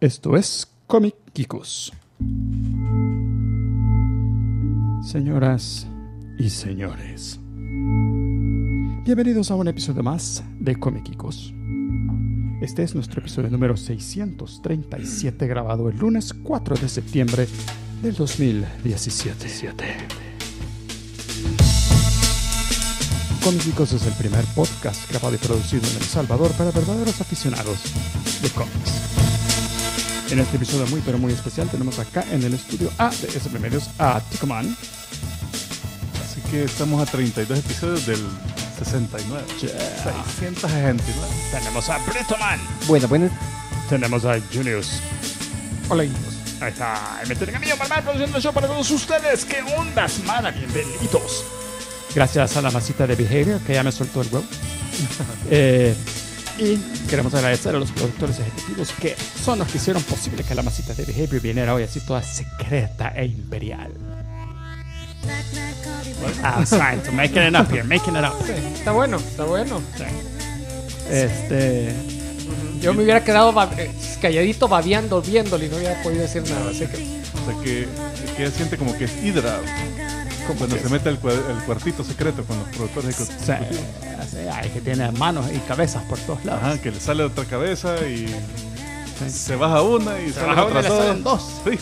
Esto es Comic Kikos Señoras y señores, bienvenidos a un episodio más de Comic Kikos Este es nuestro episodio número 637 grabado el lunes 4 de septiembre del 2017. Comic Kikos es el primer podcast grabado y producido en El Salvador para verdaderos aficionados de cómics. En este episodio muy pero muy especial tenemos acá en el estudio A de SP Medios a Ticoman. Así que estamos a 32 episodios del 69. Yeah. 669. Tenemos a Britoman. Bueno, bueno. Tenemos a Junius. Hola, Junius. Ahí está. Me tienen camino para produciendo el show para todos ustedes. ¿Qué onda, semana? Bienvenidos. Gracias a la masita de Behavior que ya me soltó el huevo. eh, y queremos agradecer a los productores ejecutivos que son los que hicieron posible que la masita de Behavior viniera hoy así toda secreta e imperial. Ah, making it up here, making está bueno, está bueno. Este. Yo me hubiera quedado eh, calladito, babeando, viéndole y no hubiera podido decir nada. que. O sea, que, siente como que es hidra cuando se mete el, el, cuartito secreto con los productores ejecutivos. Sí, que tiene manos y cabezas por todos lados. que le sale otra cabeza y se baja una y se sale otra. salen dos. Le,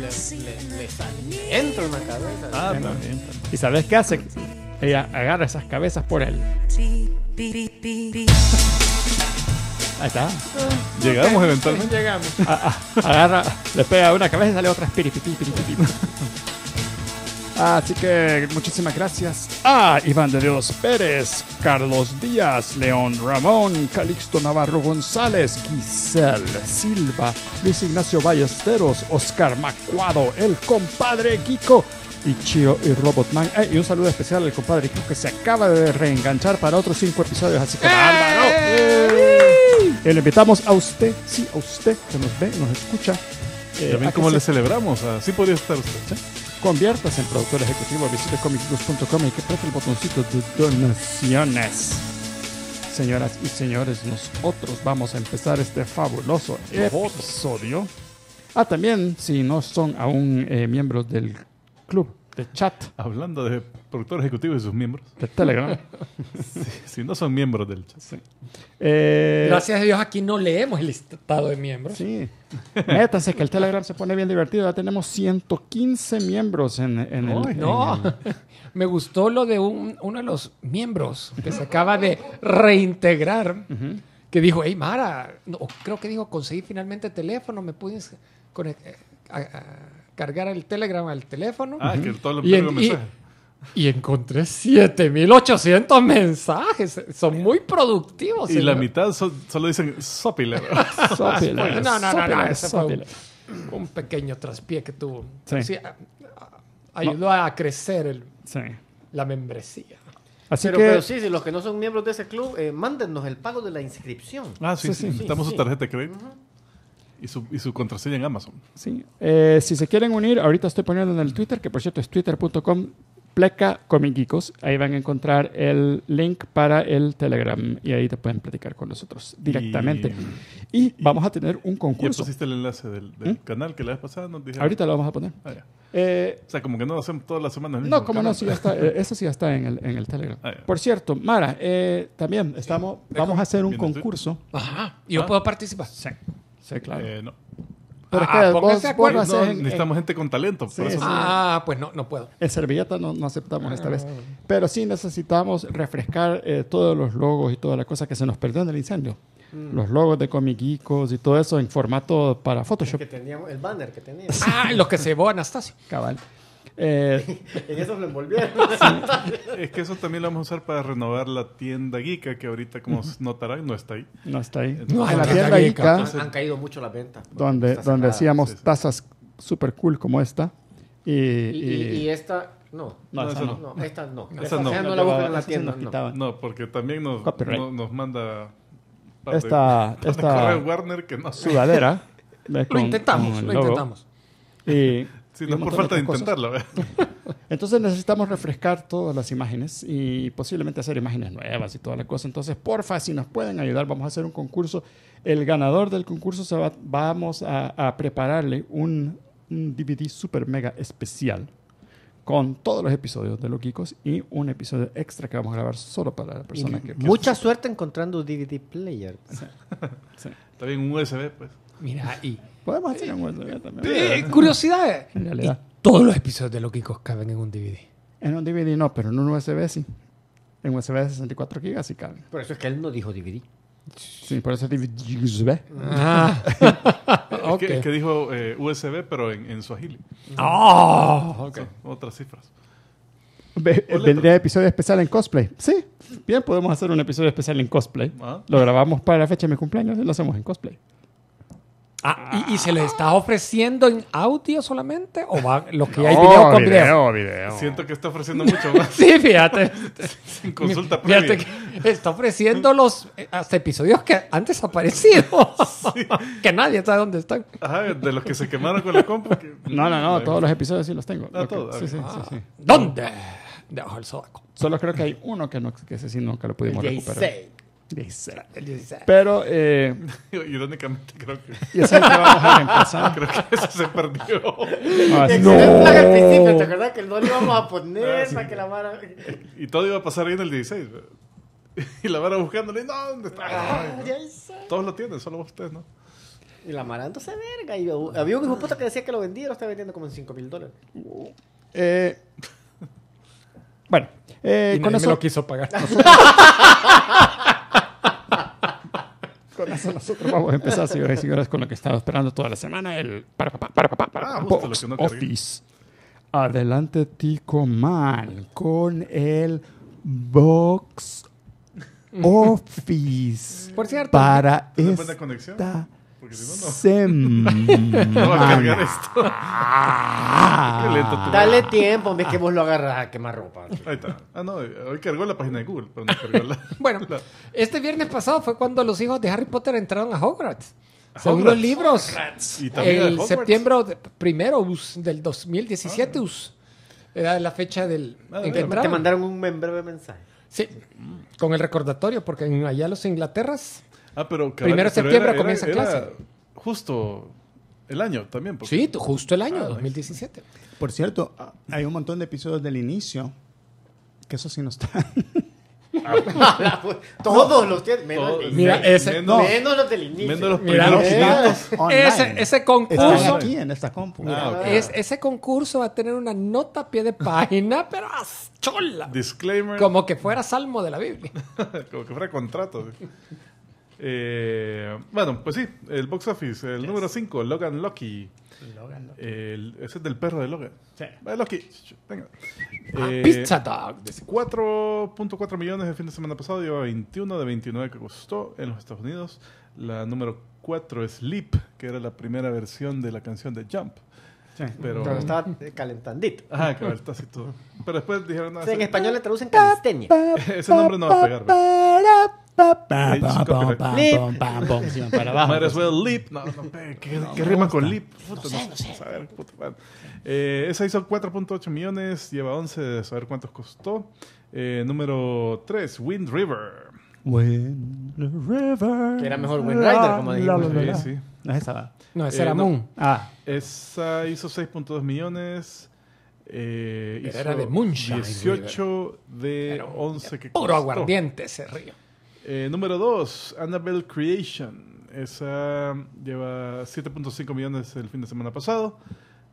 le, entra una cabeza. Ah, ¿Y sabes qué hace? Ella agarra esas cabezas por él. Ahí está. Llegamos eventualmente. Llegamos. Ah, ah, agarra, le pega una cabeza y sale otra. Espiri, Así que muchísimas gracias a Iván de Dios Pérez, Carlos Díaz, León Ramón, Calixto Navarro González, Giselle Silva, Luis Ignacio Ballesteros, Oscar Macuado, el compadre Kiko, y Chio y Robotman. y un saludo especial al compadre Kiko que se acaba de reenganchar para otros cinco episodios. Así que, Álvaro, ¡Eh! le invitamos a usted, sí, a usted que nos ve, nos escucha. También eh, cómo le celebramos, así podría estar usted. ¿eh? Conviértase en productor ejecutivo, visite comicbook.com y que preste el botoncito de donaciones. Señoras y señores, nosotros vamos a empezar este fabuloso episodio. Ah, también, si no son aún eh, miembros del club de chat. Hablando de director ejecutivo y sus miembros. De Telegram. si no son miembros del chat. Eh, Gracias a Dios aquí no leemos el listado de miembros. Sí. Métase que el Telegram se pone bien divertido. Ya tenemos 115 miembros en, en el. No. Me gustó lo de un, uno de los miembros que se acaba de reintegrar. Que dijo, hey Mara, creo que dijo, conseguí finalmente teléfono, me pude eh, cargar el Telegram al teléfono. Ah, que todo lo y, y encontré 7800 mensajes. Son muy productivos. Y la mitad solo dicen Sopiler. sopiler. No, no, no, no. un, pequeño traspié que tuvo. Sí. ayudó a crecer la membresía. Así pero, que... sí, los que no son miembros de ese club, eh, mándenos mándennos el pago de la inscripción. Ah, sí, sí. Estamos su tarjeta de Y su, y su, contraseña en Amazon. Sí. Eh, si se quieren unir, ahorita estoy poniendo en el Twitter, que por cierto es twitter.com Pleca comiquicos Ahí van a encontrar el link para el Telegram y ahí te pueden platicar con nosotros directamente. Y, vamos a tener un concurso. ¿Ya pusiste el enlace del, ¿Mm? canal que la vez pasada Ahorita lo vamos a poner. Ah, eh, o sea, como que no lo hacemos todas las semanas. No, como no, eh, eso sí ya está en el, en el Telegram. Ah, Por cierto, Mara, eh, también estamos, vamos a hacer un concurso. Ajá, ¿yo ¿Ah? puedo participar? Sí. Sí, claro. no. Ah, necesitamos gente con talento. Ah, pues no, no puedo. El servilleta no, aceptamos esta vez. Ah. Pero sí necesitamos refrescar eh, todos los logos y toda la cosa que se nos perdió en el incendio. Mm. Los logos de comiquicos y todo eso en formato para Photoshop. El, banner que teníamos. ah, los que se llevó Anastasio. Cabal. Eh, en eso lo envolvieron. es que eso también lo vamos a usar para renovar la tienda Geeka, que ahorita, como notarán, no está ahí. No está ahí. en la tienda Geeka. Han, caído mucho las ventas. Donde, donde hacíamos tazas super cool como esta. Y, esta. No, no, no. Esta no. no. la buscan en la tienda. no, porque también nos, nos manda. esta. esta Warner que no. Sudadera. lo intentamos, lo intentamos. Y Sí, no por falta de intentarlo. ¿eh? Entonces necesitamos refrescar todas las imágenes y posiblemente hacer imágenes nuevas y toda la cosa. Entonces, porfa, si nos pueden ayudar, vamos a hacer un concurso. El ganador del concurso se va, vamos a, prepararle un, un, DVD super mega especial con todos los episodios de Loquicos y un episodio extra que vamos a grabar solo para la persona que, Mucha suerte encontrando un DVD player. También un USB, pues. Mira, ahí Podemos hacer también. Eh, curiosidades. todos los episodios de Loquicos caben en un DVD. En un DVD no, pero en un USB sí. En USB de 64 GB sí caben. Por eso es que él no dijo DVD. Sí, por eso es, ah. que, es, que, dijo eh, USB, pero en, su Swahili. Oh, otras cifras. Eh, ¿Vendría episodio especial en cosplay? Sí, bien, podemos hacer un episodio especial en cosplay. Ah. Lo grabamos para la fecha de mi cumpleaños y lo hacemos en cosplay. Ah, ¿y, se les está ofreciendo en audio solamente? ¿O va los que hay video con video? video? video? Siento que está ofreciendo mucho más. sí, fíjate. Sin consulta fíjate que está ofreciendo los eh, hasta episodios que han desaparecido. que nadie sabe dónde están. Ajá, de los que se quemaron con la compra. No, no, no. Todos los episodios sí los tengo. Ah, todos. Sí, sí, sí, ¿Dónde? Debajo del Solo creo que hay uno que, no, que ese sí nunca lo pudimos recuperar. 16. Pero. Eh, Irónicamente, creo que. Y esa que vamos a creo que eso se perdió. Ah, no. al principio, ¿te acuerdas que no le íbamos a poner ah, para que la vara. Y todo iba a pasar bien el 16. Y la vara buscándole, no, ¿dónde está? Ah, Todos lo tienen, solo ustedes, ¿no? Y la mara entonces verga. había un hijo puto que decía que lo vendía y lo estaba vendiendo como en 5 mil dólares. Eh, bueno, eh, y con eso. me lo quiso pagar vamos a empezar, señoras y señores, con lo que estaba esperando toda la semana, el para para ah, box office. Adelante Tico Man con el box office. Por cierto, para esta conexión? no, Sem. cargar ah. esto. Dale tiempo, ves que vos lo agarras a quemar ropa. Ahí está. Ah, no, hoy cargó la página de Google, bueno, este viernes pasado fue cuando los hijos de Harry Potter entraron a Hogwarts. Según los libros, el septiembre primero del 2017 ah. era la fecha del ah, que Te mandaron un breve mensaje. Sí, con el recordatorio, porque allá los Inglaterras Ah, pero Primero de septiembre comienza clase. Era justo el año también. Sí, justo el año, 2017. Ah, Por cierto, ah, hay un montón de episodios del inicio que eso sí no está. Ah, todos los tienen. Menos, menos, los del inicio. Menos los primeros ese, ese, concurso. aquí en esta compu. es, ese concurso va a tener una nota a pie de página, pero chola. Disclaimer. Como que fuera salmo de la Biblia. Como que fuera contrato. Eh, bueno, pues sí, el box office, el número 5, Logan Lucky. Logan Lucky. ese es del perro de Logan. Sí. de Lucky. Venga. Ah, eh, pizza Dog. 4.4 millones el fin de semana pasado, lleva 21 de 29 que costó en los Estados Unidos. La número 4, Sleep, que era la primera versión de la canción de Jump. Sí. Pero, estaba calentandito. Ajá, que está así todo. Pero después dijeron. en español le traducen calistenia. ese nombre no va a pegar leap. ¿Qué, rima con leap? Eh, esa hizo 4.8 millones, lleva 11 de saber cuántos costó. Eh, número 3, Wind River. Wind River. Que era mejor Wind Rider, como ah, esa No, esa eh, era Moon. Ah. Esa hizo 6.2 millones. era de Moonshine. 18 de 11 que Puro aguardiente ese río. Eh, número 2, Annabelle Creation. Esa lleva 7.5 millones el fin de semana pasado.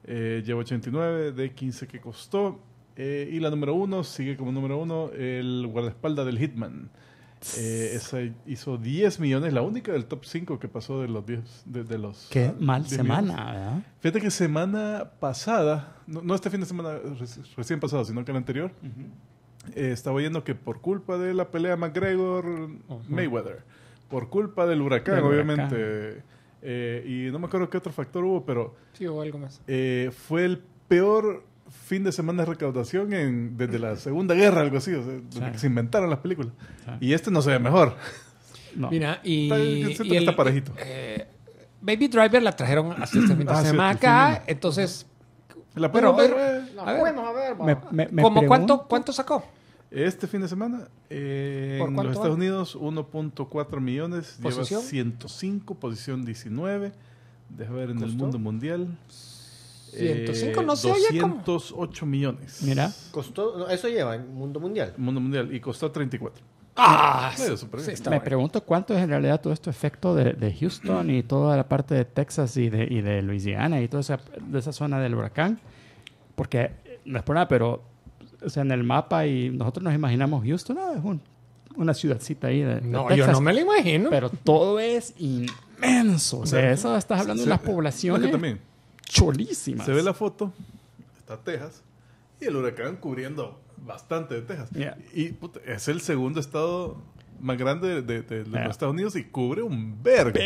Eh, lleva 89 de 15 que costó. Eh, y la número 1, sigue como número 1, el guardaespaldas del Hitman. esa hizo 10 millones, la única del top 5 que pasó de los 10. De, los, Qué ah, mal semana, Fíjate que semana pasada, no, este fin de semana recién pasado, sino que la anterior, eh, estaba oyendo que por culpa de la pelea McGregor-Mayweather, por culpa del huracán, obviamente, eh, y no me acuerdo qué otro factor hubo, pero... Sí, algo más. Eh, fue el peor fin de semana de recaudación desde la Segunda Guerra, algo así, que se inventaron las películas. Y este no se ve mejor. Mira, y, está, parejito. Baby Driver la trajeron hace este fin de ah, semana acá, entonces... La a ver, cuánto, cuánto sacó? Este fin de semana, eh, en los Estados Unidos, 1.4 millones, lleva 105, posición 19. Deja ver en el mundo mundial. 105 eh, no sé. 208 como... millones. Mira. Costó, eso lleva en mundo mundial. Mundo mundial y costó 34. ¡Ah! me pregunto cuánto es en realidad todo este efecto de, de Houston y toda la parte de Texas y de, y de Luisiana y toda esa, de esa zona del huracán porque no es por nada, pero o sea, en el mapa y nosotros nos imaginamos Houston, no, ah, es una ciudadcita ahí de, No, yo no me lo imagino. Pero todo es inmenso. O sea, eso estás hablando de unas poblaciones también, cholísimas. Se ve la foto, está Texas y el huracán cubriendo bastante de Texas. Y es el segundo estado más grande de, los Estados Unidos y cubre un vergo.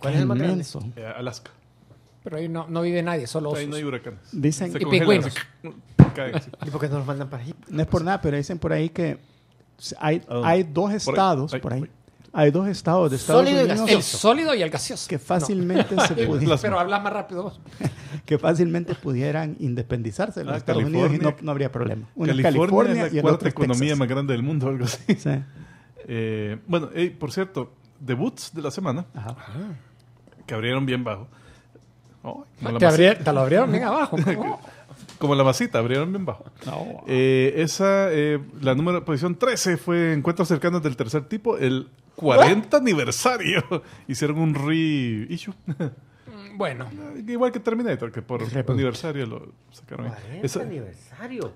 ¿Cuál es el más grande? Eh, Alaska. Pero ahí no, no vive nadie, solo osos. Ahí no hay huracanes. Dicen, y pingüinos. ¿Y por qué no los mandan para ahí? No es por nada, pero dicen por ahí que hay, ah, hay dos estados, por ahí, hay dos estados de Estados Unidos. El sólido y el gaseoso. Que fácilmente se pudieran. Pero habla más rápido vos. que fácilmente pudieran independizarse los ah, Estados Unidos y no, habría problema. California, es la cuarta economía más grande del mundo, algo así. Eh, bueno, por cierto, debuts de la semana Ajá. que abrieron bien bajo te, lo abrieron bien abajo. Como, la masita, abrieron bien abajo eh, esa, eh, la número, posición 13 fue Encuentros cercanos del tercer tipo, el 40 aniversario. Hicieron un re mm, Bueno. Igual que Terminator, que por aniversario lo sacaron. 40 aniversario.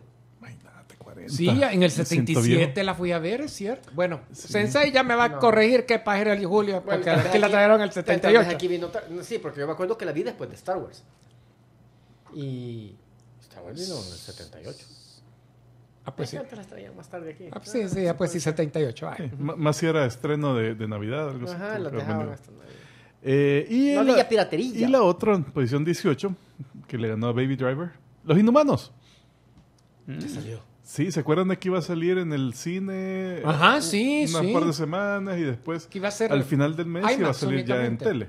Sí, en el 77 la fui a ver, es cierto. Bueno, Sensei ya me va a corregir qué paja era el Julio, porque aquí la trajeron en el 78. Aquí vino sí, porque yo me acuerdo que la vi después de Star Wars. Y Star Wars vino en el 78. Ah, pues sí. la más tarde aquí. Ah, pues sí, sí, ah, pues sí, 78. más si era estreno de, de Navidad. Algo así. Ajá, lo trajeron hasta Navidad. Eh, y no la, piratería. Y la otra, posición 18, que le ganó a Baby Driver, Los Inhumanos. ¿Qué salió? Sí, ¿se acuerdan de que iba a salir en el cine? Ajá, eh, sí, unas sí. par de semanas y después iba a ser al final del mes iba a salir ya en tele.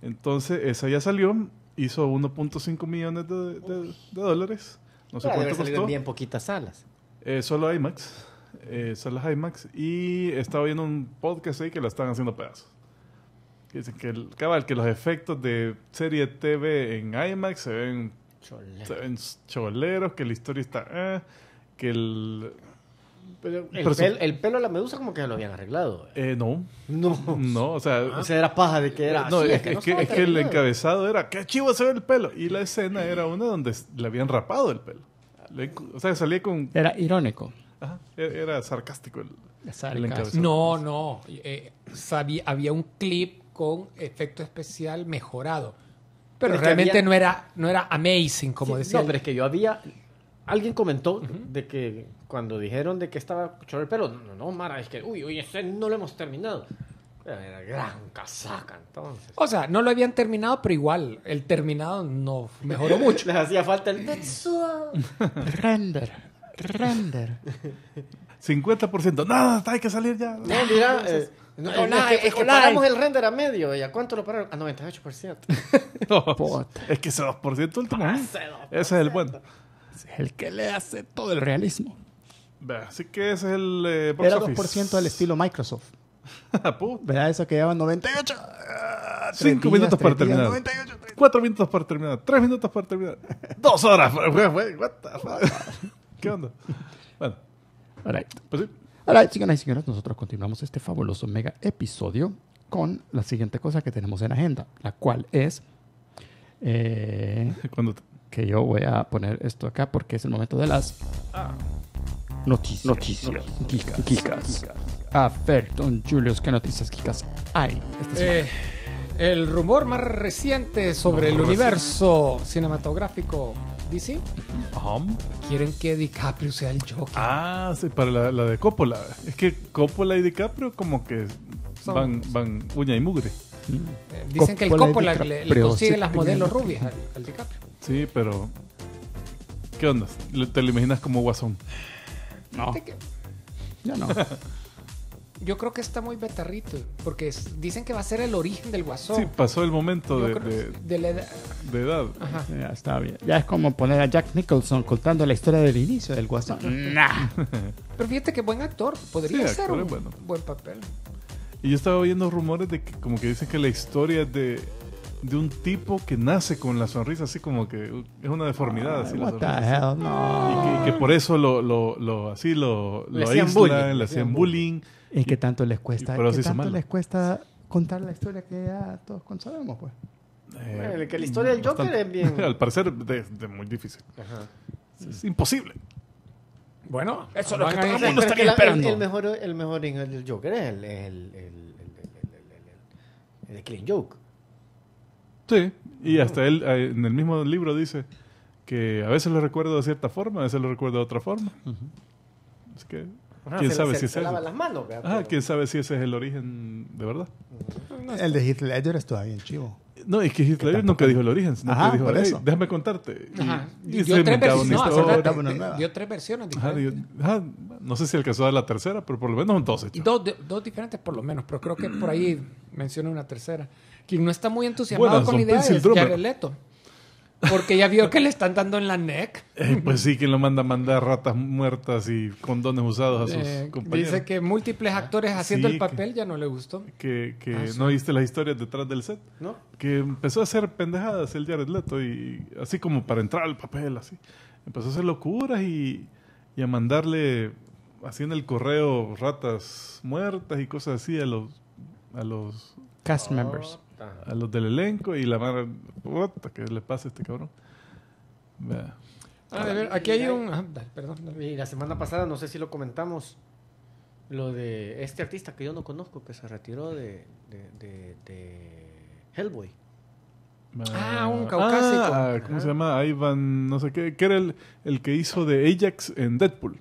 Entonces, esa ya salió, hizo 1.5 millones de, dólares. No sé cuánto costó. en bien poquitas salas. Eh, solo IMAX, eh, salas IMAX. Y estaba viendo un podcast ahí que la están haciendo pedazos. Dicen que, el, cabal, que los efectos de serie TV en IMAX se ven, se ven choleros, que la historia está... Eh que el... el, pelo de la medusa como que lo habían arreglado. Eh, no. No. No, o sea... Ah. O sea, era paja de que era... No, es, que, el encabezado era, qué chivo se ve el pelo. Y la escena era una donde le habían rapado el pelo. o sea, salía con... Era irónico. E, era, sarcástico el, encabezado. No, no. Eh, sabía, había un clip con efecto especial mejorado. Pero, realmente no, era, no era amazing, como decía. No, pero es que yo había Alguien comentó de que cuando dijeron de que estaba chorro pero no, no, Mara, es que, uy, uy, ese no lo hemos terminado. Era gran casaca, entonces. O sea, no lo habían terminado, pero igual, el terminado no mejoró mucho. Les hacía falta el render, render. 50%. Nada, hay que salir ya. No, mira, no, eh, es, que, paramos el render a medio. ¿Y a cuánto lo pararon? A 98%. es que ese 2% último. Ese es el bueno el que le hace todo el realismo. Así que ese es el eh, Era 2% del al estilo Microsoft. Ah, ¿Verdad? Eso que llevan 98. 5 minutos para terminar. 4 minutos para terminar. 3 minutos para terminar. 2 horas. ¿Qué onda? Bueno. All pues señoras y señores, nosotros continuamos este fabuloso mega episodio con la siguiente cosa que tenemos en agenda, la cual es... Eh, Cuando que yo voy a poner esto acá porque es el momento de las noticias. Noticias. Kikas. A Julius, ¿qué noticias Kikas hay eh, el rumor más reciente sobre el universo cinematográfico DC. Quieren que DiCaprio sea el Joker. Ah, sí, para la, de Coppola. Es que Coppola y DiCaprio como que van, uña y mugre. Eh, dicen que el Coppola le, consigue las modelos rubias al DiCaprio. Sí, pero. ¿Qué onda? ¿Te lo imaginas como guasón? No. Yo no. Yo creo que está muy betarrito, porque dicen que va a ser el origen del guasón. Sí, pasó el momento de, de- la edad. de edad. Ya está bien. Ya es como poner a Jack Nicholson contando la historia del inicio del Guasón. Nah. Pero fíjate que buen actor, podría ser un buen papel. Y yo estaba oyendo rumores de que, como que dicen que la historia de de un tipo que nace con la sonrisa así como que es una deformidad así Y que, por eso lo, así lo, bullying. le Y que tanto les cuesta, les cuesta contar la historia que ya todos conocemos pues. que la historia del Joker es bien. al parecer es muy difícil. Es, imposible. Bueno, eso lo que todo el mundo esperando. El, mejor, el del Joker es el, el, el, Clean Joke. Sí, y hasta él eh, en el mismo libro dice que a veces lo recuerdo de cierta forma, a veces lo recuerdo de otra forma. Es que ¿Quién sabe si es ah, ¿Quién sabe si ese es el origen de verdad? el de Hitler Ledger es todavía en chivo. No, es que Hitler nunca dijo el origen. Sino Ajá, dijo, eso. déjame contarte. dio, tres versiones, no, diferentes. no sé si alcanzó a la tercera, pero por lo menos son dos, dos diferentes por lo menos, pero creo que por ahí menciona una tercera. Quien no está muy entusiasmado con la idea es Jared Leto. Porque ya vio que le están dando en la neck. Eh, pues sí, quien lo manda a mandar ratas muertas y condones usados a sus eh, compañeros. Dice que múltiples ah, actores haciendo el papel ya no le gustó. Que, ah, no viste las historias detrás del set. Que empezó a hacer pendejadas el Jared Leto y así como para entrar al papel, así. Empezó a hacer locuras y, a mandarle así en el correo ratas muertas y cosas así a los... A los Cast members a los del elenco y la madre, puta, que le pase a este cabrón. aquí hay un. Ah, perdón. la semana pasada, no sé si lo comentamos, lo de este artista que yo no conozco, que se retiró de, de, de- Hellboy. Ah, un caucásico. Ah, ¿Cómo se llama? Ivan, no sé qué, que era el, el que hizo de Ajax en Deadpool.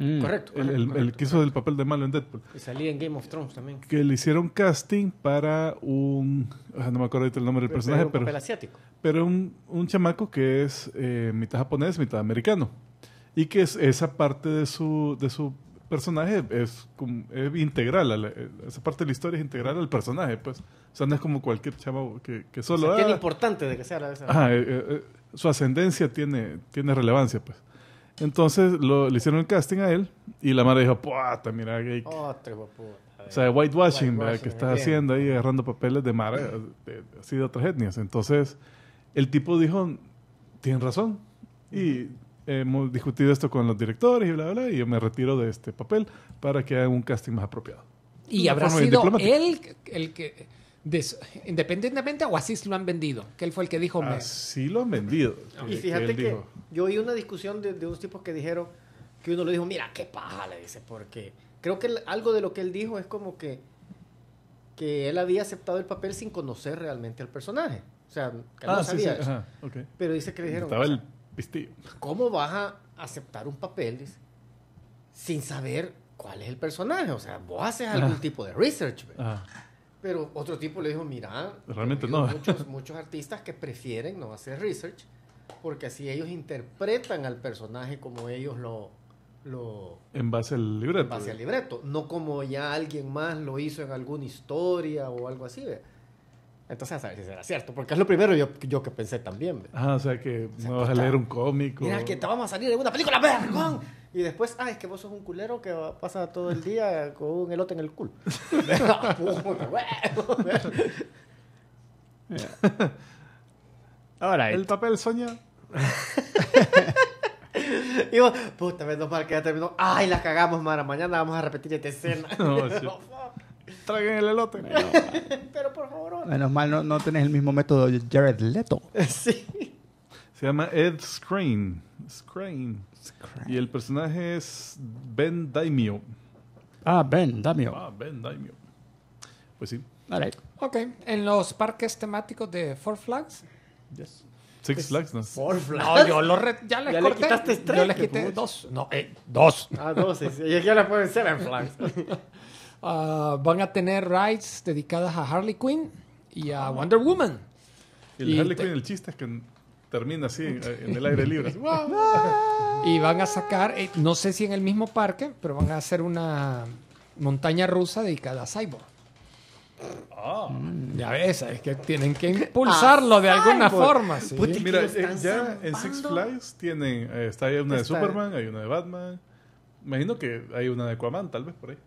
Mm. correcto, el, el, que hizo el papel de malo en Deadpool. Que salía en Game of Thrones también. Que le hicieron casting para un. No me acuerdo ahorita el nombre del personaje, pero. Un asiático. Pero un, un, chamaco que es eh, mitad japonés, mitad americano. Y que es, esa parte de su, de su personaje es, es integral, esa parte de la historia es integral al personaje, pues. O sea, no es como cualquier chavo que, solo... O es ah, importante de que sea la eh, eh, su ascendencia tiene, tiene relevancia, pues. Entonces le hicieron el casting a él y la madre dijo, puta, mira, gay. o sea, whitewashing, ¿verdad? que estás haciendo ahí agarrando papeles de mara, de, así de otras etnias. Entonces, el tipo dijo, tienen razón. Y hemos discutido esto con los directores y bla, bla, y yo me retiro de este papel para que haga un casting más apropiado. Y habrá sido él el que independientemente o así lo han vendido, que él fue el que dijo. más Sí, lo han vendido. Y fíjate que, yo oí una discusión de, unos tipos que dijeron, que uno le dijo, mira, qué paja, le dice, porque creo que algo de lo que él dijo es como que, que él había aceptado el papel sin conocer realmente al personaje. O sea, que no ah, sabía Pero dice que le dijeron, Estaba el pistillo. ¿cómo vas a aceptar un papel sin saber cuál es el personaje? O sea, vos haces algún ah. tipo de research. Pero otro tipo le dijo, mira, realmente Muchos, artistas que prefieren no hacer research porque así ellos interpretan al personaje como ellos lo... lo en base al libreto. En base al eh. libreto, no como ya alguien más lo hizo en alguna historia o algo así. Entonces, a ver si será cierto, porque es lo primero yo, yo que pensé también. Ah, o sea que vas a leer un cómic. Mira, que te vamos a salir en una película, vergón. Y después, ah, es que vos sos un culero que pasa todo el día con un elote en el culo. Ahora, el eh. papel soña. y vos, puta, menos mal que ya terminó. Ay, la cagamos, mara. Mañana vamos a repetir esta escena. No, Traguen el elote. Pero por favor. Menos mal no, no tenés el mismo método Jared Leto. sí. Se llama Ed Screen. Screen. Y el personaje es Ben Daimio. Ah, Ben Daimio. Ah, Ben Daimio. Pues sí. Vale. Ok, en los parques temáticos de Four Flags. Yes. Six pues, Flags, no. Four Flags. No, yo lo re, ya corté. Le quitaste tres. Yo le quité pues. dos. No, eh, dos. Ah, dos. Y ya la pueden ser en Flags. Ah, van a tener rides dedicadas a Harley Quinn y a ah. Wonder Woman. El y Harley Quinn, el chiste es que termina así eh, en el aire libre. y van a sacar, eh, no sé si en el mismo parque, pero van a hacer una montaña rusa dedicada a Cyborg. Ah. Ya ves, es que tienen que impulsarlo ah, de alguna forma. Pues, mira, eh, ya en Six Flags tienen, está ahí una de Superman, hay una de Batman. Imagino que hay una de Aquaman, tal vez por ahí.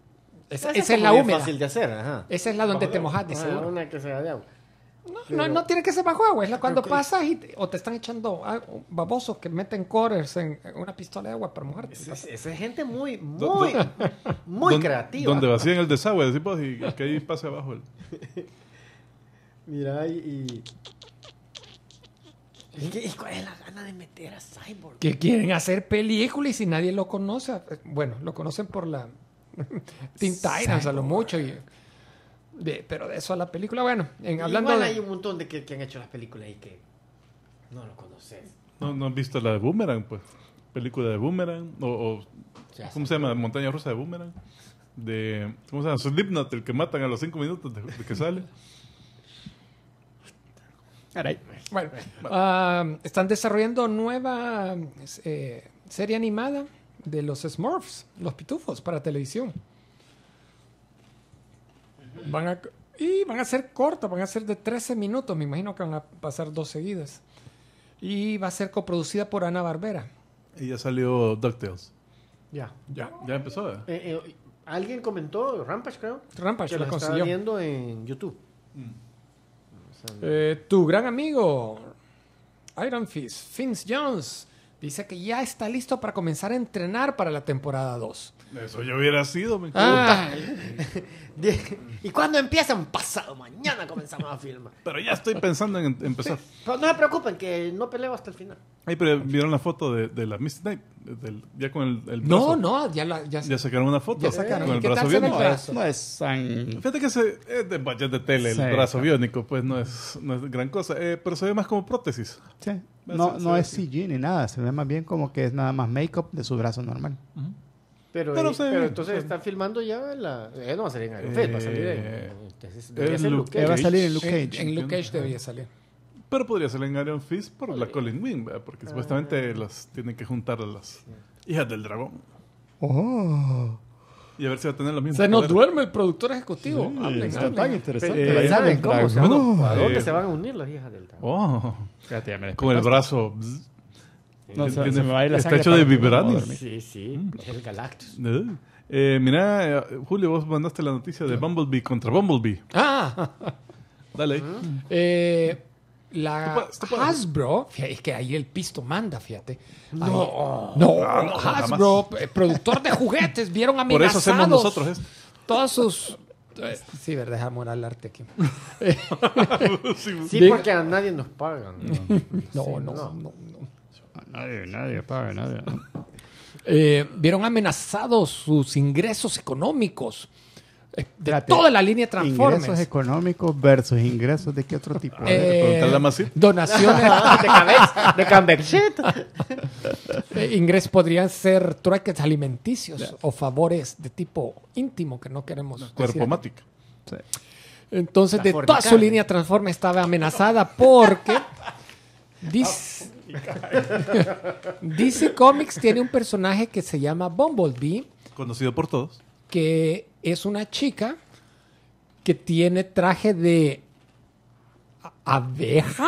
Esa, es, la fácil de hacer, Esa es la donde te mojaste, ah, que se de agua. No, no, tiene que ser bajo agua. Es cuando pasas y o te están echando babosos que meten corers en, una pistola de agua para mojarte. es, gente muy, muy, muy creativa. Donde vacían el desagüe, pues, y que ahí pase abajo. Mira, y... ¿Y, ¿Y es la gana de meter a Cyborg? Que quieren hacer películas y si nadie lo conoce. Bueno, lo conocen por la Teen Titans a lo mucho y pero de eso a la película, bueno, en hablando Igual hay un montón de que, han hecho las películas y que no lo conocen. No, han visto la de Boomerang, pues. Película de Boomerang, o, ¿cómo se llama? Montaña Rusa de Boomerang. De, ¿cómo se llama? Slipknot, el que matan a los cinco minutos de, que sale. Bueno, ah, están desarrollando nueva eh, serie animada de los Smurfs, los pitufos, para televisión. Van a, y van a ser cortas, van a ser de 13 minutos, me imagino que van a pasar dos seguidas. Y va a ser coproducida por Ana Barbera. Y ya salió DuckTales. Ya. Ya, ya empezó. ¿eh? Eh, eh, alguien comentó, Rampage creo. Rampage, que lo consiguió. viendo en YouTube. Mm. tu gran amigo, Iron Fist, Vince Jones, dice que ya está listo para comenzar a entrenar para la temporada 2. Eso yo hubiera sido, me ah. ¿Y cuándo empiezan? Pasado mañana comenzamos a filmar. Pero ya estoy pensando en em-, empezar. no se preocupen, que no peleo hasta el final. Ay, pero vieron la foto de, la Miss Night. ya con el, brazo. No, no, ya, la, ya, sacaron una foto. Con el brazo biónico. Fíjate que se, es de tele, el brazo biónico, pues no es, no gran cosa. Eh, pero se ve más como prótesis. Sí. No, no, es CG ni nada. Se ve más bien como que es nada más make-up de su brazo normal. Pero, entonces están filmando ya la. Eh, no va a salir en Iron Fist, va a salir en. Eh, entonces, Luke Cage. Va a salir en Luke Cage. En, Luke Cage debería salir. Pero podría salir en Iron Fist por la Colin Wing, porque ah. supuestamente las tienen que juntar a las hijas del dragón. Oh. Y a ver si va a tener la misma... Se nos duerme el productor ejecutivo. Sí, está tan interesante. Eh, ¿Saben cómo? ¿A dónde eh, se van a unir las hijas del dragón? Oh. Con el brazo está hecho de Vibranium. Sí, sí, mm. es el Galactus. ¿Eh? Eh, mira, eh, Julio, vos mandaste la noticia de Bumblebee contra Bumblebee. Ah, dale. la Hasbro, fíjate, es que ahí el pisto manda, fíjate. No, no, Hasbro, productor de juguetes, vieron amenazados. Por eso hacemos nosotros esto. Todos sus Sí, verdad, es amor al arte aquí. sí, porque a nadie nos pagan. no, no. no, no. Nadie, nadie paga, nadie. Eh, vieron amenazados sus ingresos económicos eh, de toda la línea transformes Ingresos económicos versus ingresos de qué otro tipo. Donación eh, donaciones de cabeza De ingresos podrían ser truques alimenticios o favores de tipo íntimo que no queremos. cuerpo Entonces, de toda su línea Transformers estaba amenazada porque. Dice, DC Comics tiene un personaje que se llama Bumblebee. Conocido por todos. Que es una chica que tiene traje de abeja.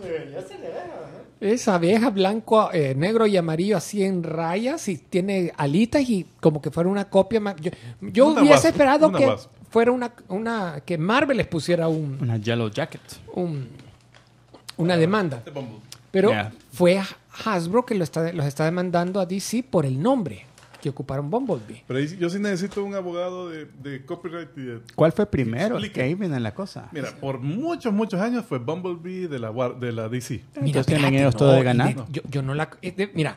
esa abeja, Es abeja blanco, eh, negro y amarillo así en rayas y tiene alitas y como que fuera una copia. Yo, hubiese esperado que fuera una, que Marvel les pusiera un... Una Yellow Jacket. una demanda. Pero fue Hasbro que lo los está demandando a DC por el nombre que ocuparon Bumblebee. Pero yo sí necesito un abogado de, copyright. ¿Cuál fue primero Que en la cosa? Mira, por muchos, muchos años fue Bumblebee de la, de la DC. Mira, tienen ellos todo de ganar. yo, yo, no la... Eh, mira,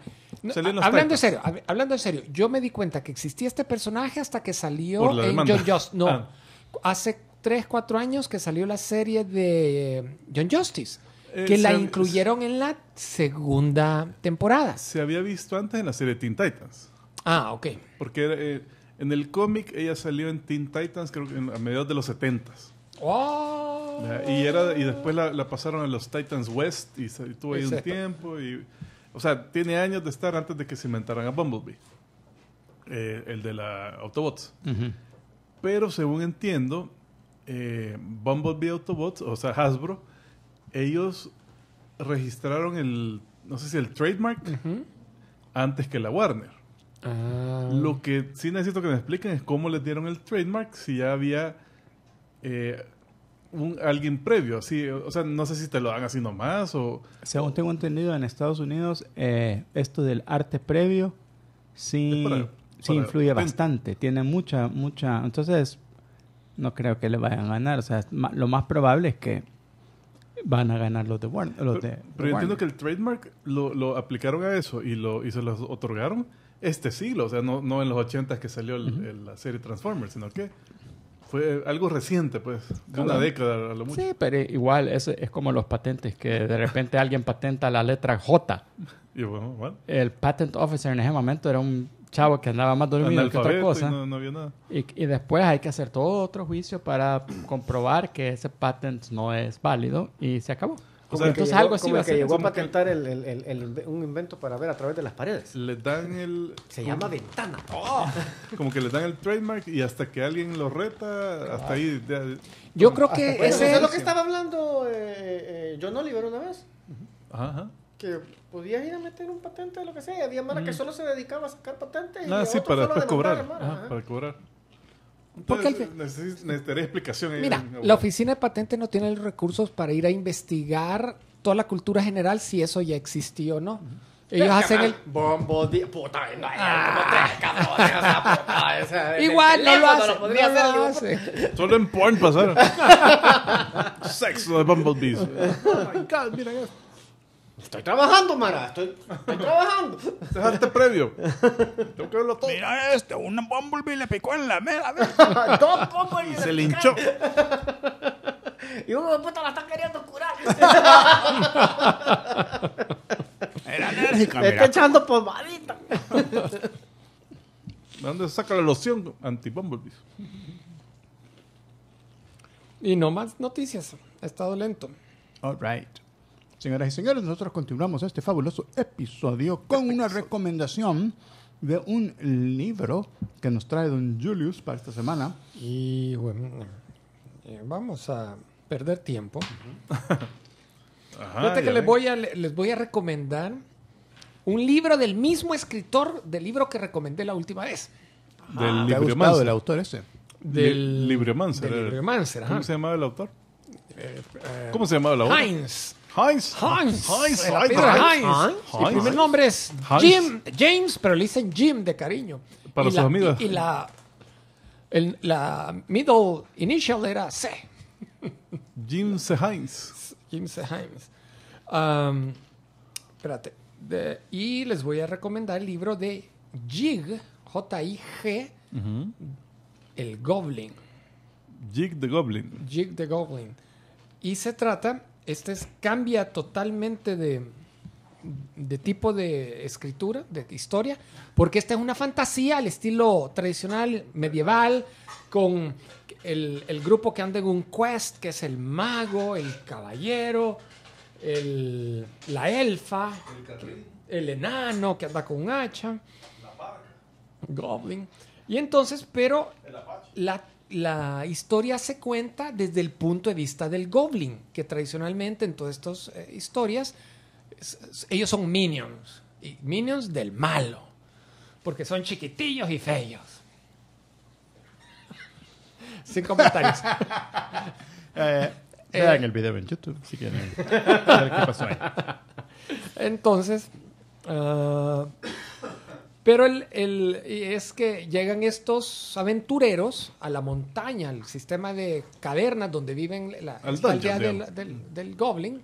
hablando en serio, yo me di cuenta que existía este personaje hasta que salió en John Justice. No, ah. hace 3, 4 años que salió la serie de John Justice. Eh, que la incluyeron en la segunda temporada. Se había visto antes en la serie Teen Titans. Ah, ok. Porque eh, en el cómic ella salió en Teen Titans, creo que a mediados de los 70 oh. Y, era, y después la, pasaron a los Titans West y, estuvo tuvo ahí un tiempo. Y, o sea, tiene años de estar antes de que se inventaran a Bumblebee, eh, el de la Autobots. Pero según entiendo, Bumblebee Autobots, o sea, Hasbro, ellos registraron el, no sé si el trademark, antes que la Warner. Ah. Lo que sí necesito que me expliquen es cómo les dieron el trademark si ya había eh, un, alguien previo. Así, o sea, no sé si te lo dan así nomás o... Según tengo entendido, en Estados Unidos eh, esto del arte previo sí, influye bastante. Tiene mucha, mucha... Entonces, no creo que le vayan a ganar. O sea, lo más probable es que van a ganar los de Warner. pero, yo entiendo que el trademark lo, aplicaron a eso y, lo, y se los otorgaron este siglo, o sea, no, no en los 80 que salió la serie Transformers, sino que fue algo reciente, pues, de una década a lo mucho. Sí, pero igual es, es como los patentes, que de repente alguien patenta la letra J. y bueno. El patent officer en ese momento era un chavo que andaba más dormido que otra cosa. Y, no, nada. Y, después hay que hacer todo otro juicio para comprobar que ese patent no es válido y se acabó. o sea, entonces algo así va a ser. llegó a patentar el, un invento para ver a través de las paredes. Le dan el... Se llama ventana. como que le dan el trademark y hasta que alguien lo reta, hasta ahí... Yo creo que ese es lo que estaba hablando eh, eh, John Oliver una vez. Ajá. Que podías ir a meter un patente o lo que sea. Había Mara que mm. solo se dedicaba a sacar patentes. Ah, y sí, para, para cobrar. para cobrar. Porque necesitaré explicación. mira, la oficina de patentes no tiene los recursos para ir a investigar toda la cultura general si eso ya existió o no. Ellos hacen el. bumblebee puta, Igual no lo hacen. Solo en porn pasar. Sexo de bumblebees. oh my god, mira esto. Estoy trabajando, Mara. Estoy, trabajando. Este es previo. Mira este, un Bumblebee le picó en la mera. Dos Y se linchó. y uno de puta la está queriendo curar. Era alérgica, mira. está echando pomadita. ¿De dónde saca la loción anti-Bumblebee? Y no más noticias. Ha estado lento. All right. Señoras y señores, nosotros continuamos este fabuloso episodio con una recomendación de un libro que nos trae don Julius para esta semana. Y bueno, eh, vamos a perder tiempo. Fíjate que les voy, a, les voy a recomendar un libro del mismo escritor del libro que recomendé la última vez. Del ah, del autor ese? Del libro Libremancer. ¿Cómo se llamaba el autor? Eh, eh, ¿Cómo se llamaba autor? Heinz. Heinz. Heinz. El Heinz. El primer nombre es Jim, James, pero le dicen Jim de cariño. Para y sus amigos. Y, la, middle initial era C. Jim C. Heinz. Jim C. Heinz. Um, espérate. y les voy a recomendar el libro de Jig, J-I-G, El Goblin. Jig the Goblin. Jig the Goblin. Y se trata este es, cambia totalmente de, tipo de escritura, de historia, porque esta es una fantasía al estilo tradicional medieval, con el, grupo que anda en un quest, que es el mago, el caballero, el, la elfa, el, enano que anda con un hacha, la Goblin. Y entonces, pero la la historia se cuenta desde el punto de vista del goblin, que tradicionalmente en todas estas eh, historias ellos son minions, y minions del malo, porque son chiquitillos y feos. Sin comentarios. Eh, eh, vean el video en YouTube si quieren ver qué pasó ahí. Entonces, ah, pero el, el, es que llegan estos aventureros a la montaña, al sistema de cavernas donde viven la, aldea del, Goblin,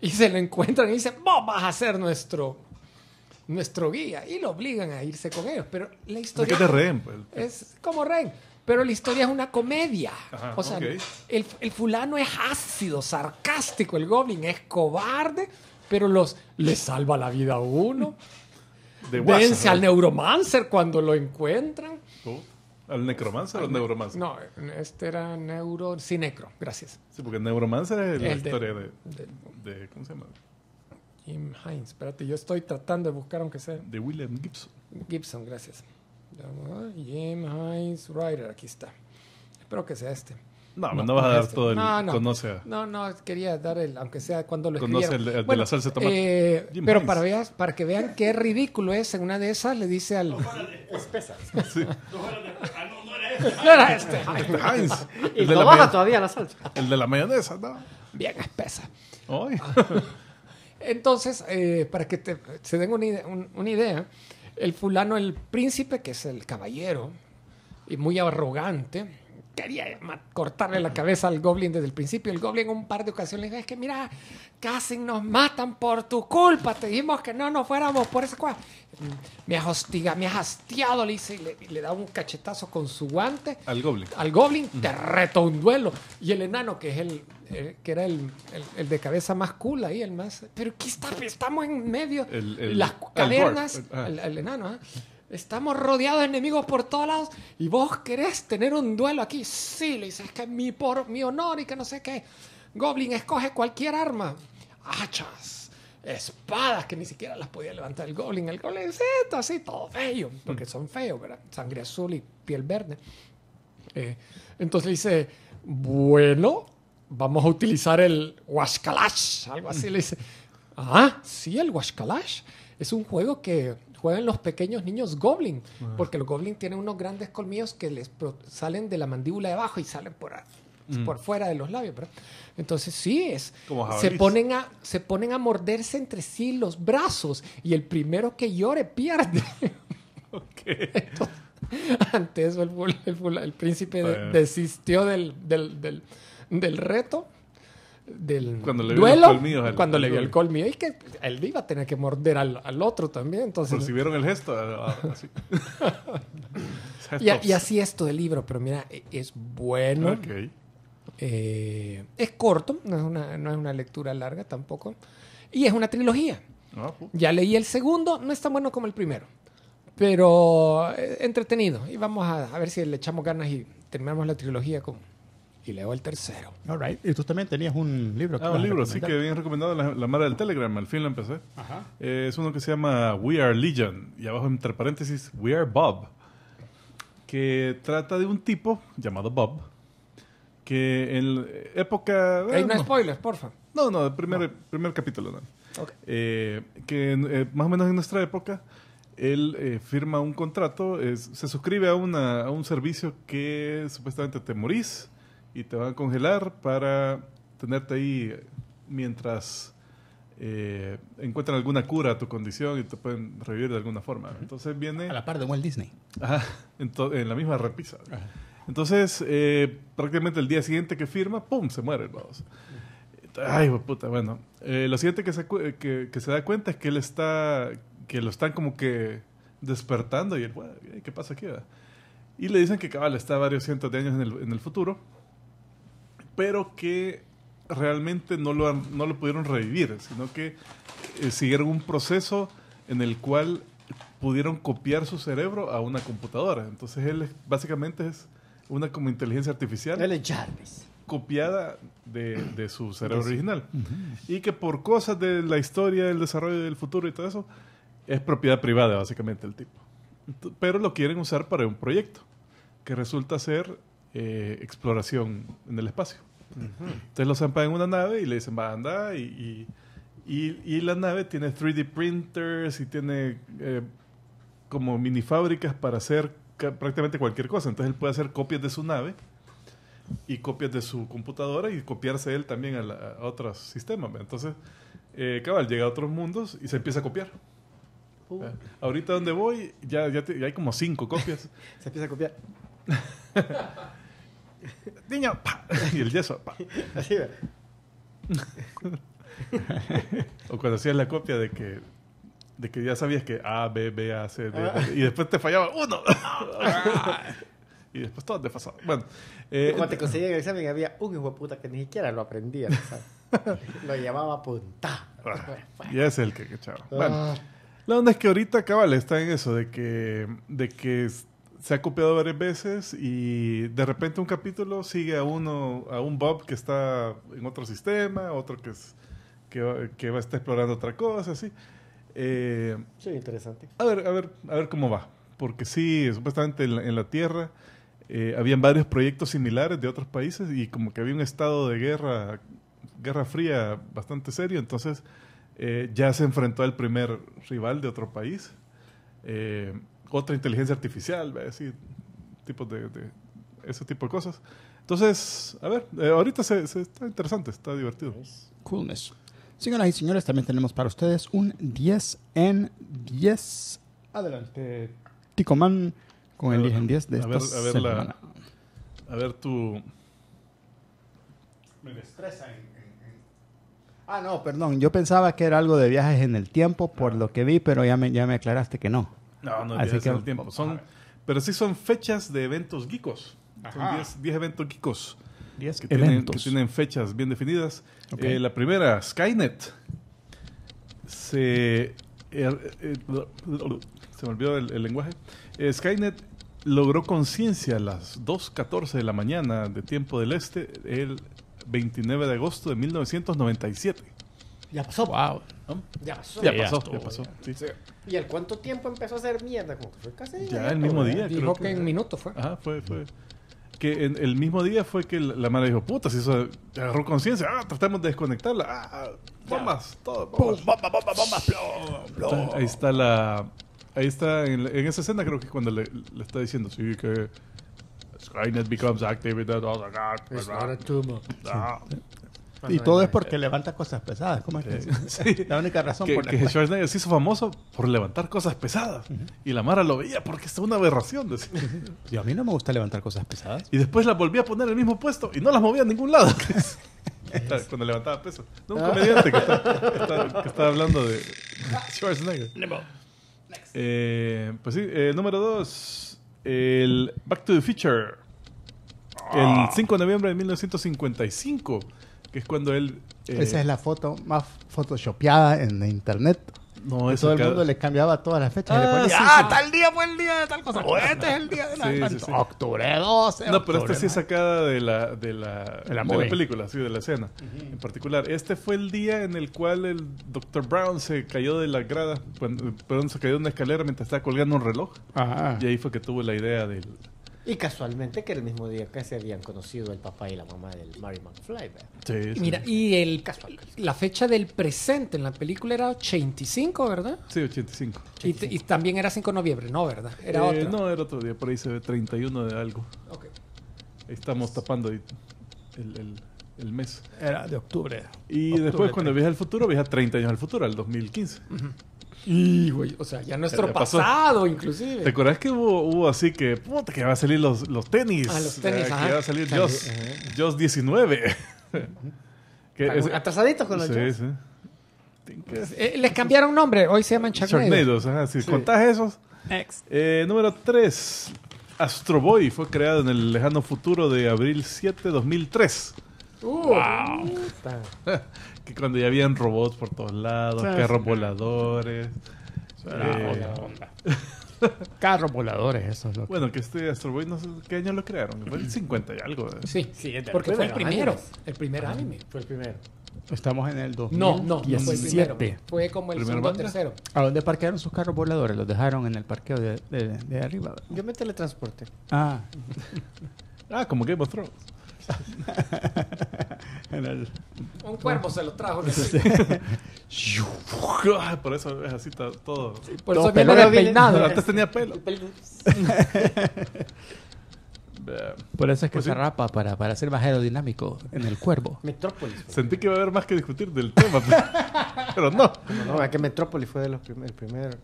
y se lo encuentran y dicen, vos vas a ser nuestro, nuestro guía, y lo obligan a irse con ellos. Pero la historia... qué te reen? Pues? Es como reen. Pero la historia es una comedia. o sea, el, el fulano es ácido, sarcástico, el goblin es cobarde, pero los, le salva la vida a uno de Dense al Neuromancer cuando lo encuentran. ¿Al Necromancer o al Neuromancer? No, este era Neuro. Sí, Necro, gracias. Sí, porque Neuromancer es la historia de, de, ¿Cómo se llama? Jim Hines, espérate, yo estoy tratando de buscar aunque sea. De William Gibson. Gibson, gracias. Ah, Jim Hines writer, aquí está. Espero que sea este. No, no, vas a dar todo el no, no, conoce. No, no, quería dar el, aunque sea cuando lo Conoce el, el de la salsa de tomate. Eh, pero para, para que vean qué ridículo es, en una de esas le dice al... Espesa. Ah, este. No era este. Heinz. Ah, este, ah, y el lo baja todavía la salsa. El de la mayonesa, ¿no? Bien espesa. Hoy. Entonces, eh, para que te, se den una, una idea, el fulano, el príncipe, que es el caballero, y muy arrogante, quería cortarle la cabeza al Goblin desde el principio. El Goblin un par de ocasiones le dijo, es que mira, casi nos matan por tu culpa. Te dijimos que no nos fuéramos por esa cosa. Me has hostiga, me has hastiado, le dice, y le, da un cachetazo con su guante. Al Goblin. Al Goblin, te reto un duelo. Y el enano, que es el, eh, que era el, de cabeza más cool ahí, el más... Pero aquí está, estamos en medio. Las cavernas, ah. el, enano, ¿ah? Estamos rodeados de enemigos por todos lados y vos querés tener un duelo aquí. Sí, le dices que mi, por, mi honor y que no sé qué. Goblin escoge cualquier arma. Hachas, espadas que ni siquiera las podía levantar el Goblin. El Goblin esto, así, todo feo, mm. porque son feos, ¿verdad? Sangre azul y piel verde. Entonces eh, entonces dice, bueno, vamos a utilizar el Huascalash, algo así. Le dice, mm. ah, sí, el Huascalash. Es un juego que juegan los pequeños niños goblin, ah. porque los goblin tienen unos grandes colmillos que les salen de la mandíbula de abajo y salen por mm. por fuera de los labios, Entonces sí es, se ponen a se ponen a morderse entre sí los brazos y el primero que llore pierde. Antes ante eso el, príncipe desistió del, del, del reto del cuando le duelo, vio el colmillo, cuando le vio el colmillo y que él iba a tener que morder al, otro también. Entonces, si vieron el gesto, así. y, así esto del libro, pero mira, e, es bueno. Eh, es corto, no es, una, no es una lectura larga tampoco. Y es una trilogía. Ah, ya leí el segundo, no es tan bueno como el primero, pero eh, entretenido. Y vamos a, a ver si le echamos ganas y terminamos la trilogía con, y leo el tercero. All Y tú también tenías un libro. ah, un libro, sí, que bien recomendado la, madre del Telegram. Al fin lo empecé. Eh, es uno que se llama We Are Legion. Y abajo, entre paréntesis, We Are Bob. Que trata de un tipo llamado Bob. Que en época. Hay eh, no, spoilers, porfa. No, no, el primer, primer capítulo. Eh, que más o menos en nuestra época él firma un contrato, se suscribe a, a, un servicio que supuestamente te morís y te van a congelar para tenerte ahí mientras eh, encuentran alguna cura a tu condición y te pueden revivir de alguna forma. Entonces viene... A la par de Walt Disney. Ajá, en, la misma repisa. Entonces, eh, prácticamente el día siguiente que firma, ¡pum!, se muere el baboso. Ay, puta, bueno. Eh, lo siguiente que se, que, se da cuenta es que él está, que lo están como que despertando y él, ¿qué pasa aquí? Y le dicen que cabal está varios cientos de años en el, en el futuro pero que realmente no lo, no lo pudieron revivir, sino que eh, siguieron un proceso en el cual pudieron copiar su cerebro a una computadora. Entonces él básicamente es una como inteligencia artificial. Él Jarvis. Copiada de, su cerebro original. Y que por cosas de la historia, el desarrollo del futuro y todo eso, es propiedad privada básicamente el tipo. Pero lo quieren usar para un proyecto que resulta ser eh, exploración en el espacio. Entonces lo zampan en una nave y le dicen, va, anda. Y, y, la nave tiene 3D printers y tiene eh, como mini fábricas para hacer prácticamente cualquier cosa. Entonces él puede hacer copias de su nave y copias de su computadora y copiarse él también a, otros sistemas. Entonces, eh, cabal, llega a otros mundos y se empieza a copiar. Eh, ahorita donde voy, ya, ya, hay como cinco copias. se empieza a copiar. Niño, Y el yeso, pa. Así va. o cuando hacías la copia de que, de que ya sabías que A, B, B, A, C, D, e, ah. y después te fallaba uno. y después todo desfasado. Bueno. Eh, cuando te eh, conseguían el examen había un hijo de puta que ni siquiera lo aprendía. lo llamaba punta. Ah, y es el que, que chavo. Bueno, ah. la onda es que ahorita cabal está en eso de que, de que se ha copiado varias veces y de repente un capítulo sigue a uno, a un Bob que está en otro sistema, otro que, es, que, que va a estar explorando otra cosa, así. Eh, sí, interesante. A ver, a ver, a ver cómo va. Porque sí, supuestamente en la, Tierra eh, habían varios proyectos similares de otros países y como que había un estado de guerra, guerra fría bastante serio, entonces eh, ya se enfrentó al primer rival de otro país otra inteligencia artificial, tipos de, ese tipo de cosas. Entonces, a ver, eh, ahorita se, está interesante, está divertido. Coolness. Señoras y señores, también tenemos para ustedes un 10 en 10. Adelante, Ticomán, con el 10 en 10 de a ver, a ver a ver tu... Me destresa, Ah, no, perdón. Yo pensaba que era algo de viajes en el tiempo por ah. lo que vi, pero ya me, ya me aclaraste que no. No, no es el tiempo. Son, pero sí son fechas de eventos geekos. Son 10 eventos geekos. 10 que, tienen, que tienen fechas bien definidas. Eh, la primera, Skynet. Se, eh, eh, se me olvidó el, el lenguaje. Skynet logró conciencia a las 2.14 de la mañana de tiempo del este el 29 de agosto de 1997. Ya pasó. Wow. Ya pasó. Ya, pasó, pasó. ¿Y el cuánto tiempo empezó a hacer mierda? Como que fue casi. Ya, el mismo día. Dijo creo que, que en minutos fue. ah fue, fue. Que el mismo día fue que la madre dijo, puta, si eso agarró conciencia, ah, tratemos de desconectarla, ah, bombas, todo, bombas, bombas, bombas, bombas, Ahí está la, ahí está, en, esa escena creo que es cuando le, está diciendo, sí, que Skynet becomes active. It's not a tumor y todo es porque levanta cosas pesadas. ¿Cómo es que? Eh, la única razón que, por la que Schwarzenegger se hizo famoso por levantar cosas pesadas. Y la Mara lo veía porque es una aberración. y a mí no me gusta levantar cosas pesadas. Y después las volvía a poner en el mismo puesto y no las movía a ningún lado. Cuando levantaba peso. No, un ah. comediante que estaba que hablando de Schwarzenegger. Eh, pues sí, eh, número 2. El Back to the Future. El 5 ah. de noviembre de 1955 que es cuando él... Eh, Esa es la foto más photoshopeada en internet. No, todo el mundo le cambiaba todas las fechas. Ah, ah tal día fue el día de tal cosa. Este, este es el día de la sí, Octubre 12. No, pero esta sí es sacada de la, de la, de la, película, sí, de la escena. En particular, este fue el día en el cual el Dr. Brown se cayó de la grada, perdón, se cayó de una escalera mientras estaba colgando un reloj. Ajá. Y ahí fue que tuvo la idea del, y casualmente que el mismo día que se habían conocido el papá y la mamá del Mary McFly. Sí, Mira, y el, Casual. la fecha del presente en la película era 85, ¿verdad? Sí, 85. Y, y también era 5 de noviembre, ¿no? ¿Verdad? Era eh, otro. No, era otro día, por ahí se ve 31 de algo. Ok. Estamos tapando el, mes. Era de octubre. Y después cuando viaja al futuro, viaja 30 años al futuro, al 2015. Uh güey, o sea, ya nuestro pasado, inclusive. ¿Te acuerdas que hubo, así que, puta, que va a salir los, tenis? Ah, los tenis, ajá. Que va a salir Joss, Joss 19. que Atrasaditos con los sí, Sí. Pues, eh, les cambiaron nombre, hoy se llaman Sharknados. ajá, si contás esos. Eh, número 3. Astroboy fue creado en el lejano futuro de abril 7, 2003. Uh, wow. que cuando ya habían robots por todos lados, carros voladores. Ah, eh, onda, onda. Carros voladores, eso es Bueno, que este Astro no sé qué año lo crearon. Fue el 50 y algo. ¿eh? Sí, sí porque fue el primero. El primer anime. Fue el primero. Estamos en el 2017. No, no, fue como el segundo tercero. ¿A dónde parquearon sus carros voladores? Los dejaron en el parqueo de, arriba. Yo me teletransporté. Ah. ah, como Game of Thrones. Un cuervo se lo trajo. por eso es así todo. Sí, por eso Antes tenía pelo. Por eso es que pues se rapa para, para ser más aerodinámico en el cuervo. Metrópolis. Sentí que iba a haber más que discutir del tema, pues. pero, no. no. No, es que Metrópolis fue de los el primer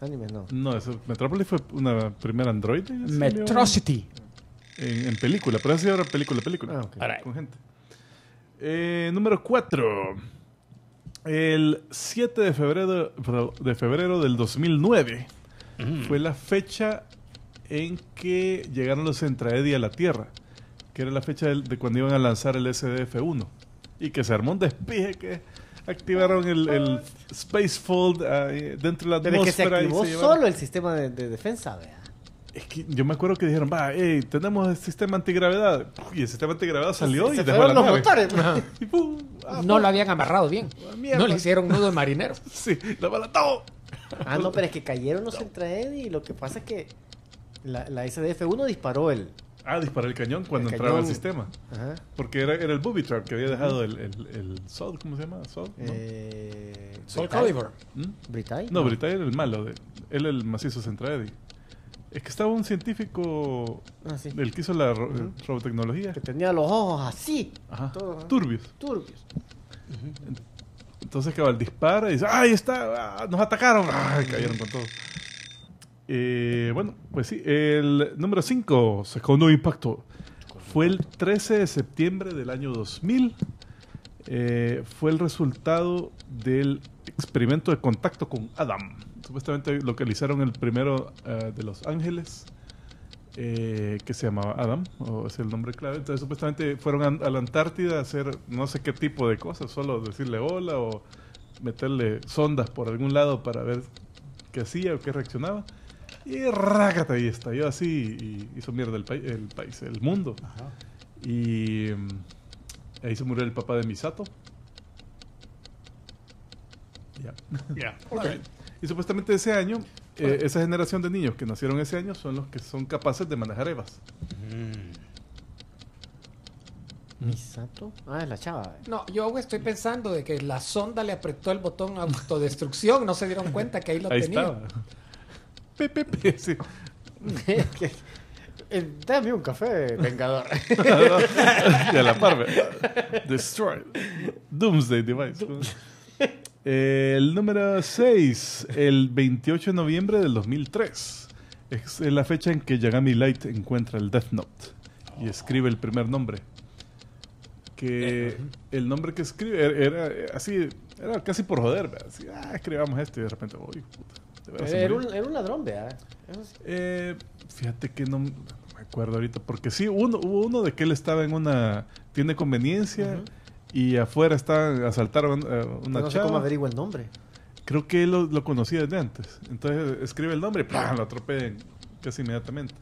anime, ¿no? No, Metrópolis fue una primera androide. Metrocity en, película, pero así ahora película, película. Ah, Con gente. Eh, número 4. El 7 de febrero, de febrero del 2009 mm. fue la fecha en que llegaron los Entraedi a la Tierra, que era la fecha de, cuando iban a lanzar el SDF-1. Y que se armó un despije que activaron el, el Fold dentro de la atmósfera. Pero que se activó solo el sistema de, defensa, es que yo me acuerdo que dijeron, va, hey, tenemos el sistema antigravedad. Y el sistema antigravedad salió y se dejó los nave. Pues. no ah, lo habían amarrado bien. Ah, no le hicieron nudo de marinero. sí, lo todo. Ah, no, pero es que cayeron los centraed y lo que pasa es que la, la SDF-1 disparó el... Ah, disparó el cañón cuando entraba el sistema. Ajá. Porque era, el booby trap que había dejado el, el, Sol, ¿cómo se llama? Sol. Eh, Sol Calibur. ¿Mm? ¿Britai? No, no. Britai era el malo. De, él el macizo centraedi. Es que estaba un científico, ah, el que hizo la robotecnología. Que tenía los ojos así. Turbios. Turbios. Entonces -huh. Entonces cabal dispara y dice, ¡ay, está! Ah, ¡Nos atacaron! cayeron con todo! Eh, bueno, pues sí, el número 5, segundo impacto, fue el 13 de septiembre del año 2000. Eh, fue el resultado del experimento de contacto con Adam. Supuestamente localizaron el primero eh, de los ángeles. Eh, que se llamaba Adam, o es el nombre clave. Entonces, supuestamente fueron a, la Antártida a hacer no sé qué tipo de cosas, solo decirle hola o meterle sondas por algún lado para ver qué hacía o qué reaccionaba. Y ¡rágata! ahí estalló así y hizo mierda el, el país, el mundo. Y mm, Ahí se murió el papá de Misato. Ya. ya, Y supuestamente ese año, eh, esa generación de niños que nacieron ese año son los que son capaces de manejar Evas. Mm. ¿Misato? Ah, es la chava. Eh. No, yo estoy pensando de que la sonda le apretó el botón autodestrucción. no se dieron cuenta que ahí lo tenía. eh, dame un café, Vengador. De la par, Destroy. Doomsday Device. Eh, el número 6, el 28 de noviembre del 2003. Es la fecha en que Yagami Light encuentra el Death Note y escribe el primer nombre. Que el nombre que escribe era, así, era casi por joder. Así, ah, escribamos esto y de repente, voy puta. Era un, ladrón, vea. Eh, fíjate que no, me acuerdo ahorita, porque sí, uno, hubo uno de que él estaba en una tienda de conveniencia y afuera estaban, asaltaron una chava. cómo averigua el nombre. Creo que él lo, conocía desde antes. Entonces escribe el nombre y lo atropellan casi inmediatamente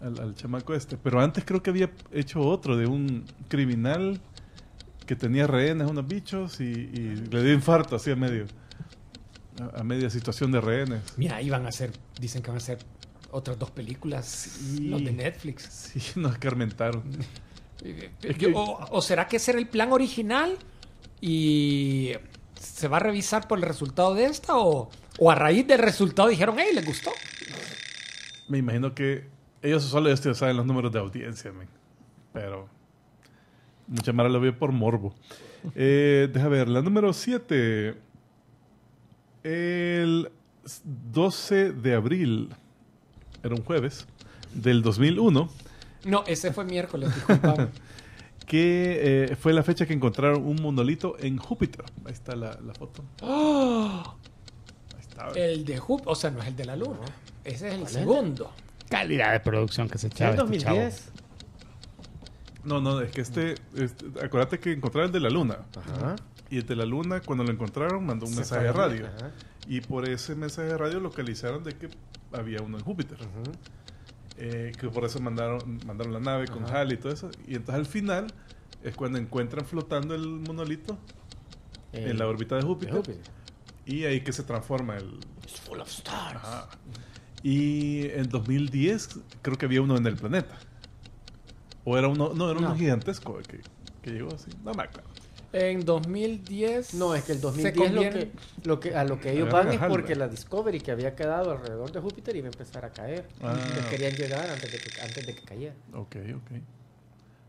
al, chamaco este. Pero antes creo que había hecho otro de un criminal que tenía rehenes, unos bichos y, y le dio infarto así a medio. A, media situación de rehenes. Mira, ahí van a ser, dicen que van a ser otras dos películas, los de Netflix. Sí, nos carmentaron. o, será que ese el plan original? ¿Y se va a revisar por el resultado de esta? ¿O, a raíz del resultado dijeron, hey, les gustó? Me imagino que ellos solo ya saben los números de audiencia, pero mucha mala lo por morbo. Eh, deja ver, la número 7 el 12 de abril, era un jueves, del 2001. No, ese fue miércoles, que eh, fue la fecha que encontraron un monolito en Júpiter. Ahí está la, foto. ¡Oh! Ahí está, el de Júpiter, o sea, no es el de la Luna. Ese es el segundo. Calidad de producción que se echaba. 2010? Este no, no, es que este, este, Acuérdate que encontraron el de la Luna. Ajá. Y de la luna, cuando lo encontraron, mandó un mensaje de radio. Y por ese mensaje de radio localizaron de que había uno en Júpiter. Eh, que por eso mandaron, mandaron la nave con Hal y todo eso. Y entonces al final es cuando encuentran flotando el monolito en la órbita de Júpiter, Y ahí que se transforma el... It's full of stars. Y en 2010 creo que había uno en el planeta. O era uno... No, era uno gigantesco que, que llegó así. No me acuerdo. En 2010. No, es que el 2010 lo que, lo que, a lo que ellos van es porque la Discovery que había quedado alrededor de Júpiter iba a empezar a caer. Ah. querían llegar antes de, que, antes de que cayera. Ok, ok.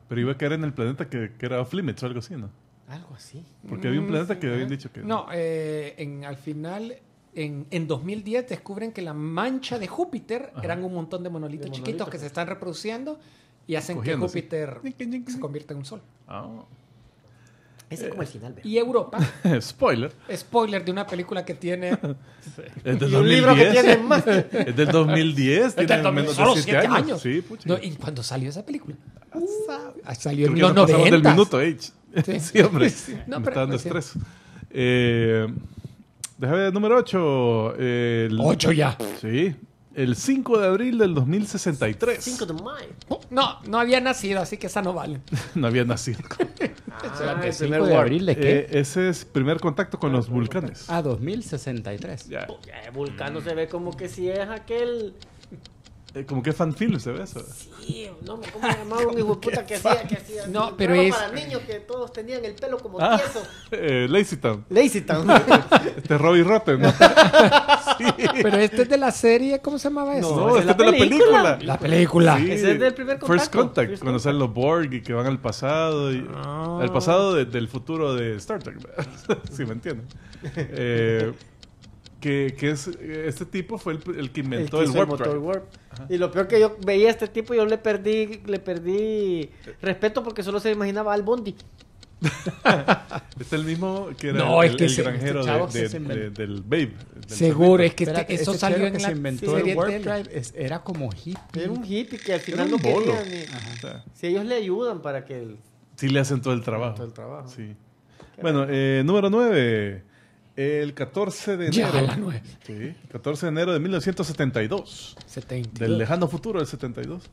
Pero iba a caer en el planeta que, que era Flimits o algo así, ¿no? Algo así. Porque había un mm, planeta que habían eh. dicho que. No, eh, en, al final, en, en, 2010 descubren que la mancha de Júpiter eran un montón de monolitos, chiquitos que se están reproduciendo y hacen que Júpiter se convierta en un sol. Ah, ese es como el final. Y Europa. Spoiler. Spoiler de una película que tiene. Sí. Es del y un libro que tiene más. es del 2010. es del 2010. menos solo 7 años. Sí, no, y cuándo salió esa película. Ah, uh, salió en los 90. del minuto, H. Sí, hombre. Sí. No, Me está dando estrés. Eh, déjame ver, número 8. 8 ya. Sí el 5 de abril del 2063. 5 de mayo. Oh, no, no había nacido, así que esa no vale. no había nacido. ah, 5 de abril de qué? Eh, ese es primer contacto con los volcanes. Ah, 2063. Ya. Vulcano se ve como que si es aquel eh, como que es fanfilm, ¿se ve eso? Sí, no, ¿cómo se llamaba un hijo puta que hacía, que hacía? No, pero es... para niños que todos tenían el pelo como ah, tieso. Eh, Lazy Town. Lazy Town. este es Robbie Rotten. ¿no? sí. Pero este es de la serie, ¿cómo se llamaba eso? No, este es de la película. La película. Ese es del primer contacto. First Contact, conocer los Borg y que van al pasado. Y, ah. Al pasado del futuro de Star Trek. si me entienden. Eh... Que, que, es, este tipo fue el, el que inventó el, que warp, Drive. Y lo peor que yo veía a este tipo, yo le perdí, le perdí respeto porque solo se imaginaba al Bondi. es el mismo que era el, extranjero granjero del Babe. Seguro, es que este- este eso salió en que la se inventó el warp drive, era como hippie. Era un hippie que al final no bolo. si ellos le ayudan para que... él. sí le hacen todo el trabajo. Todo el trabajo. Sí. Bueno, eh, número 9 el 14 de enero. de enero de 1972. Del lejano futuro del 72.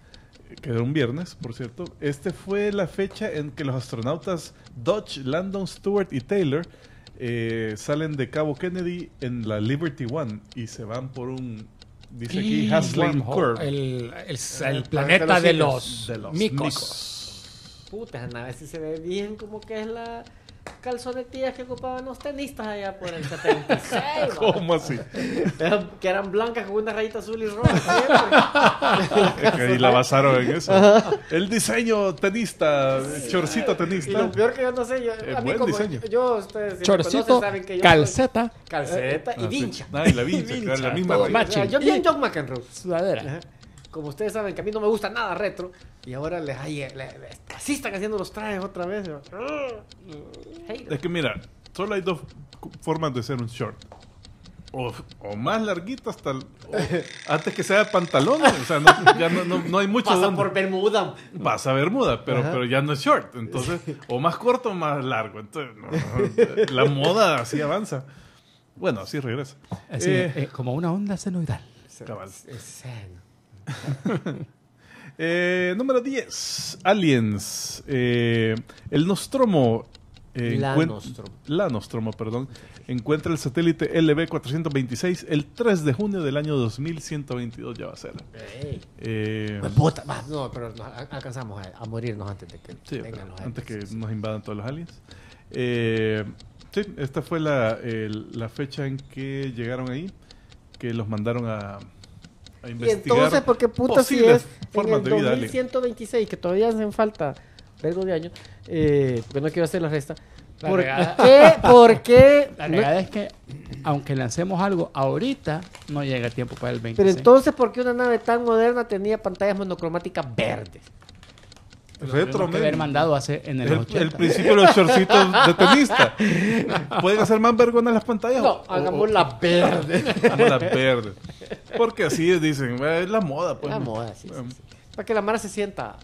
Eh, que era un viernes, por cierto. Este fue la fecha en que los astronautas Dodge, Landon Stewart y Taylor eh, salen de Cabo Kennedy en la Liberty One y se van por un dice aquí Haslam Curve. El, ah, planeta de los, de los, micos. micos. a si se ve bien como que es la calzonetillas que ocupaban los tenistas allá por el 76. ¿Cómo así? que eran blancas con una rayita azul y roja. y la basaron en eso. El diseño tenista, chorcito tenista. Y lo peor que yo no sé, yo, eh, a buen diseño. yo ustedes chorcito, saben que calceta, calceta y ah, vincha. Ah, y la vincha, y la misma. Yo yo bien John McEnroe. Sudadera. Como ustedes saben que a mí no me gusta nada retro, y ahora les, este, así están haciendo los trajes otra vez. Es que mira, solo hay dos formas de hacer un short. O, más larguito hasta antes que sea de pantalón. O sea, no, ya no, no, hay mucho. Pasa por Bermuda. Pasa Bermuda, pero, pero ya no es short. Entonces, o más corto o más largo. Entonces, la moda así avanza. Bueno, así regresa. Eh, eh, como una onda senoidal. Cabal. Eh, número 10. Aliens. Eh, el Nostromo. Eh, la, Nostromo. la Nostromo. perdón. Encuentra el satélite LB-426 el 3 de junio del año 2122, ya va a ser. Pues, no, pero alcanzamos a, morirnos antes de que, antes que nos invadan todos los aliens. sí, esta fue la, la fecha en que llegaron ahí, que los mandaron a, y entonces, porque qué puta si es en el 2126, que todavía hacen falta vergo de años, eh, porque no quiero hacer la resta? ¿Por qué? La no, es que, aunque lancemos algo ahorita, no llega tiempo para el 26. Pero entonces, ¿por qué una nave tan moderna tenía pantallas monocromáticas verdes? Retro, que haber mandado hace en el, el, 80. el principio de los shortsitos de tenista. ¿Pueden hacer más vergüenza en las pantallas? No, hagamos la verde. Hagamos la verde. Porque así dicen, es la moda. Pues. La moda, sí, em, Para que la Mara se sienta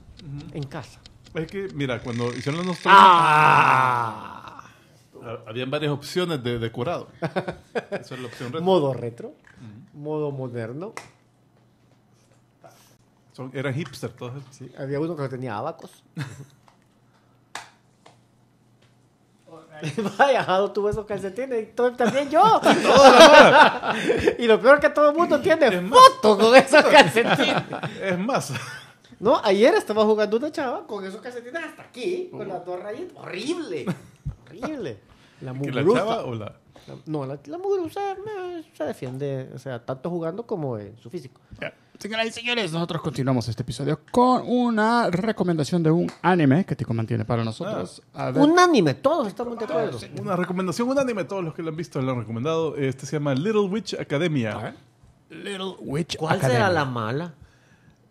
en casa. Es que, mira, cuando hicieron los nostalgia ¡Ah! ah habían varias opciones de decorado. Esa es la opción retro. Modo retro, modo moderno, son, eran hipsters todos. había uno que tenía abacos. Vaya, Jado tuvo esos calcetines y también yo. y lo peor que todo el mundo tiene es foto con esos calcetines. Es más. No, ayer estaba jugando una chava con esos calcetines hasta aquí, con la las dos Horrible. Horrible. La chava o la.? no, la, la eh, se defiende, o sea, tanto jugando como en su físico. Señoras y señores, nosotros continuamos este episodio con una recomendación de un anime que Tico mantiene para nosotros. Ah, un anime, todos estamos de ah, Una recomendación, un anime, todos los que lo han visto lo han recomendado. Este se llama Little Witch Academia. Little Witch ¿Cuál será la mala?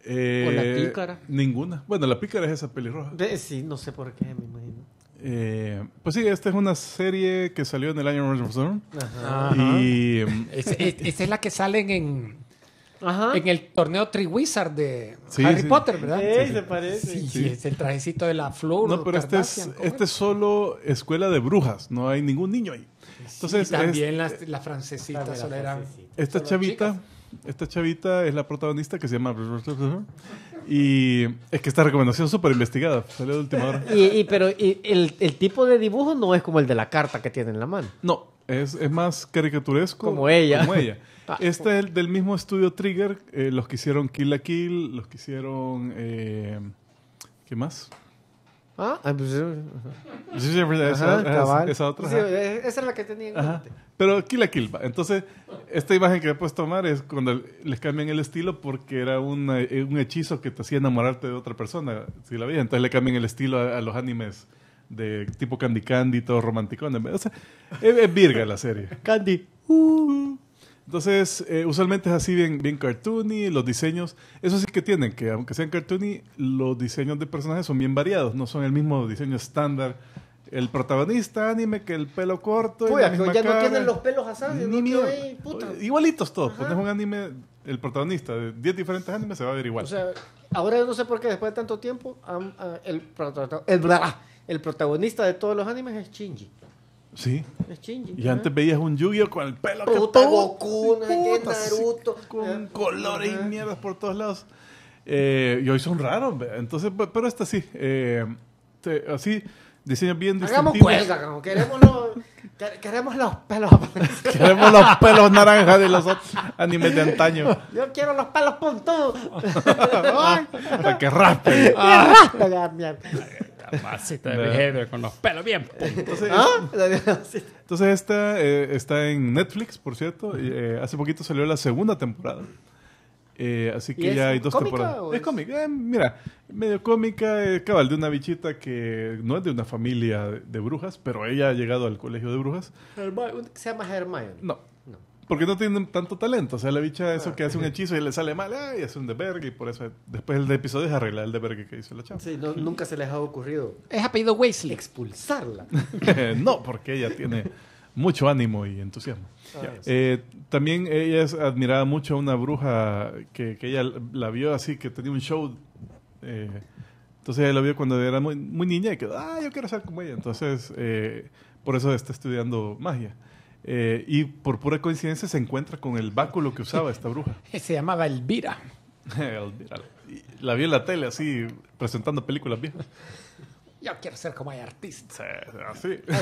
Eh, la pícara? Ninguna. Bueno, la pícara es esa pelirroja. Eh, sí, no sé por qué, me imagino. Eh, pues sí, esta es una serie que salió en el año Ajá. Y. Esa es la que salen en en el torneo Triwizard de Harry Potter, ¿verdad? Sí, se parece. Sí, es el trajecito de la flor. No, pero este es, este solo escuela de brujas, no hay ningún niño ahí. Entonces, y también la, eh, francesita Esta chavita. Esta chavita es la protagonista que se llama. Y es que esta recomendación es súper investigada. Salió de última hora. Y, pero el, el, tipo de dibujo no es como el de la carta que tiene en la mano. No, es, es más caricaturesco. Como ella. Como ella. este es del mismo estudio Trigger, eh, los que hicieron Kill la Kill, los que hicieron... Eh, ¿Qué más? Ah, ah pues, eh, pues, esa, otra. esa es la que tenía Pero Kill la Kill Entonces, esta imagen que he puesto es cuando les cambian el estilo porque era un hechizo que te hacía enamorarte de otra persona. Si la entonces le cambian el estilo a, a los animes de tipo Candy Candy, todo romanticón. O es, virga la serie. Candy. Entonces, eh, usualmente es así bien, bien cartoony, los diseños, eso sí que tienen, que aunque sean cartoony, los diseños de personajes son bien variados, no son el mismo diseño estándar. El protagonista anime que el pelo corto. ya no tienen los pelos asados, ni Igualitos todos. Pones un anime, el protagonista de 10 diferentes animes se va a ver igual. ahora yo no sé por qué después de tanto tiempo, ah, el, el, el protagonista de todos los animes es Shinji. Sí. Es Shinji. Y antes veías un Yu-Gi-Oh con el pelo que Goku, Naruto. Con eh, colores y mierdas por todos lados. Eh, y hoy son raros, entonces, pero esta sí. Eh, así diseño bien Hagamos queremos los, queremos los pelos. queremos los pelos naranjas de los otros animes de antaño. Yo quiero los pelos puntudos. Para que raspen. raspe, Que ah. raspen, Masita de con los pelos bien. Entonces, ¿Ah? entonces esta eh, está en Netflix, por cierto. Eh, hace poquito salió la segunda temporada. Eh, así que ya hay dos temporadas. Es, cómica, eh, mira, medio cómica, cabal, de una bichita que no es de una familia de brujas, pero ella ha llegado al colegio de brujas. ¿Se llama Hermione? No. Porque no tienen tanto talento, o sea, la bicha eso ah. que hace un hechizo y le sale mal, y hace un deber y por eso después el de episodios es arreglar el debergue que hizo la chava. Sí, nunca se les ha ocurrido. Es apellido Weasley. Expulsarla. no, porque ella tiene mucho ánimo y entusiasmo. Eh, también ella es admiraba mucho a una bruja que, ella la vio así, que tenía un show. Eh, entonces ella la vio cuando era muy, muy, niña y quedó, ah, yo quiero ser como ella. Entonces, eh, por eso está estudiando magia. Eh, y por pura coincidencia se encuentra con el báculo que usaba esta bruja. se llamaba Elvira. Elvira. La vio en la tele así, presentando películas viejas. Yo quiero ser como hay artista. así. Ah,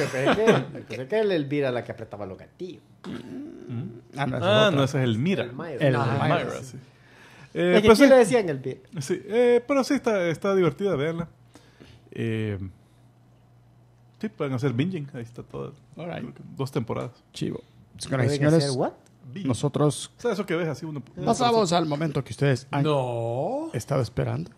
es que, es Elvira la que apretaba los gatillos. Ah, ah no, ese, es, el Mira. El Mira, sí. Eh, pues sí, le decían el pie Sí, eh, pero sí está, está divertida, verla. Eh, sí, pueden hacer binging. Ahí está todo. Dos temporadas. Chivo. Señoras y señores, nosotros... ¿Sabes que ves así Pasamos al momento que ustedes han no. estado esperando.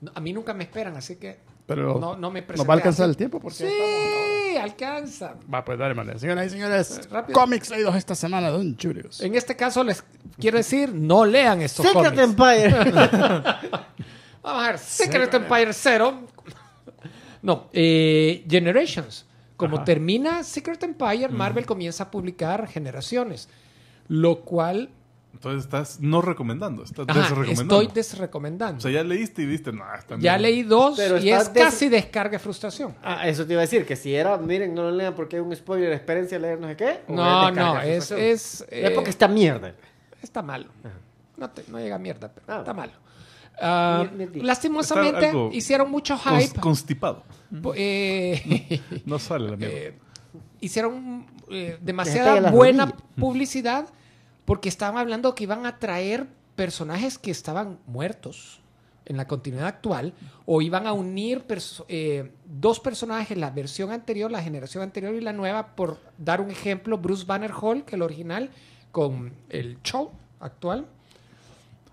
No. A mí nunca me esperan, así que... Pero no, me presenté. Nos va a alcanzar el tiempo porque... Sí. Estamos alcanza. Va, pues dale, Manuel. Señoras y señores, Comics eh, cómics leídos esta semana, Don Julius. En este caso les quiero decir, no lean estos Secret Empire. Vamos a ver, Secret Empire 0. No, eh, Generations. Como termina Secret Empire, Marvel comienza a publicar Generaciones, lo cual entonces estás no recomendando, estás desrecomendando. Estoy desrecomendando. O sea, ya leíste y viste, no, está Ya leí dos y es casi descarga de frustración. Ah, eso te iba a decir, que si era, miren, no lo lean porque hay un spoiler, experiencia leer no sé qué. No, no, es. Es, eh, es, porque eh, está mierda. Está malo. No, te, no llega a mierda, pero ah. está malo. Ah, lastimosamente hicieron mucho hype. constipado. Eh, no, sale la mierda. Eh, hicieron demasiada buena publicidad porque estaban hablando que iban a traer personajes que estaban muertos en la continuidad actual, o iban a unir eh, dos personajes, la versión anterior, la generación anterior y la nueva, por dar un ejemplo, Bruce Banner Hall, que el original, con el show actual.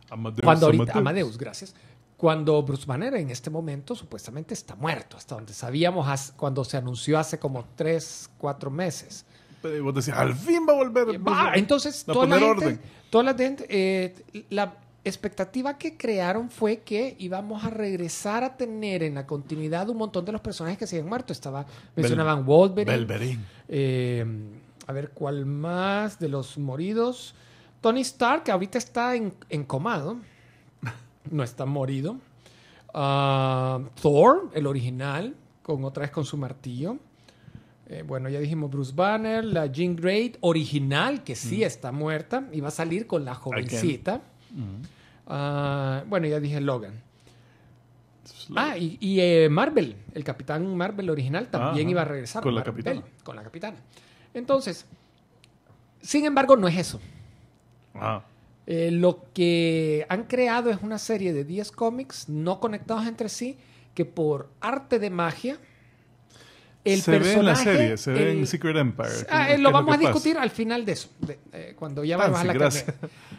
Amadeus. Amadeus, gracias cuando Bruce Banner en este momento supuestamente está muerto, hasta donde sabíamos cuando se anunció hace como tres, cuatro meses vos al fin va a volver. Ah, entonces, la eh, la expectativa que crearon fue que íbamos a regresar a tener en la continuidad un montón de los personajes que se habían muerto. Estaba, mencionaban Wolverine. Eh, a ver, ¿cuál más de los moridos? Tony Stark, que ahorita está en, encomado. No está morido. Ah, Thor, el original, con otra vez con su martillo. Eh, bueno, ya dijimos Bruce Banner, la Jean Grey original, que sí mm. está muerta, y va a salir con la jovencita. Mm. Ah, bueno, ya dije Logan. Pues, ah, y, eh, Marvel, el Capitán Marvel original también iba a regresar. Con la capitana. Con la capitana. Entonces, sin embargo, no es eso. Ah. Eh, lo que han creado es una serie de 10 cómics no conectados entre sí que por arte de magia el se personaje, ve en la serie, se ve en Secret Empire. Ah, lo vamos a discutir al final de eso, eh, cuando ya vamos ah, a la gracias.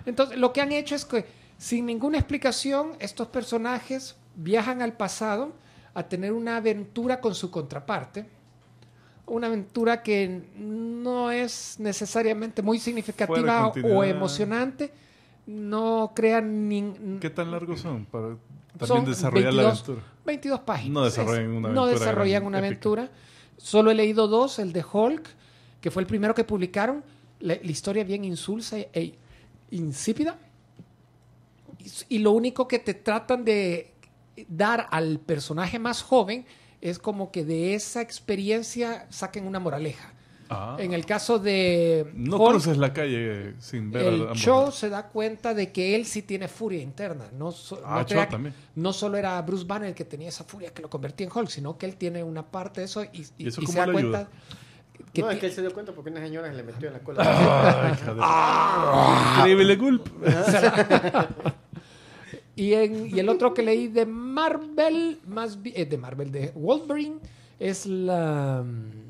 Entonces, lo que han hecho es que, sin ninguna explicación, estos personajes viajan al pasado a tener una aventura con su contraparte. Una aventura que no es necesariamente muy significativa o emocionante. No crean ni... ¿Qué tan largos son para también desarrollar la aventura? 22 páginas. No desarrollan una aventura. No desarrollan una aventura Solo he leído dos, el de Hulk, que fue el primero que publicaron, la, historia bien insulsa e, e insípida. y lo único que te tratan de dar al personaje más joven es como que de esa experiencia saquen una moraleja. Ah. En el caso de... No Hulk, cruces la calle sin ver el show se da cuenta de que él sí tiene furia interna. No, ah, no, no, solo era Bruce Banner el que tenía esa furia que lo convertía en Hulk, sino que él tiene una parte de eso y, y, se da cuenta... Que no, es que él se dio cuenta porque una señora le metió en la cola. Ah, increíble culpa. y, el otro que leí de Marvel, más eh, de Marvel, de Wolverine, es la... Mm,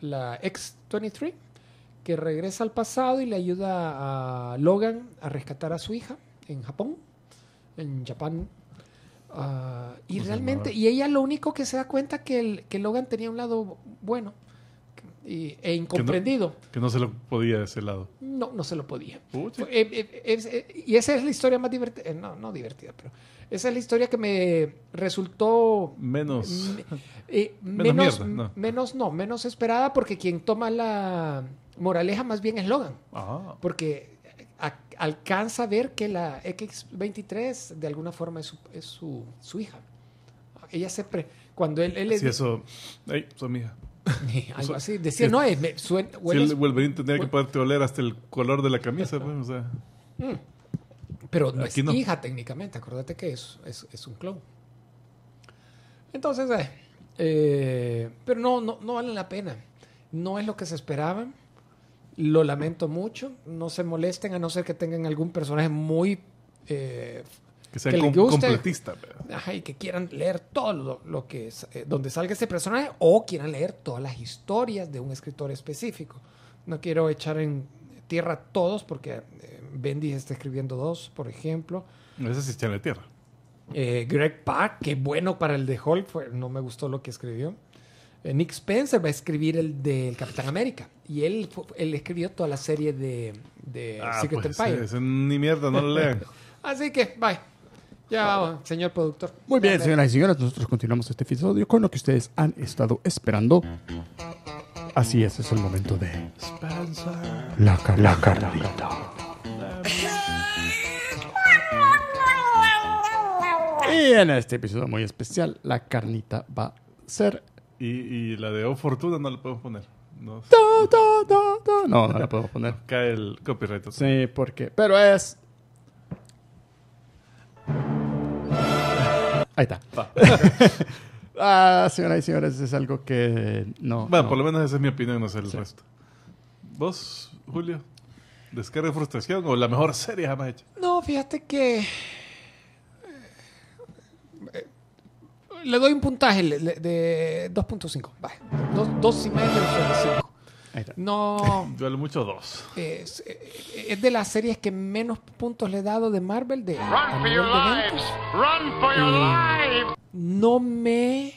la X-23, que regresa al pasado y le ayuda a Logan a rescatar a su hija en Japón, en Japón. Ah, y pues realmente, y ella lo único que se da cuenta que, que Logan tenía un lado bueno e incomprendido. Que no, se lo podía ese lado. No, no se lo podía. Eh, eh, eh, y esa es la historia más divertida, no, no divertida, pero esa es la historia que me resultó... Menos... Eh, menos, menos, no. menos esperada porque quien toma la moraleja más bien es Logan. Ah. Porque alcanza a ver que la X-23 de alguna forma es su, es su, hija. Ella siempre... cuando él... él es, eso... Ay, su amiga. Algo así. Decía, no, es, eh, si el Wolverine tendría que poderte oler hasta el color de la camisa. Pues, o sea. Mm. Pero no es hija técnicamente, acuérdate que es, es, un clon. Entonces, eh, eh, pero no, no, no valen la pena. No es lo que se esperaba. Lo lamento mucho. No se molesten a no ser que tengan algún personaje muy... Eh, que sea completista. y que quieran leer todo lo, que es, donde salga ese personaje o quieran leer todas las historias de un escritor específico. No quiero echar en tierra todos porque Bendis está escribiendo dos, por ejemplo. Ese sí está en la tierra. Eh, Greg Pak, qué bueno para el de Hulk, no me gustó lo que escribió. Eh, Nick Spencer va a escribir el del Capitán América. Y él, él escribió toda la serie de, ah, Secret pues, Empire. ni mierda, no lo lean. Así que, bye. Ya vamos, señor productor. Muy bien, señoras y señores, nosotros continuamos este episodio con lo que ustedes han estado esperando. Así es, es el momento de... Spencer. La, en este episodio muy especial, la carnita va a ser. Y, la de O oh, Fortuna no la podemos poner. No, no, la podemos poner. Cae el copyright. Sí, porque. Pero es. Ahí está. ah, señoras y señores, es algo que no. Bueno, por lo menos esa es mi opinión, no sé el resto. ¿Vos, Julio? ¿Descarga de frustración o la mejor serie jamás hecha? No, fíjate que eh, le doy un puntaje de 2.5. Vale. y sobre No. Duele mucho dos. Eh, eh, es, de las series que menos puntos le he dado de Marvel. De, No me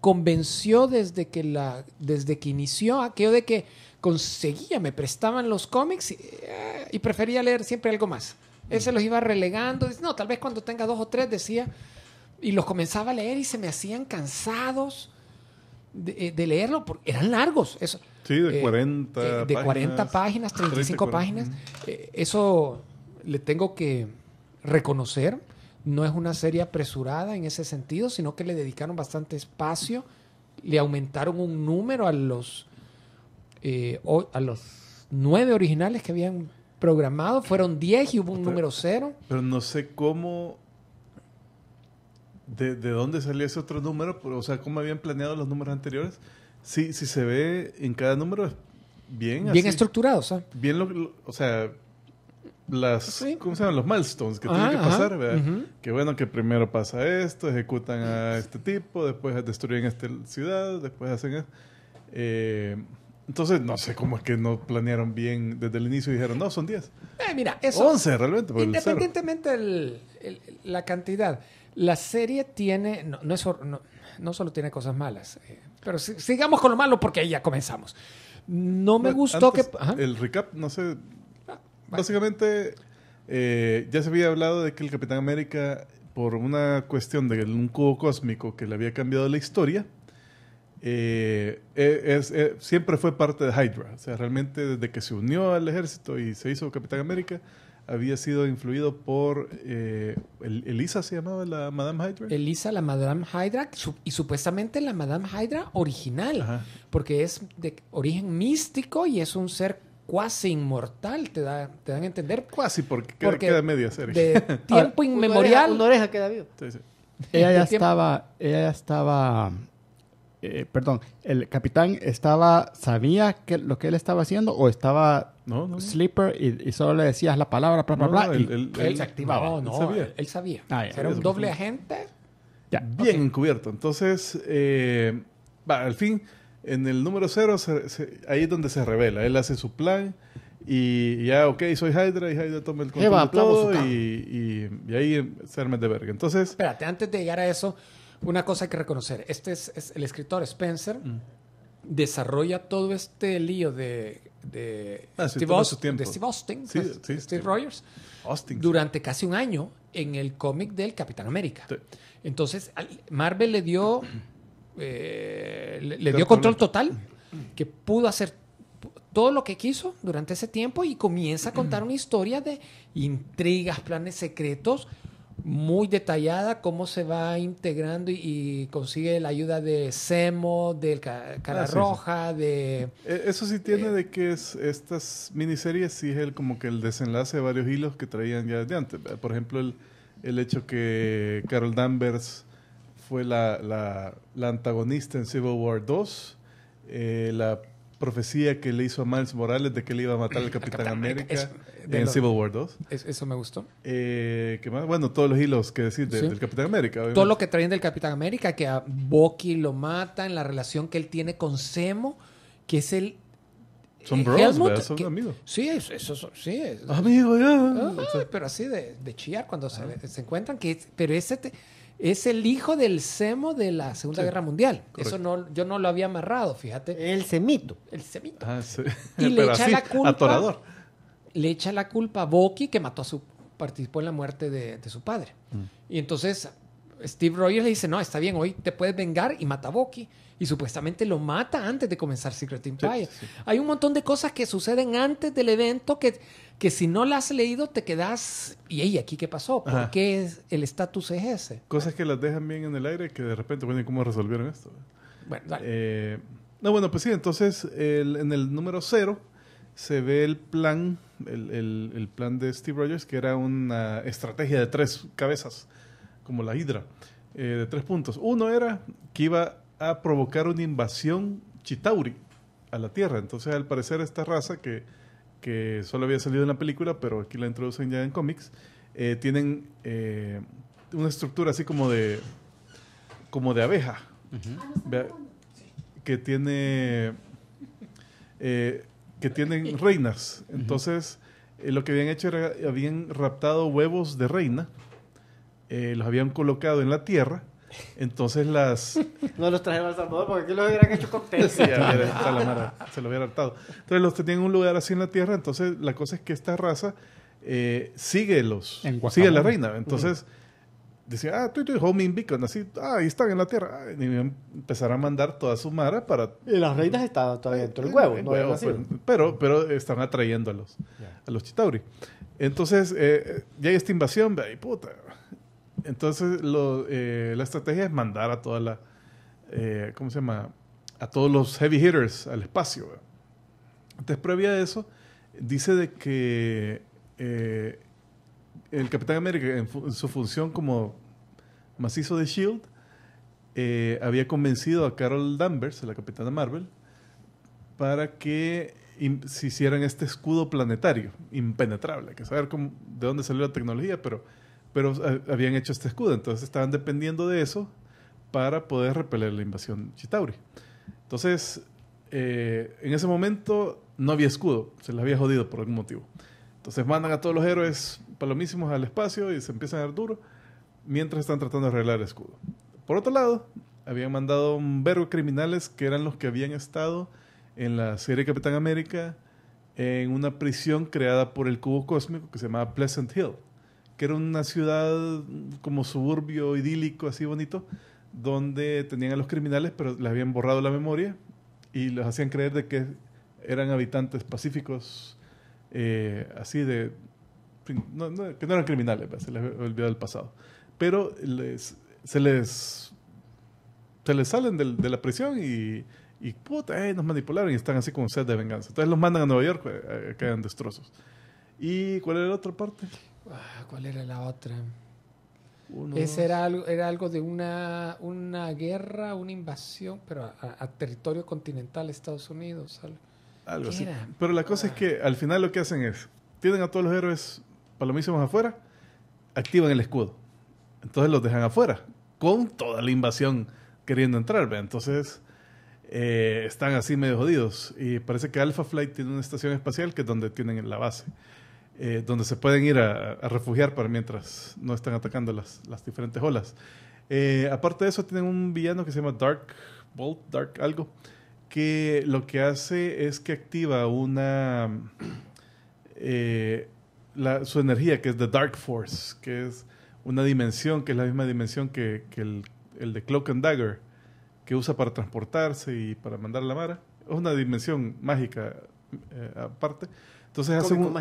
convenció desde que la desde que inició aquello de que conseguía, me prestaban los cómics y, y prefería leer siempre algo más. Él se los iba relegando. No, tal vez cuando tenga dos o tres decía, y los comenzaba a leer y se me hacían cansados de, eh, leerlo, porque eran largos. Eso, sí, de 40 eh, eh, De 40 páginas, 35 páginas. eso le tengo que reconocer. No es una serie apresurada en ese sentido, sino que le dedicaron bastante espacio, le aumentaron un número a los, a los nueve originales que habían programado, fueron diez y hubo un número cero. Pero no sé cómo de, de dónde salió ese otro número, o sea, cómo habían planeado los números anteriores. Sí, sí se ve en cada número bien. Bien estructurado, o ¿ah? sea. Bien, lo, o sea, las, ¿cómo se llaman? Los milestones que ah, tienen que pasar, Que bueno, que primero pasa esto, ejecutan a este tipo, después destruyen esta ciudad, después hacen... Eh, entonces, no sé cómo es que no planearon bien desde el inicio y dijeron, no, son 10. Eh, mira, 11 realmente. Independientemente de la cantidad. La serie tiene, no, no, es, solo tiene cosas malas, eh, pero sigamos con lo malo porque ahí ya comenzamos. No me gustó que... El recap, no sé... Ah, básicamente, eh, ya se había hablado de que el Capitán América, por una cuestión de un cubo cósmico que le había cambiado la historia, eh, e, e, siempre fue parte de Hydra. O sea, realmente desde que se unió al ejército y se hizo Capitán América, había sido influido por eh, Elisa, ¿se llamaba la Madame Hydra? Elisa, la Madame Hydra, y supuestamente la Madame Hydra original, porque es de origen místico y es un ser cuasi inmortal, te, da, te dan a entender. Cuasi, porque, queda, media serie. De tiempo inmemorial. Una oreja, queda vivo. Ella ya estaba, ella ya estaba eh, perdón, el capitán estaba, sabía que lo que él estaba haciendo o estaba sleeper y, solo le decías la palabra, bla, bla, bla, y él, se activaba. No, él sabía. Ah, era un doble agente. Bien encubierto. Entonces, eh, al fin, en el número cero, ahí es donde se revela. Él hace su plan y ya, ok, soy Hydra y Hydra toma el control de todo y, y, ahí se de verga. Entonces... Espérate, antes de llegar a eso una cosa hay que reconocer. Este es, el escritor Spencer. Mm. Desarrolla todo este lío de, ah, Steve, Austin, pues, Steve, Rogers, durante casi un año en el cómic del Capitán América. Entonces, Marvel le dio, eh, le dio control total, mm. que pudo hacer todo lo que quiso durante ese tiempo y comienza a contar una historia de intrigas, planes secretos, muy detallada cómo se va integrando y, consigue la ayuda de Semo, del ah, Cara Roja, de... Eh, eso sí tiene eh, de que es, estas miniseries sí es como que el desenlace de varios hilos que traían ya desde antes. Por ejemplo, el, el hecho que Carol Danvers fue la, la, antagonista en Civil War II, eh, la profecía que le hizo a Miles Morales de que le iba a matar al Capitán, América, en Civil War 2. eso me gustó. Eh, Bueno, todos los hilos que decir del Capitán América. Todo lo que traen del Capitán América, que a Bucky lo en la relación que él tiene con Semo, que es el son eh, bros, son amigos. Sí, eso, es, sí. Amigos, ya. pero así de, chillar cuando se, ah. se, encuentran. Que, pero ese es el hijo del Semo de la Segunda Guerra Mundial. Eso no, yo no lo había amarrado, fíjate. El Semito. El Semito. Ah, y le echa la culpa. Le echa la culpa a Boki, que mató a su. participó en la muerte de, su padre. Mm. Y entonces Steve Rogers le dice: No, está bien, hoy te puedes vengar y mata a Boki. Y supuestamente lo mata antes de comenzar Secret Empire. Hay un montón de cosas que suceden antes del evento que que si no la has leído te quedas, y hey, aquí qué pasó, ¿por qué el estatus es ese? Cosas que las dejan bien en el aire que de repente, bueno, cómo resolvieron esto? Bueno, dale. Eh, no, bueno, pues sí, entonces en el número cero se ve el plan, el, el, plan de Steve Rogers, que era una estrategia de tres cabezas, como la Hidra, eh, de tres puntos. Uno era que iba a provocar una invasión Chitauri a la Tierra. Entonces, al parecer, esta raza que que solo había salido en la película, pero aquí la introducen ya en cómics, eh, tienen eh, una estructura así como de, como de abeja, que tiene, eh, que tienen reinas. Entonces, lo que habían hecho era, habían raptado huevos de reina, los habían colocado en la tierra, entonces las... no los trajeron al Salvador porque aquí los hubieran hecho con se lo hubiera hartado. Entonces los tenían en un lugar así en la tierra. Entonces la cosa es que esta raza eh, sigue los... Sigue la reina. Entonces... Decía, ah, tú y tú homing beacon, así, ah, ahí están en la tierra. Y empezar a mandar toda su mara para. Y las reinas estaban todavía eh, dentro del huevo, eh, pues, pero, pero están atrayendo a los chitauri. Entonces, eh, hay esta invasión, y puta. Entonces, eh, la estrategia es mandar a toda la. Eh, ¿Cómo se llama? A todos los heavy hitters al espacio. Entonces, previa a eso, dice de que eh, el Capitán América, en, su función como macizo de Shield, había convencido a Carol Danvers, la Capitana Marvel, para que se hicieran este escudo planetario impenetrable. Hay que saber de dónde salió la tecnología, pero pero habían hecho este escudo, entonces estaban dependiendo de eso para poder repeler la invasión Chitauri. Entonces, eh, en ese momento no había escudo, se les había jodido por algún motivo. Entonces mandan a todos los héroes palomísimos al espacio y se empiezan a dar duro mientras están tratando de arreglar el escudo. Por otro lado, habían mandado un verbo criminales que eran los que habían estado en la serie Capitán América en una prisión creada por el cubo cósmico que se llamaba Pleasant Hill que era una ciudad mm, como suburbio idílico, así bonito, donde tenían a los criminales, pero les habían borrado la memoria y los hacían creer de que eran habitantes pacíficos, eh, así de... que no eran criminales, pues, se les había olvidado el pasado. Pero se les se les salen de, la prisión y, puta, eh, nos manipularon y están así con sed de venganza. Entonces los mandan a Nueva York, eh, quedan destrozos. ¿Y cuál era la otra parte? Ah, ¿Cuál era la otra? Ese era algo, era algo de una, una guerra, una invasión, pero a, territorio continental de Estados Unidos. Algo, Pero la cosa es que ah. al final lo que hacen es, tienen a todos los héroes palomísimos afuera, activan el escudo. Entonces los dejan afuera, con toda la invasión queriendo entrar. Entonces eh, están así medio jodidos. Y parece que Alpha Flight tiene una estación espacial que es donde tienen la base. Eh, donde se pueden ir a, refugiar para mientras no están atacando las, diferentes olas. Eh, aparte de eso, tienen un villano que se llama Dark Bolt, Dark algo, que lo que hace es que activa una... Eh, su energía, que es The Dark Force, que es una dimensión, que es la misma dimensión que, el, de Cloak and Dagger, que usa para transportarse y para mandar la mara. Es una dimensión mágica aparte. Entonces hacen un,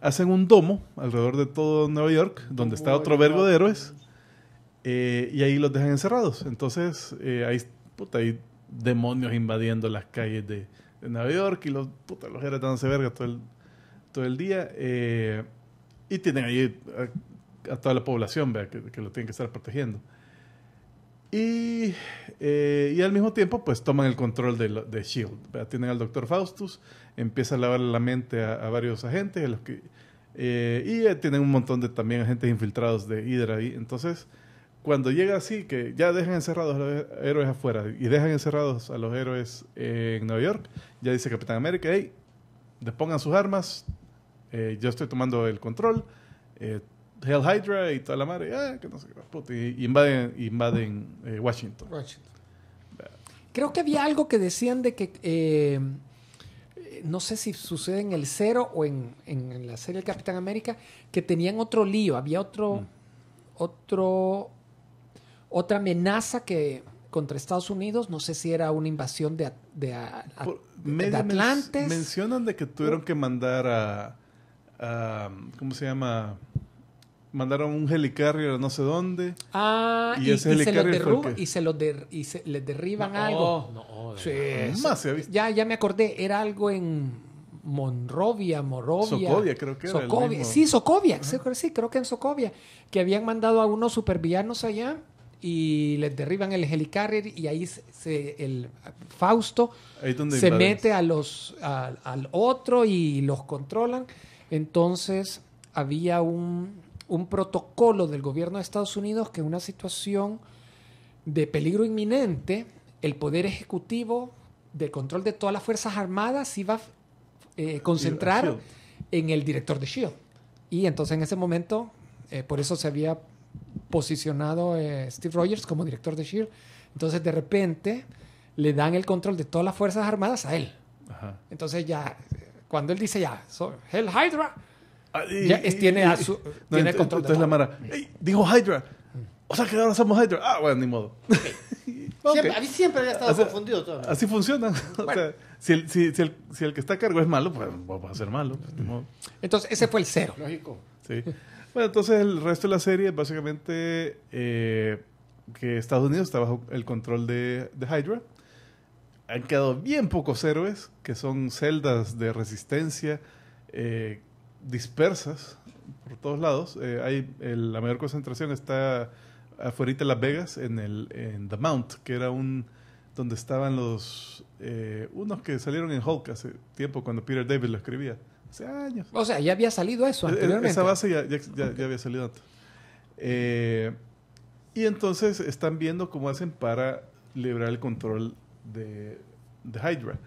hacen un domo alrededor de todo Nueva York, donde está otro vergo de héroes, eh, y ahí los dejan encerrados. Entonces eh, hay, puta, hay demonios invadiendo las calles de, Nueva York y los, puta, los héroes dándose verga todo el, todo el día. Eh, y tienen ahí a, toda la población Que, que, lo tienen que estar protegiendo. Eh, y, al mismo tiempo, pues toman el control de, de Shield. tienen al doctor Faustus, empieza a lavar la mente a, varios agentes, los que, eh, y eh, tienen un montón de también agentes infiltrados de Hydra ahí. Entonces, cuando llega así, que ya dejan encerrados a los héroes afuera y dejan encerrados a los héroes en Nueva York, ya dice Capitán América, hey, despongan sus armas, yo estoy tomando el control, Hell Hydra y toda la madre, ah, que no sé qué, y invaden, eh, Washington. Creo que había algo que decían de que, eh, no sé si sucede en el cero o en, la serie del Capitán América, que tenían otro lío, había otro, mm. otro, otra amenaza que contra Estados Unidos, no sé si era una invasión de, Atlantes. mencionan de que tuvieron que mandar a ¿cómo se llama? mandaron un helicarrier no sé dónde. Ah, y, se los derruban y les derriban algo. No, más Ya, ya me acordé, era algo en Monrovia, Morovia. Socovia, creo que era. sí, Socovia, sí, creo que en Socovia, que habían mandado a unos supervillanos allá y les derriban el helicarrier y ahí se, el Fausto se mete a los al otro y los controlan. Entonces había un un protocolo del gobierno de Estados Unidos que en una situación de peligro inminente, el poder ejecutivo de control de todas las Fuerzas Armadas iba a eh, concentrar en el director de SHIELD. Y entonces en ese momento, eh, por eso se había posicionado eh, Steve Rogers como director de SHIELD. Entonces de repente le dan el control de todas las Fuerzas Armadas a él. Entonces ya, cuando él dice ya, Hell Hydra, Ah, ya tiene, a tiene control. Entonces la Mara, dijo Hydra. O sea que ahora somos Hydra. Ah, bueno, ni modo. Siempre, a mí siempre había estado confundido todo. Así funciona. si, el, si, el, si, el, que está a cargo es malo, pues va a ser malo. Pues, entonces, ese fue el cero. Lógico. Bueno, entonces el resto de la serie es básicamente eh, que Estados Unidos está bajo el control de, de Hydra. Han quedado bien pocos héroes, que son celdas de resistencia. Eh, dispersas por todos lados. Eh, hay la mayor concentración está afuera de Las Vegas, en, el, The Mount, que era un donde estaban los eh, unos que salieron en Hulk hace tiempo cuando Peter David lo escribía, hace años. O sea, ya había salido eso e-, e-, Esa base ya, había salido antes. Eh, y entonces están viendo cómo hacen para liberar el control de, Hydra.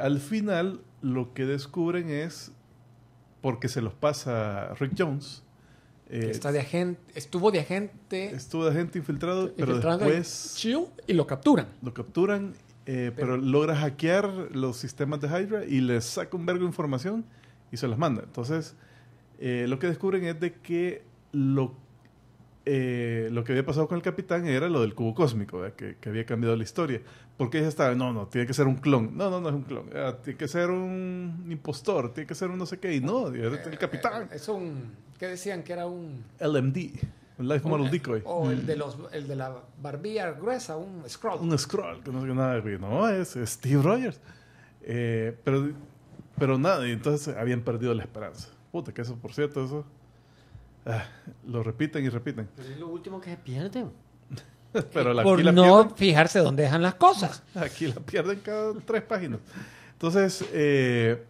al final, lo que descubren es porque se los pasa Rick Jones. Eh, Está de agente, estuvo de agente. Estuvo de agente infiltrado, pero después. y lo capturan. Lo capturan, eh, pero, logra hackear los sistemas de Hydra y les saca un vergo de información y se las manda. Entonces, eh, lo que descubren es de que lo eh, lo que había pasado con el capitán era lo del cubo cósmico, que, que, había cambiado la historia. Porque ella estaba, no, no, tiene que ser un clon. No, no, no es un clon. Ah, tiene que ser un impostor, tiene que ser un no sé qué. Y no, el capitán. es un. ¿Qué decían que era un. LMD. Un Life Model Decoy. O mm. el de, la barbilla gruesa, un scroll. Un scroll, que no sé nada. No, es, Steve Rogers. Eh, pero, pero nada, y entonces habían perdido la esperanza. Puta, que eso, por cierto, eso Ah, lo repiten y repiten. Pero es lo último que se pierde. Eh, por no fijarse dónde dejan las cosas. Aquí la pierden cada tres páginas. Entonces, eh,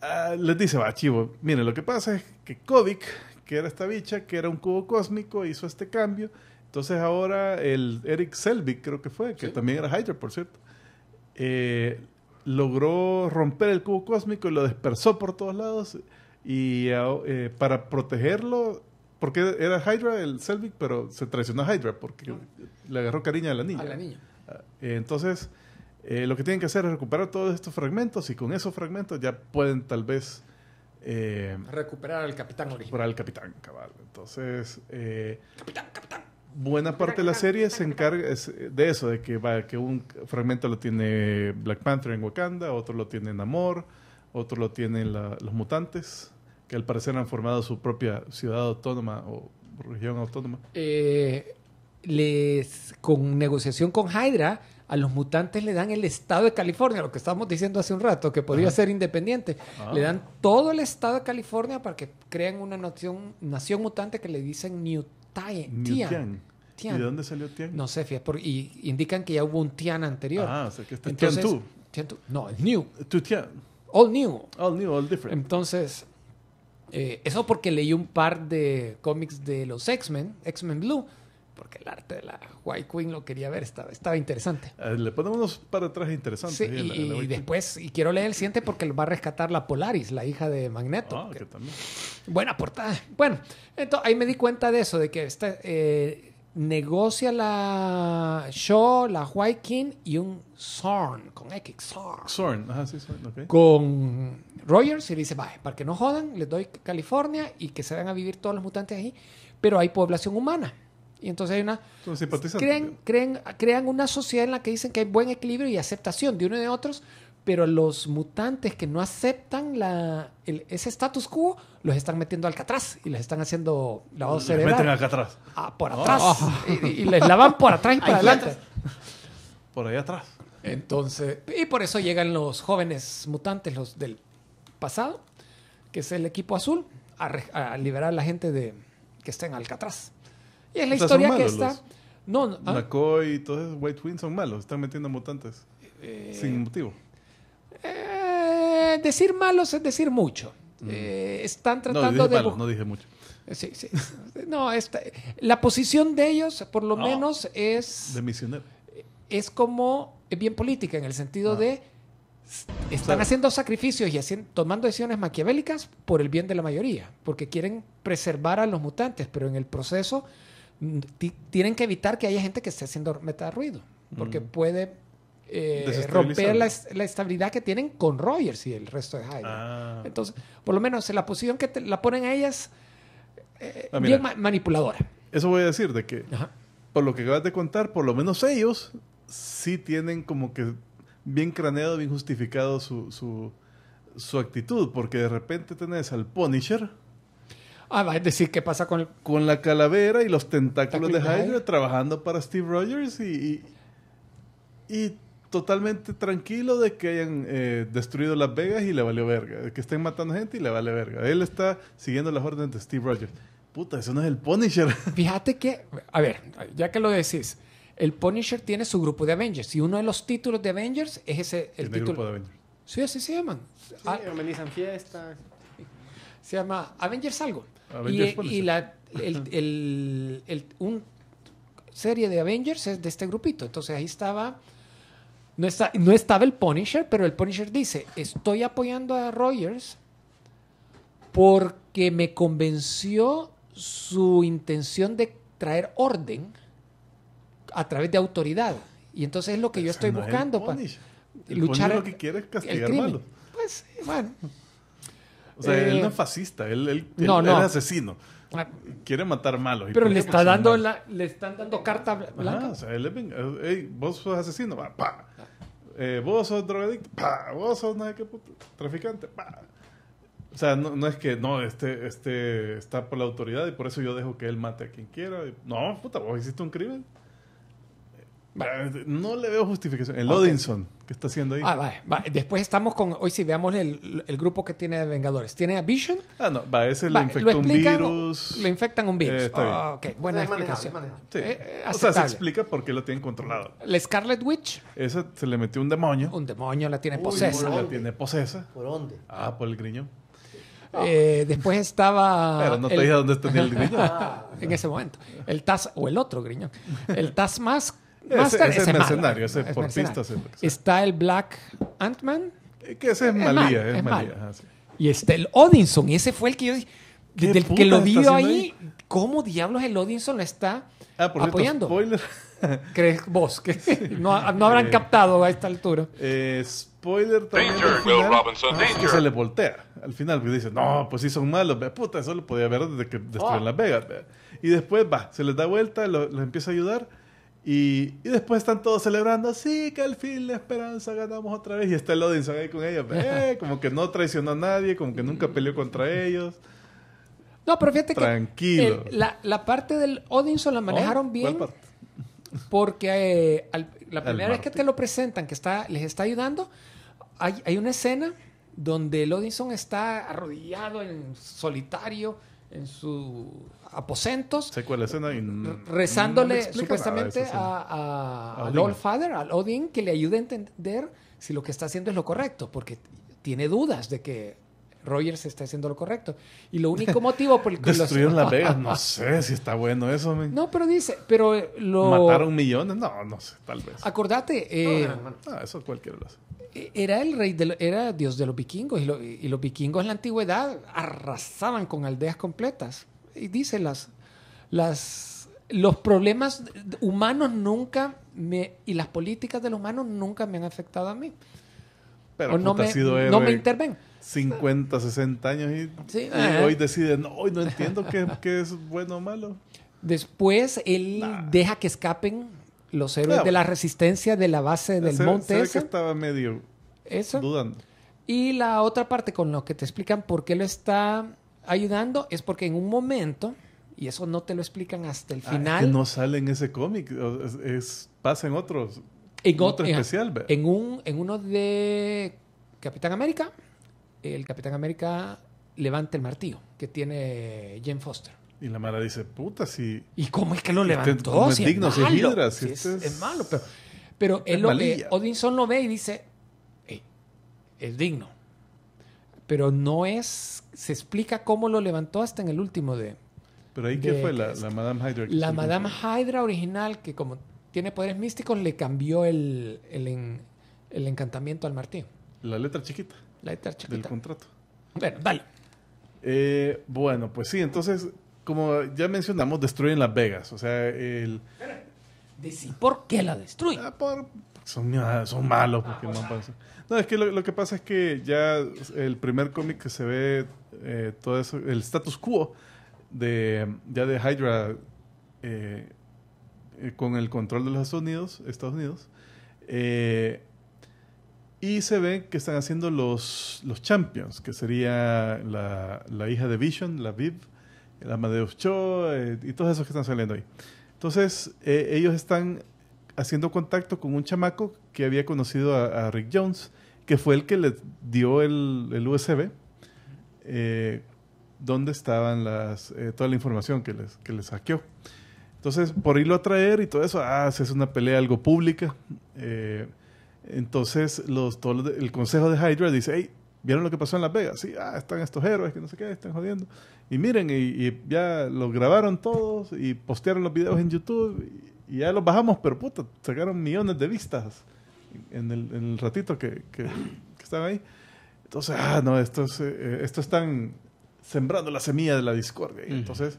ah, les dice, va, chivo, miren, lo que pasa es que Kovic, que era esta bicha, que era un cubo cósmico, hizo este cambio. Entonces ahora el Eric Selvig, creo que fue, que también era Hydra, por cierto, eh, logró romper el cubo cósmico y lo dispersó por todos lados. Y eh, eh, para protegerlo, porque era Hydra el Selvig, pero se traicionó a Hydra porque le agarró cariño a la niña. Ah, entonces, eh, lo que tienen que hacer es recuperar todos estos fragmentos y con esos fragmentos ya pueden tal vez... recuperar al capitán original. Recuperar al capitán, cabal. Entonces... Buena parte de la serie se encarga de eso, de que, va, que un fragmento lo tiene Black Panther en Wakanda, otro lo tiene en Namor, otro lo tienen los mutantes que al parecer han formado su propia ciudad autónoma o región autónoma. Eh, les, con negociación con Hydra, a los mutantes le dan el estado de California, lo que estábamos diciendo hace un rato, que podría ser independiente. Ah. Le dan todo el estado de California para que creen una nación, nación mutante que le dicen New, Tian. ¿Y de dónde salió Tian? No sé, fíjate, y indican que ya hubo un Tian anterior. Ah, o sea que está Entonces, Tian tú. No, New. Tu Tian. All new. All new, all different. Entonces, eh, eso porque leí un par de cómics de los X-Men, X-Men Blue, porque el arte de la White Queen lo quería ver, estaba, interesante. Eh, le ponemos unos de atrás interesantes. Sí, y, después, y quiero leer el siguiente porque va a rescatar la Polaris, la hija de Magneto. Ah, que, Buena portada. Bueno, entonces ahí me di cuenta de eso, de que esta, eh, negocia la Shaw, la White King y un Zorn, con X, Zorn. Con Rogers y dice, vaya, para que no jodan, les doy California y que se van a vivir todos los mutantes ahí, pero hay población humana. Y entonces hay una... Entonces, creen crean, una sociedad en la que dicen que hay buen equilibrio y aceptación de uno y de otros, pero los mutantes que no aceptan la, ese status quo los están metiendo al alcatraz y les están haciendo la les cerebral. meten Ah, por oh. atrás. Y, les lavan por atrás y por adelante. Por ahí atrás. Entonces, y por eso llegan los jóvenes mutantes, los del pasado, que es el equipo azul, a, liberar a la gente de que está en Alcatraz. Y es la historia que está... No, no ¿ah? McCoy y todos esos White Twins son malos, están metiendo mutantes. Eh, sin motivo. Eh, decir malos es decir mucho. Mm. Eh, están tratando no, dije de. no dije mucho. Sí, sí. No, la posición de ellos, por lo menos, es. De misionero. Es como. Es eh, bien política, en el sentido ah. de. Están haciendo sacrificios y haciendo, tomando decisiones maquiavélicas por el bien de la mayoría, porque quieren preservar a los mutantes, pero en el proceso mm, tienen que evitar que haya gente que esté haciendo meta ruido, porque mm. puede eh, romper la, estabilidad que tienen con Rogers y el resto de Hyde. Ah. Entonces, por lo menos la posición que la ponen a ellas, eh, ah, bien manipuladora. Eso voy a decir, de que por lo que acabas de contar, por lo menos ellos sí tienen como que bien craneado, bien justificado su, su, actitud, porque de repente tenés al Punisher. Ah, va a decir qué pasa con Con la calavera y los tentáculos de Hydra trabajando para Steve Rogers y, y totalmente tranquilo de que hayan eh, destruido Las Vegas y le valió verga, de que estén matando gente y le vale verga. Él está siguiendo las órdenes de Steve Rogers. Puta, eso no es el Punisher. Fíjate que, a ver, ya que lo decís, el Punisher tiene su grupo de Avengers y uno de los títulos de Avengers es ese el Grupo de Avengers. Sí, así se llaman. fiestas. Se llama Avengers algo. Avengers y, y la un serie de Avengers es de este grupito. Entonces ahí estaba no, estaba el Punisher, pero el Punisher dice, estoy apoyando a Rogers porque me convenció su intención de traer orden a través de autoridad. Y entonces es lo que yo estoy buscando para luchar. lo que quiere castigar malos. Pues, O sea, él no es eh, fascista, él, es asesino. Ah. Quiere matar malo. Pero le está dando le están dando carta blanca. Eh, vos sos asesino, va, pa. Eh, vos sos drogadicto, pa. Vos sos que puto, traficante, O sea, no, no, es que no, este, este está por la autoridad y por eso yo dejo que él mate a quien quiera. No, puta, vos hiciste un crimen. No le veo justificación. El Odinson, ¿qué está haciendo ahí? Ah, vale, Después estamos con. Hoy si veamos el, grupo que tiene de Vengadores. ¿Tiene a Vision? Ah, no, va, ese le infectó un virus. le infectan un virus. Eh, ah, ok, buena explicación. Eh, eh, o sea, se explica por qué lo tienen controlado. La Scarlet Witch. Esa se le metió un demonio. Un demonio, la tiene posesa. La tiene posesa. ¿Por dónde? Ah, por el griñón. después estaba. Pero no te dije dónde tenía el griñón. en ese momento. El Taz, o el otro griñón. El Mask ese, es mercenario, ese es Está el Black Ant-Man. Eh, que ese es, Malía, es, Malía. Y está el Odinson, y ese fue el que yo dije. Desde el que lo vio ahí, ¿cómo diablos el Odinson lo está ah, apoyando? ¿Crees vos que no, no, habrán eh, captado a esta altura? Eh, spoiler también. Ah, que se le voltea al final, porque dice, no, pues sí son malos, puta, eso lo podía ver desde que destruyeron ah. Las Vegas. Y después va, se les da vuelta, los empieza a ayudar y, después están todos celebrando, sí, que al fin la esperanza ganamos otra vez. Y está el Odinson ahí con ellos, eh", como que no traicionó a nadie, como que nunca peleó contra mm. ellos. No, pero fíjate que la, parte del Odinson la ¿Oh? manejaron bien. Porque eh, la primera vez que te lo presentan, que está, les está ayudando, hay, hay una escena donde el Odinson está arrodillado en solitario en sus aposentos. rezándole supuestamente a, a, Father, al Odin, que le ayude a entender si lo que está haciendo es lo correcto, porque tiene dudas de que Rogers está haciendo lo correcto. Y lo único motivo por el que Destruyeron Las Vegas, no sé si está bueno eso. No, pero dice, pero eh, lo... Mataron millones, no, no sé, tal vez. Acordate... Eh, ah, eso cualquiera lo hace era el rey, de era dios de los vikingos y, los vikingos en la antigüedad arrasaban con aldeas completas. Y dice, las, las, los problemas humanos nunca me, y las políticas de los humanos nunca me han afectado a mí. Pero no, me, sido no me interven. 50, 60 años y, hoy deciden no, hoy no entiendo qué, es bueno o malo. Después él deja que escapen los héroes de la resistencia de la base del monte. que estaba medio ¿Eso? Y la otra parte con lo que te explican por qué lo está ayudando es porque en un momento, y eso no te lo explican hasta el ah, final. que no sale en ese cómic, es, pasa en otros. En, otro especial. En, un, en uno de Capitán América, el Capitán América levanta el martillo que tiene Jim Foster. Y la Mara dice, puta, si... ¿Y cómo es que lo levantó? es digno, es malo, es, malo, pero, pero él lo Odinson lo ve y dice, es digno. Pero no es... Se explica cómo lo levantó hasta en el último de... Pero ahí, ¿qué fue? La, la, Madame Hydra. La Madame Hydra original, que como tiene poderes místicos, le cambió el, el, encantamiento al Martín. La letra chiquita. La letra chiquita. Del contrato. Bueno, dale. Eh, bueno, pues sí, entonces como ya mencionamos, destruyen Las Vegas. O sea, el. ¿por qué la destruyen? Ah, ah, son, malos. Porque no, ah, es que lo, que pasa es que ya el primer cómic que se ve eh, todo eso, el status quo de ya de Hydra eh, eh, con el control de los Estados Unidos, Estados Unidos y se ve que están haciendo los, los Champions, que sería la, la hija de Vision, la Viv la Amadeus Cho eh, y todos esos que están saliendo ahí. Entonces, eh, ellos están haciendo contacto con un chamaco que había conocido a, Rick Jones, que fue el que le dio el, USB, eh, donde estaban las, toda la información que les, que Entonces, por irlo a traer y todo eso, ah, se hace una pelea algo pública. entonces, el consejo de Hydra dice, hey, vieron lo que pasó en Las Vegas. Sí, ah, están estos héroes que no sé qué, están jodiendo. Y miren, y, ya los grabaron todos y postearon los videos en YouTube y, ya los bajamos, pero puta, sacaron millones de vistas en el, ratito que, que, estaban ahí. Entonces, ah, no, estos, eh, eh, están sembrando la semilla de la discordia. entonces,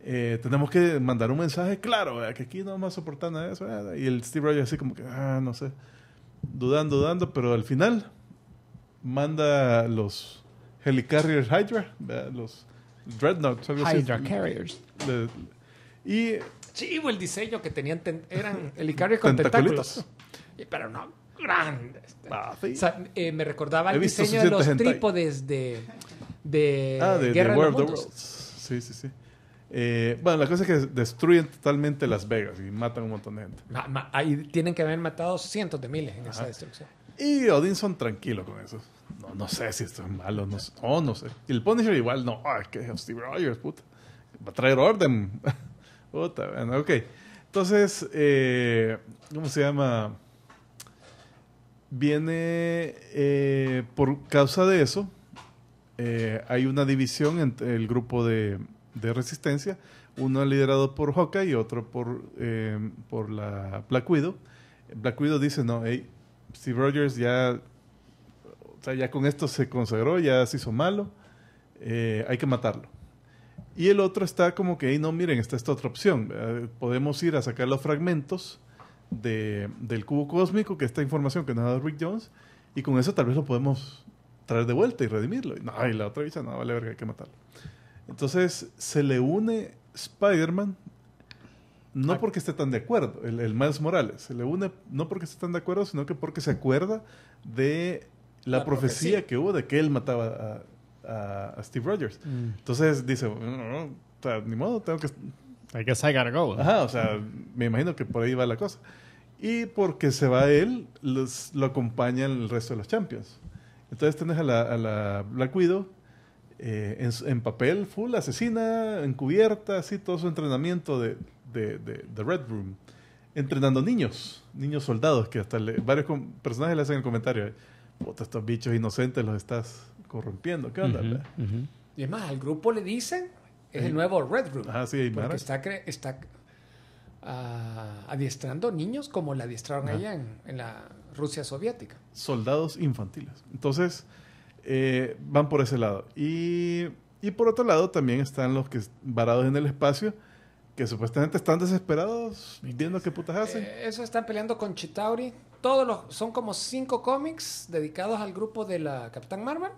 eh, tenemos que mandar un mensaje claro, que aquí no vamos a soportar nada de eso. Y el Steve Rogers así como que, ah, no sé, dudando, dudando, pero al final manda los Helicarrier Hydra, los Dreadnoughts, ¿sabes? Hydra Carriers. Le, y. Chivo el diseño que tenían. eran Helicarrier con tentáculos. Pero no grandes. Este. Ah, o sea, eh, me recordaba el diseño de los trípodes ah, de. de Guerra de, War los of the Worlds. Sí, sí, sí. Eh, bueno, la cosa es que destruyen totalmente Las Vegas y matan un montón de gente. Ma, ahí tienen que haber matado cientos de miles en esa destrucción. Y Odinson tranquilo con eso. No, no sé si esto es malo, no oh, no sé. el Punisher igual, no. Ay, qué que Steve Rogers, puta. Va a traer orden. puta, bueno, ok. Entonces, eh, ¿cómo se llama? Viene eh, por causa de eso. Eh, hay una división entre el grupo de, de resistencia, uno liderado por Hawkeye y otro por, por la Black Widow. Black Widow dice, no, hey, Steve Rogers ya, o sea, ya con esto se consagró, ya se hizo malo, eh, hay que matarlo. Y el otro está como que, no, miren, está esta otra opción. Eh, podemos ir a sacar los fragmentos del cubo cósmico, que esta información que nos ha Rick Jones, y con eso tal vez lo podemos traer de vuelta y redimirlo. Y, no, y la otra dice, no, vale verga, hay que matarlo. Entonces se le une Spider-Man no porque esté tan de acuerdo, el, el Miles Morales, se le une no porque esté tan de acuerdo, sino que porque se acuerda de la, profecía, que hubo de que él mataba a, Steve Rogers. Mm. Entonces dice, no, no, no, ni modo, tengo que... I guess I gotta go. Ajá, o sea, me imagino que por ahí va la cosa. Y porque se va él, los, lo acompaña el resto de los Champions. Entonces tenés a la, a la Black Widow eh, en, en, papel full, asesina, encubierta, así todo su entrenamiento de de, Red Room entrenando niños, niños soldados, que hasta varios personajes le hacen el comentario, puta, estos bichos inocentes los estás corrompiendo, ¿qué onda? Y además al grupo le dicen, es el nuevo Red Room, ah, sí, porque está, está ah, adiestrando niños como la adiestraron ah. allá en, la Rusia soviética. Soldados infantiles. Entonces, eh, van por ese lado. Y, y por otro lado también están los que varados en el espacio, que supuestamente están desesperados viendo qué putas hacen. Eh, eso están peleando con Chitauri. Todos los son como cinco cómics dedicados al grupo de la Capitán Marvel.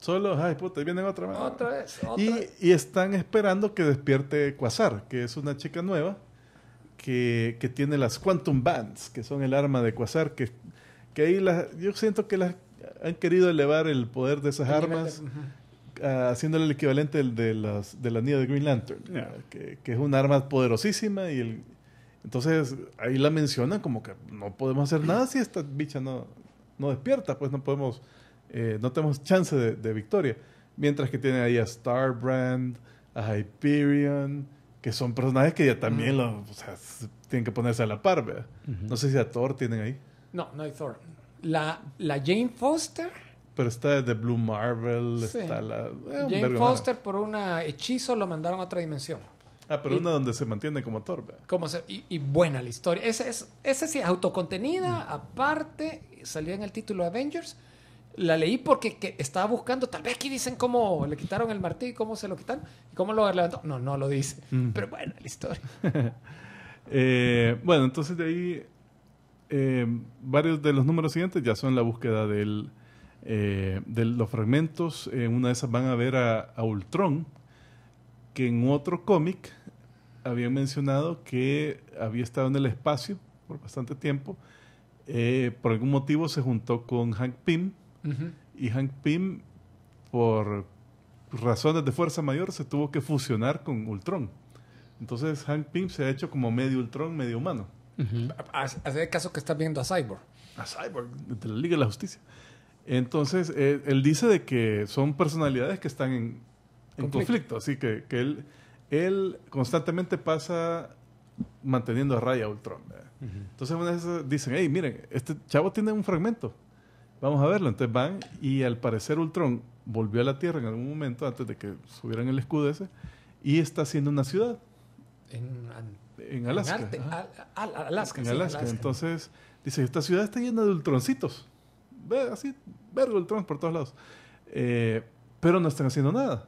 Solo, ay puta, vienen otra vez. Otra vez, y, y, están esperando que despierte Quasar, que es una chica nueva que, tiene las Quantum Bands, que son el arma de Quasar, que, que ahí las, yo siento que las han querido elevar el poder de esas armas. Ah, haciéndole el equivalente de, de, de la niña de Green Lantern, que, es un arma poderosísima y el, entonces ahí la mencionan como que no podemos hacer nada si esta bicha no, no despierta, pues no podemos, eh, no tenemos chance de, victoria. Mientras que tiene ahí a Starbrand, a Hyperion, que son personajes que ya también los, tienen que ponerse a la par, No sé si a Thor tienen ahí. No, no hay Thor. La, la Jane Foster pero está de Blue Marvel, está la... Eh, Jane Foster por un hechizo lo mandaron a otra dimensión. Ah, pero una donde se mantiene como torpe. Como se, y, buena la historia. Ese, es, sí autocontenida, mm. aparte, salía en el título Avengers. La leí porque estaba buscando, tal vez aquí dicen cómo le quitaron el martillo, cómo se lo quitaron, cómo lo levantó. No, no lo dice, mm. pero bueno, la historia. Eh, bueno, entonces de ahí eh, varios de los números siguientes ya son la búsqueda del eh, de los fragmentos, en una de esas van a ver a, Ultron, que en otro cómic había mencionado que había estado en el espacio por bastante tiempo. Eh, por algún motivo se juntó con Hank Pym y Hank Pym, por razones de fuerza mayor, se tuvo que fusionar con Ultron. Entonces Hank Pym se ha hecho como medio Ultron, medio humano. Hace caso que estás viendo a Cyborg. A Cyborg, de la Liga de la Justicia. Entonces, eh, él, dice de que son personalidades que están en, conflicto. así que, él, constantemente pasa manteniendo a raya a Ultron. Entonces, dicen, hey, miren, este chavo tiene un fragmento, vamos a verlo. Entonces van y al parecer Ultron volvió a la Tierra en algún momento antes de que subieran el escudo ese y está haciendo una ciudad. En, Alaska. En Alaska. Entonces, dice, esta ciudad está llena de ultroncitos así, vergo el Trump por todos lados. Eh, pero no están haciendo nada.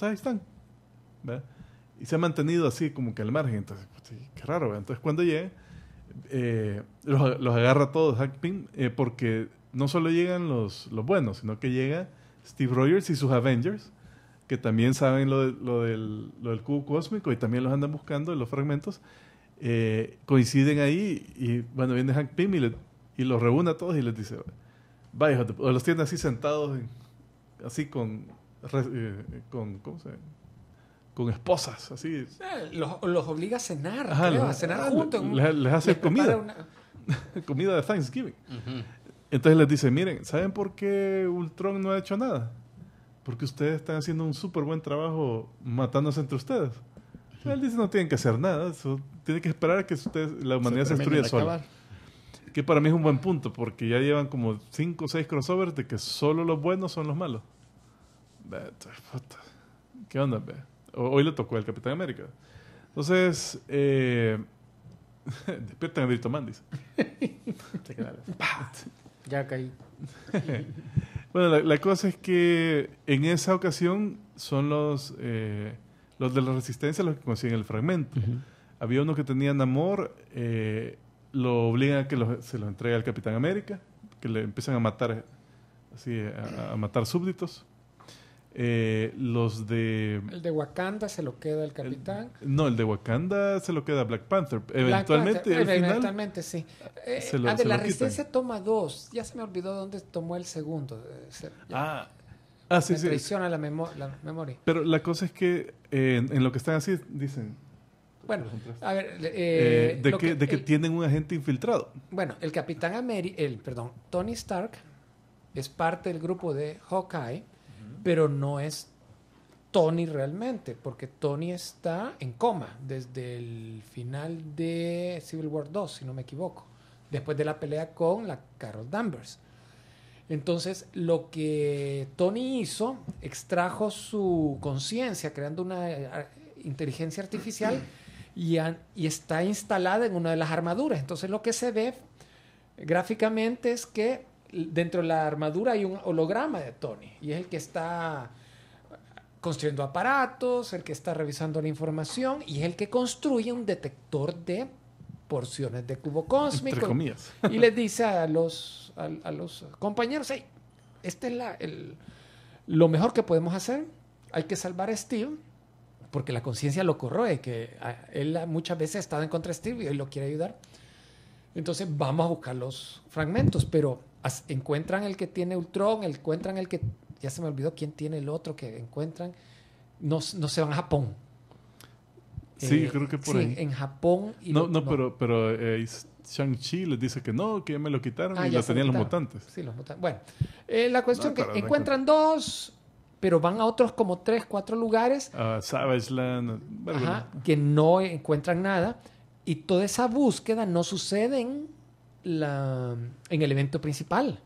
ahí están. Y se ha mantenido así como que al margen. Entonces, pues, qué raro. Entonces, cuando llega eh, los, agarra todos Hackpin, eh, porque no solo llegan los, los, buenos, sino que llega Steve Rogers y sus Avengers, que también saben lo, lo, del, lo del, cubo cósmico y también los andan buscando, en los fragmentos. Eh, coinciden ahí y bueno, viene Hank Pym y, y los reúne a todos y les dice, Vaya, los tiene así sentados, así con, eh, con ¿cómo se con esposas, así. Eh, los, los obliga a cenar, a cenar ah, juntos. Les, hace comida. comida de Thanksgiving. Entonces les dice, miren, ¿saben por qué Ultron no ha hecho nada? Porque ustedes están haciendo un súper buen trabajo matándose entre ustedes. Él dice, no tienen que hacer nada, tienen que esperar a que ustedes, la humanidad se, se destruya sola. Que para mí es un buen punto, porque ya llevan como cinco o 6 crossovers de que solo los buenos son los malos. ¿Qué onda, Hoy le tocó al Capitán América. Entonces, eh, a Mandis. ya caí. bueno, la, cosa es que en esa ocasión son los, eh, los de la Resistencia los que consiguen el fragmento. Había uno que tenía amor... Eh, lo obligan a que se los entregue al Capitán América, que le empiezan a matar, así, a, matar súbditos. Eh, los de... El de Wakanda se lo queda el capitán. no, el de Wakanda se lo queda Black Panther. Eventualmente, Black eventualmente sí. de la resistencia toma dos. Ya se me olvidó dónde tomó el segundo. Eh, ah, ah, sí, sí. Traiciona La, memoria. Pero la cosa es que eh, en, en, lo que están así dicen, bueno, a ver. Eh, eh, de, que, tienen un agente infiltrado. Bueno, el Capitán América, el, perdón, Tony Stark es parte del grupo de Hawkeye, pero no es Tony realmente, porque Tony está en coma desde el final de Civil War 2, si no me equivoco, después de la pelea con la Carol Danvers. Entonces, lo que Tony hizo, extrajo su conciencia creando una eh, inteligencia artificial y, está instalada en una de las armaduras. Entonces lo que se ve gráficamente es que dentro de la armadura hay un holograma de Tony y es el que está construyendo aparatos, el que está revisando la información y es el que construye un detector de porciones de cubo cósmico. Y les dice a los, compañeros, hey, este es la, lo mejor que podemos hacer, hay que salvar a Steve porque la conciencia lo corroe, que él muchas veces ha estado en contra de Steve y lo quiere ayudar. Entonces vamos a buscar los fragmentos, pero encuentran el que tiene Ultron, encuentran el que, ya se me olvidó quién tiene el otro que encuentran, no, no se van a Japón. Sí, eh, creo que por sí, En Japón. no, no, pero, pero eh, Shang-Chi les dice que no, que ya me lo quitaron ah, y lo tenían los mutantes. Sí, los mutantes. Bueno, eh, la cuestión que encuentran dos, pero van a otros como tres, cuatro lugares. Savage Land. que no encuentran nada. Y toda esa búsqueda no sucede en, la, en el evento principal,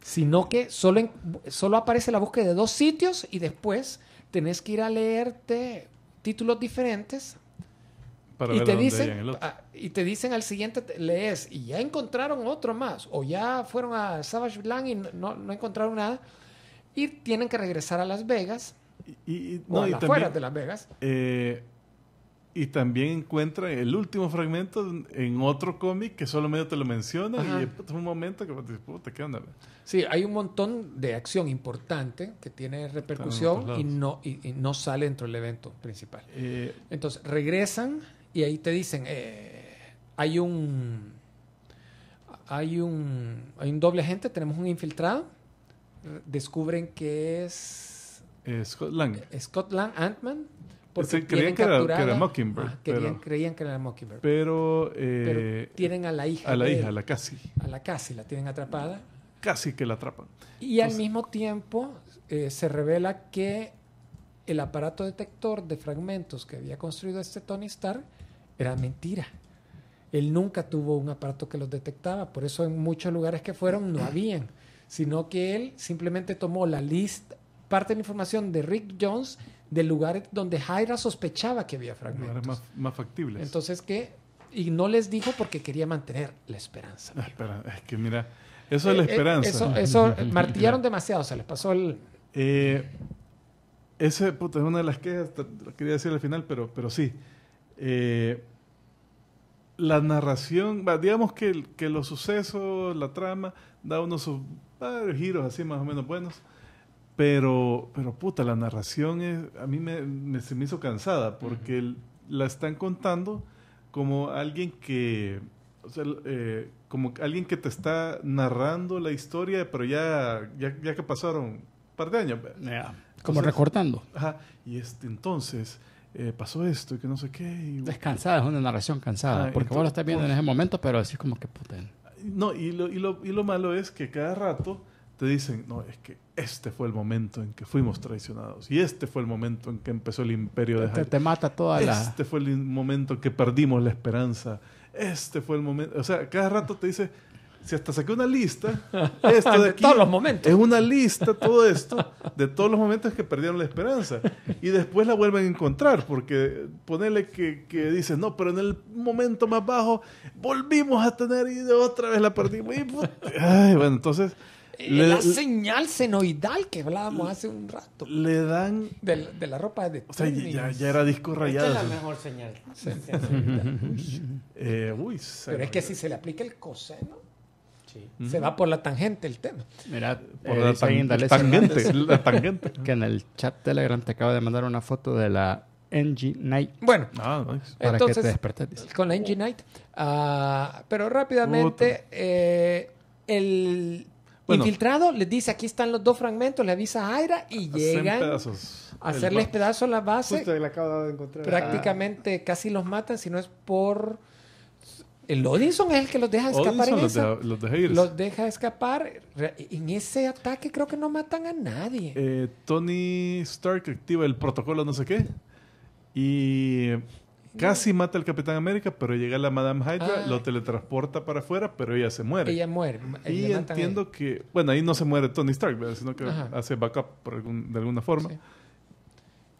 sino que solo, aparece la búsqueda de dos sitios y después tenés que ir a leerte títulos diferentes. y, te dicen, al siguiente, lees, y ya encontraron otro más, o ya fueron a Savage Land y no, no encontraron nada y tienen que regresar a Las Vegas y, no, o a de Las Vegas. Eh, y también encuentra el último fragmento en otro cómic que solo medio te lo menciona y es un momento que pues, puta, ¿qué onda? Sí, hay un montón de acción importante que tiene repercusión y no, no sale dentro del evento principal. Eh, Entonces regresan y ahí te dicen, eh, hay un... Hay un, hay un doble agente, tenemos un infiltrado descubren que es... Scotland, Scott Lang. ant Porque creían que era, Mockingbird. creían, que era Mockingbird. Pero, eh, tienen a la hija. A la hija, a la casi, A la casi la tienen atrapada. Casi que la atrapan. Y al mismo tiempo eh, se revela que el aparato detector de fragmentos que había construido este Tony Stark era mentira. Él nunca tuvo un aparato que los detectaba, por eso en muchos lugares que fueron no habían sino que él simplemente tomó la lista, parte de la información de Rick Jones del lugar donde Jaira sospechaba que había fragmentos. Más, más factibles. Entonces, ¿qué? Y no les dijo porque quería mantener la esperanza. Ah, es que mira, eso es eh, la eh, esperanza. Eso, martillaron demasiado, se les pasó el... Eh, ese, es una de las quejas, lo quería decir al final, pero, pero sí. la narración, digamos que, que los sucesos, la trama, da uno giros así más o menos buenos. Pero, pero puta, la narración es, a mí me, se me hizo cansada porque la están contando como alguien que, o sea, eh, como alguien que te está narrando la historia, pero ya, ya, ya que pasaron un par de años. Pues. Como recortando. Ajá, y este, entonces eh, pasó esto y que no sé qué. Y... Es es una narración cansada, porque vos lo estás viendo en pues. ese momento, pero así como que puta no, y lo, y, lo, y lo malo es que cada rato te dicen, no, es que este fue el momento en que fuimos traicionados y este fue el momento en que empezó el imperio de Te, te mata toda este la... Este fue el momento que perdimos la esperanza, este fue el momento, o sea, cada rato te dice, si hasta saqué una lista, esto de, aquí todos los momentos. es una lista, todo esto, de todos los momentos que perdieron la esperanza. Y después la vuelven a encontrar, porque ponele que, que dices, no, pero en el momento más bajo volvimos a tener y de otra vez la perdimos. Pues, bueno, entonces... Eh, la señal senoidal que hablábamos hace un rato. Le dan... De, la ropa de... O sea, ya, era disco rayado. es la mejor señal. eh, pero es que si se le aplica el coseno... Se va por la tangente el tema. Mira, por eh, la, tangente, tangente. que en el chat Telegram te acaba de mandar una foto de la NG Night. Bueno, ah, para entonces, que te despertes. Con la NG Night. Ah, pero rápidamente, eh, el infiltrado les dice: aquí están los dos fragmentos, le avisa a Aira y llegan. A hacerles pedazos la base. de encontrar. Prácticamente casi los matan, si no es por el Odinson es el que los deja escapar. en los, Deja, los, deja, ir. Los deja escapar. En ese ataque creo que no matan a nadie. Eh, Tony Stark activa el protocolo no sé qué. Y casi mata al Capitán América, pero llega la Madame Hydra, ah. lo teletransporta para afuera, pero ella se muere. Ella muere. Y entiendo que, bueno, ahí no se muere Tony Stark, sino que hace backup de alguna forma. Sí.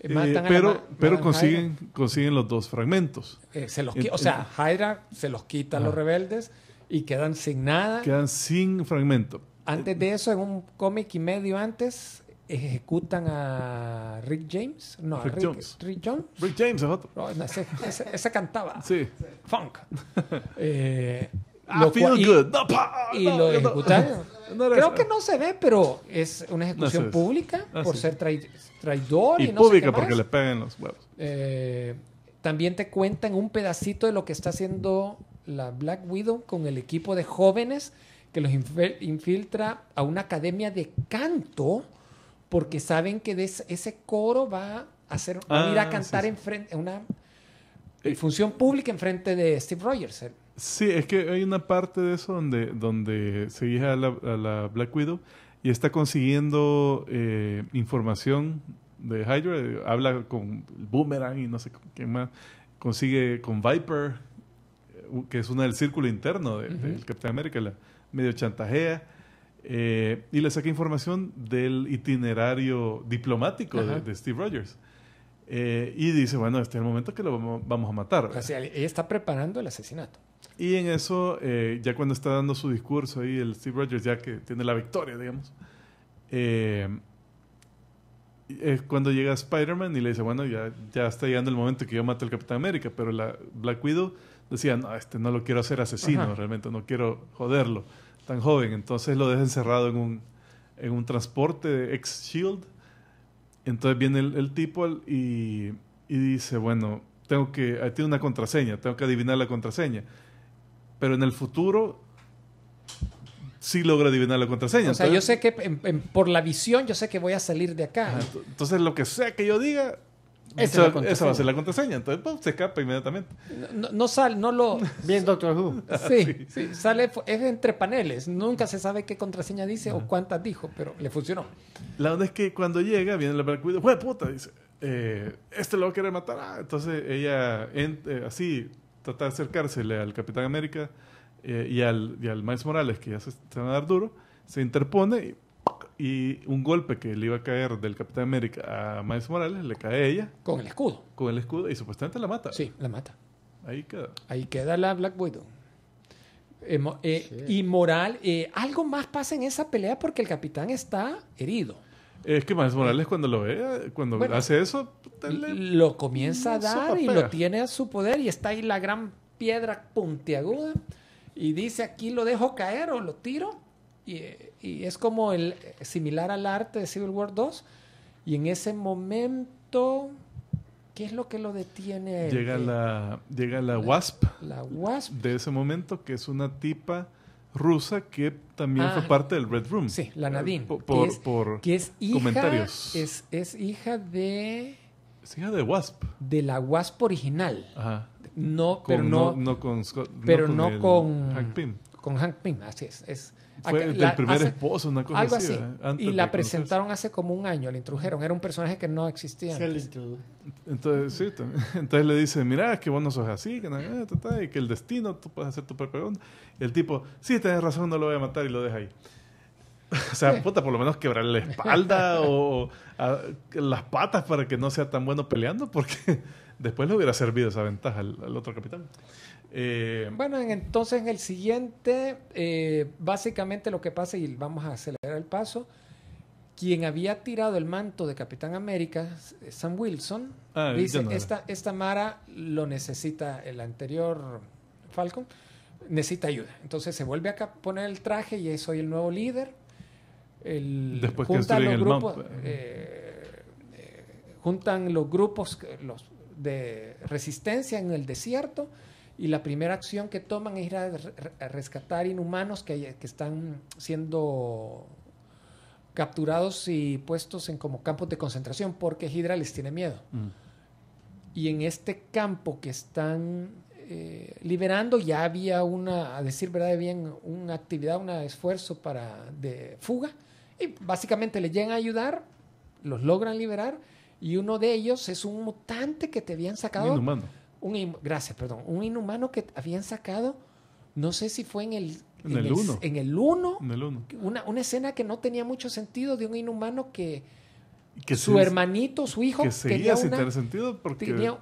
Eh, pero pero consiguen, consiguen los dos fragmentos. Eh, o sea, Hydra se los quita a los ah. rebeldes y quedan sin nada. Quedan sin fragmento. Antes de eso, en un cómic y medio antes, ejecutan a Rick James. No, Rick, a Rick, Jones. Rick James es otro. No, ese, cantaba. Sí. Funk. eh, Lo feel y, y lo ejecutaron Creo que no se ve, pero es una ejecución pública ah, por ser traidor. Y, pública porque les le peguen los huevos. Eh, también te cuentan un pedacito de lo que está haciendo la Black Widow con el equipo de jóvenes que los infiltra a una academia de canto porque saben que ese coro va a, hacer, ir a ah, cantar en una eh, función pública en frente de Steve Rogers, Sí, es que hay una parte de eso donde, donde se a la, Black Widow y está consiguiendo eh, información de Hydra. Habla con Boomerang y no sé qué más. Consigue con Viper, eh, que es una del círculo interno del de, Capitán América, la medio chantajea. Eh, y le saca información del itinerario diplomático de, Steve Rogers. y dice, bueno, este es el momento que lo vamos, vamos a matar. O sea, ella está preparando el asesinato. Y en eso, eh, ya cuando está dando su discurso ahí, el Steve Rogers, ya que tiene la victoria, digamos, eh, es cuando llega Spider-Man y le dice, bueno, ya, ya está llegando el momento que yo mato al Capitán América, pero la Black Widow decía, no, este no lo quiero hacer asesino, realmente no quiero joderlo, tan joven. Entonces lo deja encerrado en un, en un transporte de ex-Shield. Entonces viene el, el tipo y, y, dice, bueno, tengo que, tiene una contraseña, tengo que adivinar la contraseña pero en el futuro sí logra adivinar la contraseña. O sea, yo sé que por la visión, yo sé que voy a salir de acá. entonces, lo que sea que yo diga, esa, va a ser la contraseña. Entonces, pues, se escapa inmediatamente. No, sale, no lo. Bien, Doctor Who. Sí, sale, es entre paneles. Nunca se sabe qué contraseña dice o cuántas dijo, pero le funcionó. La verdad es que cuando llega, viene la Black puta! Dice, eh, este lo va a querer matar. Ah, entonces, ella, eh, así, trata de acercársele al Capitán América eh, y, al, y Miles Morales, que ya se, va a dar duro, se interpone y, un golpe que le iba a caer del Capitán América a Miles Morales le cae a ella. Con el escudo. Con el escudo y supuestamente la mata. Sí, la mata. Ahí queda. Ahí queda la Black Widow. Y eh, moral, eh, algo más pasa en esa pelea porque el capitán está herido. Es que Miles Morales eh, cuando lo ve, cuando hace eso, lo comienza a dar y lo tiene a su poder y está ahí la gran piedra puntiaguda y dice aquí lo dejo caer o lo tiro y, y es como el similar al arte de Civil War 2 y en ese momento ¿Qué es lo que lo detiene? Llega la, llega la Wasp. la Wasp. De ese momento, que es una tipa rusa que también fue ah. parte del Red Room. Sí, la ah, Nadine. Por, que es, hija, comentarios. Es, es, hija de. Es hija de Wasp. De la Wasp original. Ajá. No, con, pero no. No, con Scott, Pero no con con Hank Pym, así es. es Fue el primer esposo, una cosa así. y la presentaron hace como un año, le introdujeron, era un personaje que no existía. Entonces, entonces le dice, mira, que vos no sos así, que, eh, y que el destino, tú puedes hacer tu propia Y el tipo, sí, tienes razón, no lo voy a matar y lo deja ahí. O sea, puta, por lo menos quebrarle la espalda o las patas para que no sea tan bueno peleando, porque después le hubiera servido esa ventaja al otro capitán. Eh, bueno, entonces en el siguiente, eh, básicamente lo que pasa, y vamos a acelerar el paso, quien había tirado el manto de Capitán América, Sam Wilson, ah, dice, esta, esta Mara lo necesita, el anterior Falcon, necesita ayuda. Entonces se vuelve a poner el traje y soy el nuevo líder. Después juntan los el grupos, eh, juntan los grupos los de resistencia en el desierto y la primera acción que toman es ir a, rescatar inhumanos que, están siendo capturados y puestos en como campos de concentración porque Hydra les tiene miedo. Mm. Y en este campo que están eh, liberando ya había una, a decir verdad bien, una actividad, un esfuerzo para de fuga y básicamente le llegan a ayudar, los logran liberar y uno de ellos es un mutante que te habían sacado. Inhumano un, gracias, perdón, un inhumano que habían sacado, no sé si fue en el en, el 1. En el 1. Una, una, escena que no tenía mucho sentido de un inhumano que, que su hermanito, su hijo, quería, una, sentido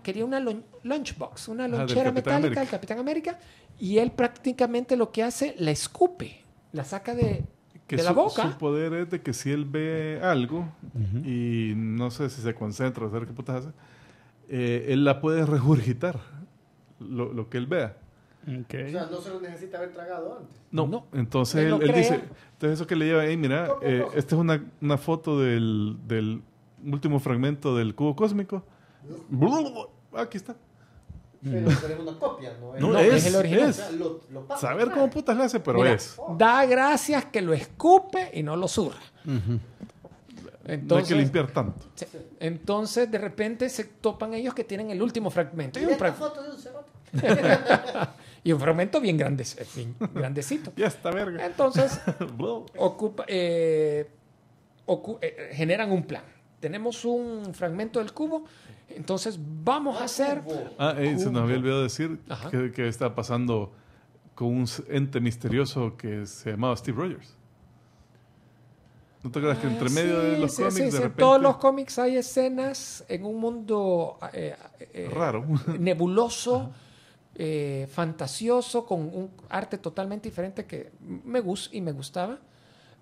quería una lunchbox, una lonchera metálica del Capitán América, y él prácticamente lo que hace, la escupe, la saca de, la boca. Su poder es de que si él ve algo y no sé si se concentra, o qué putas hace eh, él la puede regurgitar, lo, que él vea. O sea, no se lo necesita haber tragado antes. No, no. Entonces él, dice, entonces eso que le lleva, ahí, mira, eh, esta es una, una foto del, del, último fragmento del cubo cósmico. Aquí está. Pero, mm. es una copia, ¿no? es, el original. Saber cómo putas lo hace, pero es. Oh. Da gracias que lo escupe y no lo surra. Entonces, no hay que limpiar tanto. entonces, de repente se topan ellos que tienen el último fragmento. Y, un fragmento bien grande, grandecito. ya está verga. Entonces, eh, eh, generan un plan. Tenemos un fragmento del cubo, entonces vamos a hacer. Ah, se nos había olvidado decir que, que está pasando con un ente misterioso que se llamaba Steve Rogers. ¿No te que entre ah, medio de los cómics sí, de repente... todos los cómics hay escenas en un mundo eh, eh, raro, eh, nebuloso, fantasioso, con un arte totalmente diferente que me gusta y me gustaba,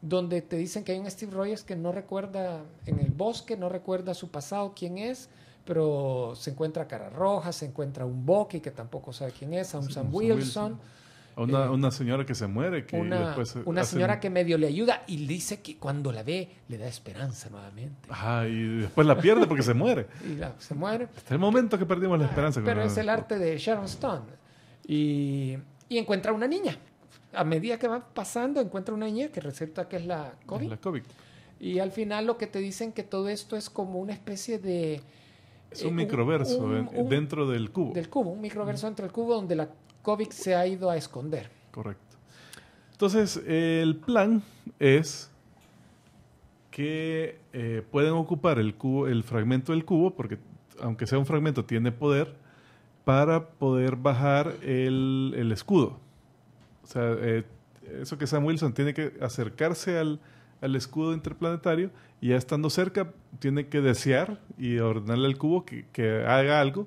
donde te dicen que hay un Steve Rogers que no recuerda en el bosque, no recuerda su pasado, quién es, pero se encuentra Cara Roja, se encuentra un Bucky que tampoco sabe quién es, a un Sam, Wilson una, eh, una señora que se muere. Que una, eh, una señora que medio le ayuda y dice que cuando la ve le da esperanza nuevamente. y después la pierde porque se muere. se muere. Hasta el momento que perdimos la ah, esperanza. pero es el arte de Sharon Stone. Y, encuentra una niña. A medida que va pasando, encuentra una niña que resulta que es la COVID. Y al final lo que te dicen que todo esto es como una especie de... Es eh, un microverso dentro del cubo. Del cubo, un microverso dentro del cubo donde la Kovic se ha ido a esconder. Correcto. Entonces, el plan es que eh, pueden ocupar el, cubo, el fragmento del cubo, porque aunque sea un fragmento, tiene poder, para poder bajar el, escudo. O sea, eh, eso que Sam Wilson tiene que acercarse al, escudo interplanetario y ya estando cerca, tiene que desear y ordenarle al cubo que, que haga algo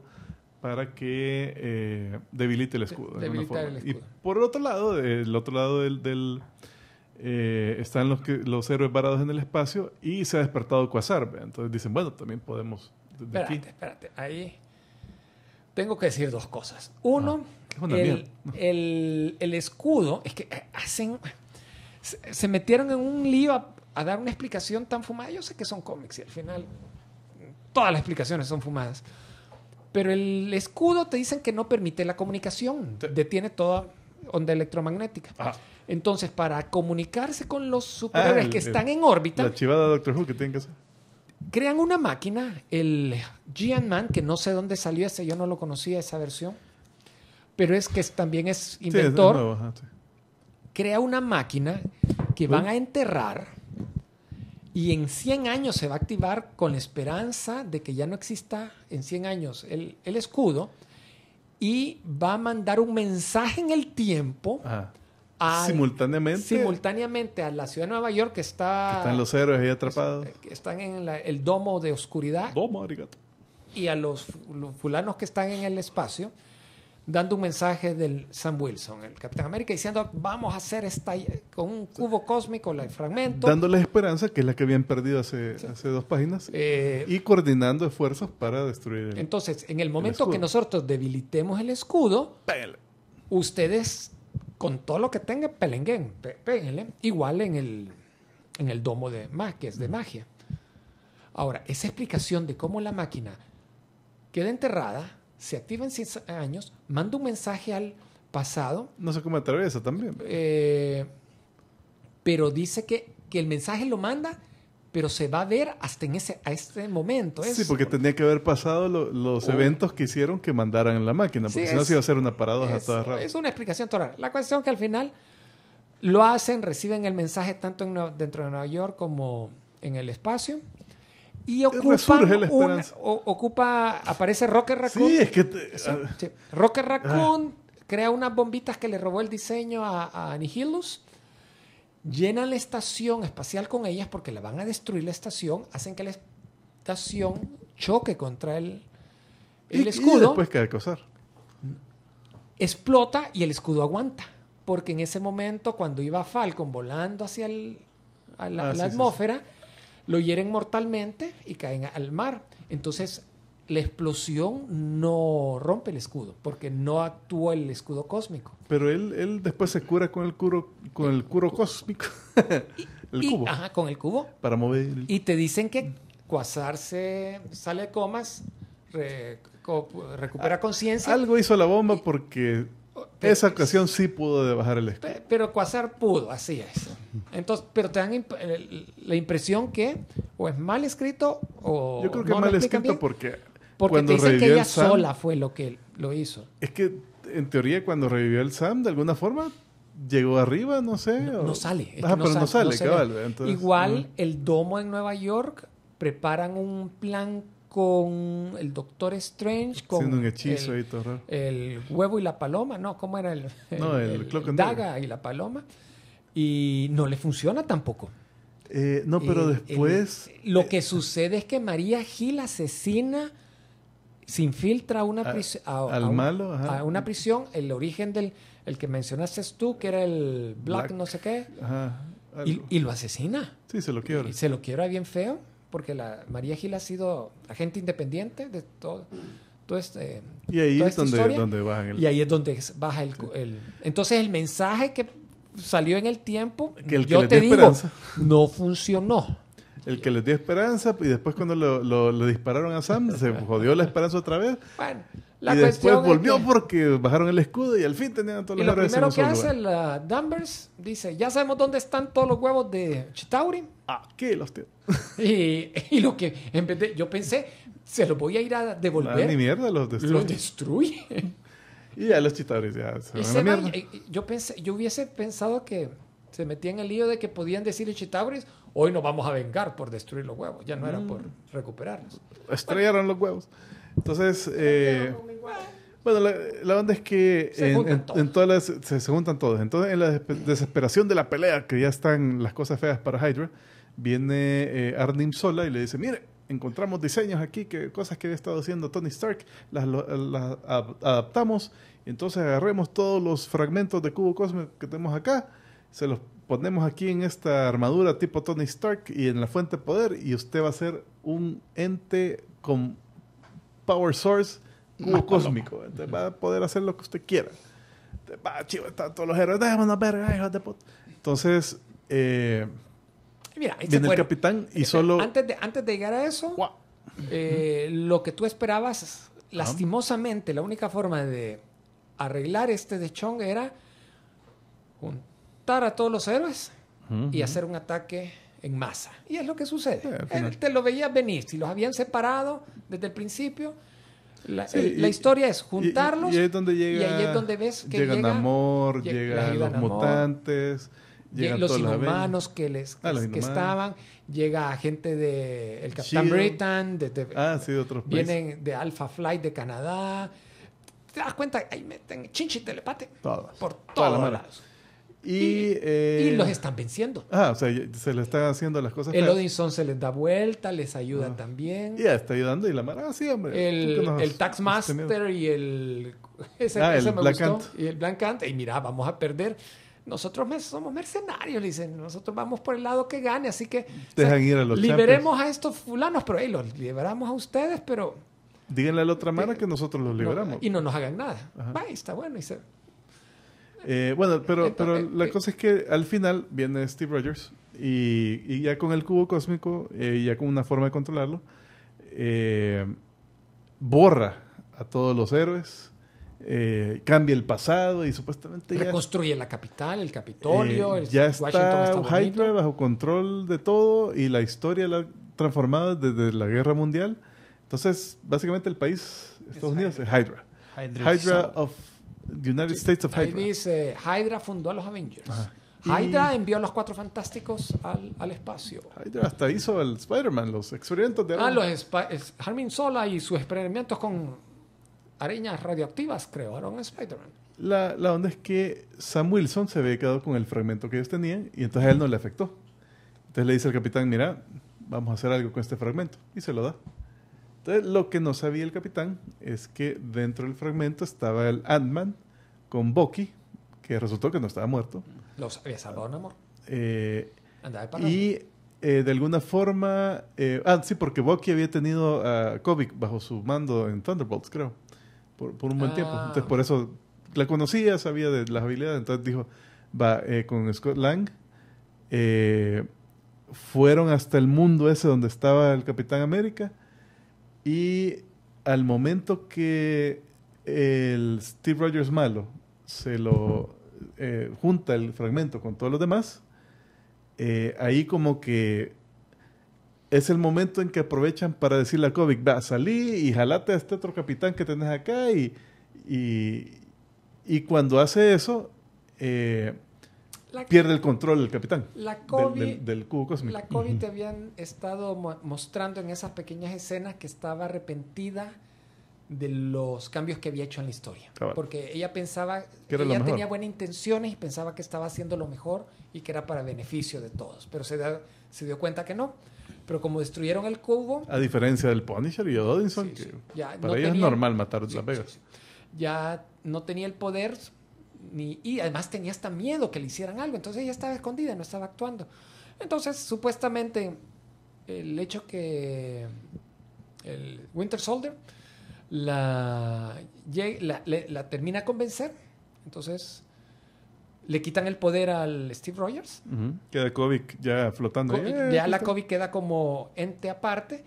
para que eh, debilite el escudo. Y por otro lado, del otro lado del, eh, están los, los héroes varados en el espacio y se ha despertado Quasar. Entonces dicen, bueno, también podemos. espérate, espérate. Ahí tengo que decir dos cosas. Uno, ah, el, escudo, es que hacen. Se, metieron en un lío a, a, dar una explicación tan fumada. Yo sé que son cómics y al final todas las explicaciones son fumadas. Pero el escudo te dicen que no permite la comunicación, detiene toda onda electromagnética. Entonces, para comunicarse con los ah, superhéroes que están en órbita. La chivada Doctor Who que tienen que hacer. Crean una máquina, el Gian Man, que no sé dónde salió ese, yo no lo conocía esa versión, pero es que también es inventor. Crea una máquina que van a enterrar y en 100 años se va a activar con la esperanza de que ya no exista en 100 años el, escudo y va a mandar un mensaje en el tiempo. a, simultáneamente. Simultáneamente a la ciudad de Nueva York que está... Que los héroes ahí atrapados. Que, están en el domo de oscuridad. Y a los fulanos que están en el espacio dando un mensaje del Sam Wilson, el Capitán América, diciendo vamos a hacer esta con un cubo cósmico el fragmento. Dándoles esperanza, que es la que habían perdido hace, hace dos páginas, eh, y coordinando esfuerzos para destruir el Entonces, en el momento que nosotros debilitemos el escudo, ustedes con todo lo que tengan, pelenguen, igual en el, domo de magia, de magia. Ahora, esa explicación de cómo la máquina queda enterrada se activa en 100 años, manda un mensaje al pasado. No sé cómo atraviesa también. Eh, pero dice que, el mensaje lo manda, pero se va a ver hasta en ese, a este momento. Sí, porque tenía que haber pasado los eventos que hicieron que mandaran en la máquina, porque si no se iba a hacer una paradoja es, toda rara. Es una explicación toda La cuestión es que al final lo hacen, reciben el mensaje tanto dentro de Nueva York como en el espacio. Y eh, ocupa, aparece Rocker Raccoon. Sí, es que... Ah. Raccoon crea unas bombitas que le robó el diseño a, Nihilus. llena la estación espacial con ellas porque la van a destruir la estación. Hacen que la estación choque contra el, el escudo. Y después Explota y el escudo aguanta. Porque en ese momento, cuando iba Falcon volando hacia la, ah, atmósfera lo hieren mortalmente y caen al mar. Entonces, la explosión no rompe el escudo, porque no actúa el escudo cósmico. Pero él, después se cura con el curo, con el, cósmico. el cubo. Ajá, con el cubo. Para mover. Y te dicen que cuasarse sale de comas, recupera conciencia. Algo hizo la bomba porque esa ocasión sí pudo de bajar el escudo. Pero Quasar pudo, así es. Entonces, pero te dan eh, la impresión que o es mal escrito o. Yo creo que es mal escrito porque. Porque cuando te dicen que ella sola fue lo que lo hizo. Es que en teoría cuando revivió el Sam, de alguna forma llegó arriba, no sé. No, sale. Ah, pero no sale, Igual el domo en Nueva York preparan un plan con el Doctor Strange, con un hechizo el, ahí, todo el huevo y la paloma, ¿no? ¿Cómo era el, daga y la paloma? Y no le funciona tampoco. Eh, no, pero eh, después... Eh, lo que sucede es que María Gil asesina, se infiltra una a, al malo, a una prisión, el origen del el que mencionaste tú, que era el Black, no sé qué, y, lo asesina. Sí, se lo quiebra. se lo quiebra bien feo porque la María Gil ha sido agente independiente de todo. todo este, y ahí es donde, baja el... Y ahí es donde baja el, Entonces el mensaje que salió en el tiempo, el yo te digo, no funcionó. El que les dio esperanza y después cuando lo, dispararon a Sam, se jodió la esperanza otra vez. Bueno, la y después volvió porque bajaron el escudo y al fin tenían todos los Y lo primero que hace la Danvers, dice, ya sabemos dónde están todos los huevos de Chitauri, los los Y, y, lo que en vez de, yo pensé, se los voy a ir a devolver. Ah, ni mierda, los destruye. Los destruye. Y ya los chitadores ya se, yo pensé, yo hubiese pensado que se metía en el lío de que podían decir los chitabris, hoy nos vamos a vengar por destruir los huevos, ya no era mm. por recuperarlos. Estrellaron los huevos. Entonces, eh, bueno, la, onda es que se en, juntan todos. todas se, juntan todos. Entonces, en la desesperación de la pelea, que ya están las cosas feas para Hydra, viene eh, Arnim Sola y le dice, mire, encontramos diseños aquí, que cosas que había estado haciendo Tony Stark, las, adaptamos, entonces agarremos todos los fragmentos de cubo cósmico que tenemos acá, se los ponemos aquí en esta armadura tipo Tony Stark y en la fuente de poder, y usted va a ser un ente con power source cubo cósmico. Entonces va a poder hacer lo que usted quiera. Entonces, va, chivo, están todos los héroes. Déjame una verga, hijos de puta. Entonces, eh, Mira, ahí viene el capitán y solo... Antes de, antes de llegar a eso, eh, lo que tú esperabas, lastimosamente, la única forma de arreglar este de Chong era juntar a todos los héroes y hacer un ataque en masa. Y es lo que sucede. Él te lo veía venir. Si los habían separado desde el principio, la, eh, historia es juntarlos. Y, ahí es donde llega, ves que llegan llega, amor, llegan los mutantes. Llegan los inhumanos que les ah, que, estaban llega gente de el Capitán Britain de, TV ah, otros vienen de Alpha Flight de Canadá te das cuenta ahí meten chinchi telepate por todos las lados y, eh, los están venciendo. Ah, o sea, se le están haciendo las cosas. El Odinson se les da vuelta, les ayuda también. Ya, está ayudando y la mara, ah, sí, hombre. El, el Taxmaster y el. Ah, me gustó. Y el Black Y mira, vamos a perder. Nosotros somos mercenarios, le dicen. Nosotros vamos por el lado que gane, así que. Dejan ir a los Liberemos a estos fulanos, pero ahí los liberamos a ustedes, pero. Díganle a la otra mara que nosotros los liberamos. y no nos hagan nada. Va, está bueno. Y se, eh, bueno, pero, pero eh, la eh. cosa es que al final viene Steve Rogers y, ya con el cubo cósmico, eh, ya con una forma de controlarlo, borra a todos los héroes, cambia el pasado y supuestamente Reconstruye la capital, el Capitolio, el ya está, Hydra bajo control de todo y la historia la ha transformado desde la Guerra Mundial. Entonces, básicamente el país, Estados Unidos, es Hydra, Hydra of United States of Hydra. dice, Hydra fundó a los Avengers. Hydra envió a los cuatro fantásticos al, espacio. Hydra hasta hizo el Spider-Man, los experimentos de... Ah, los Harmin Sola y sus experimentos con arañas radioactivas crearon Spider-Man. La, la, onda es que Sam Wilson se había quedado con el fragmento que ellos tenían y entonces a él no le afectó. Entonces le dice al capitán, mira, vamos a hacer algo con este fragmento. Y se lo da. Entonces, lo que no sabía el capitán es que dentro del fragmento estaba el Ant-Man con Bucky, que resultó que no estaba muerto. Lo había salvado ¿no, amor. Eh, y eh, de alguna forma. Eh, ah, sí, porque Bucky había tenido a Kovic bajo su mando en Thunderbolts, creo. Por, un buen ah. tiempo. Entonces, por eso la conocía, sabía de las habilidades. Entonces dijo: va con Scott Lang. fueron hasta el mundo ese donde estaba el Capitán América y al momento que el Steve Rogers malo se lo eh, junta el fragmento con todos los demás, eh, ahí como que es el momento en que aprovechan para decirle a Kovic, va, salí y jalate a este otro capitán que tenés acá. Y, y, cuando hace eso, eh, pierde el control el capitán la COVID, del, cubo cósmico. La COVID te habían estado mostrando en esas pequeñas escenas que estaba arrepentida de los cambios que había hecho en la historia. Ah, Porque ella pensaba, que ella tenía buenas intenciones y pensaba que estaba haciendo lo mejor y que era para beneficio de todos. Pero se, se dio cuenta que no. Pero como destruyeron el cubo... A diferencia del Punisher y de Odinson, que Ya, para no es normal matar a Las Vegas. Ya no tenía el poder y además tenía hasta miedo que le hicieran algo, entonces ella estaba escondida, no estaba actuando. Entonces, supuestamente, el hecho que el Winter Soldier la, la, la, convencer, entonces le quitan el poder al Steve Rogers. Queda Kobe ya flotando. Eh, ya la Kobe queda como ente aparte,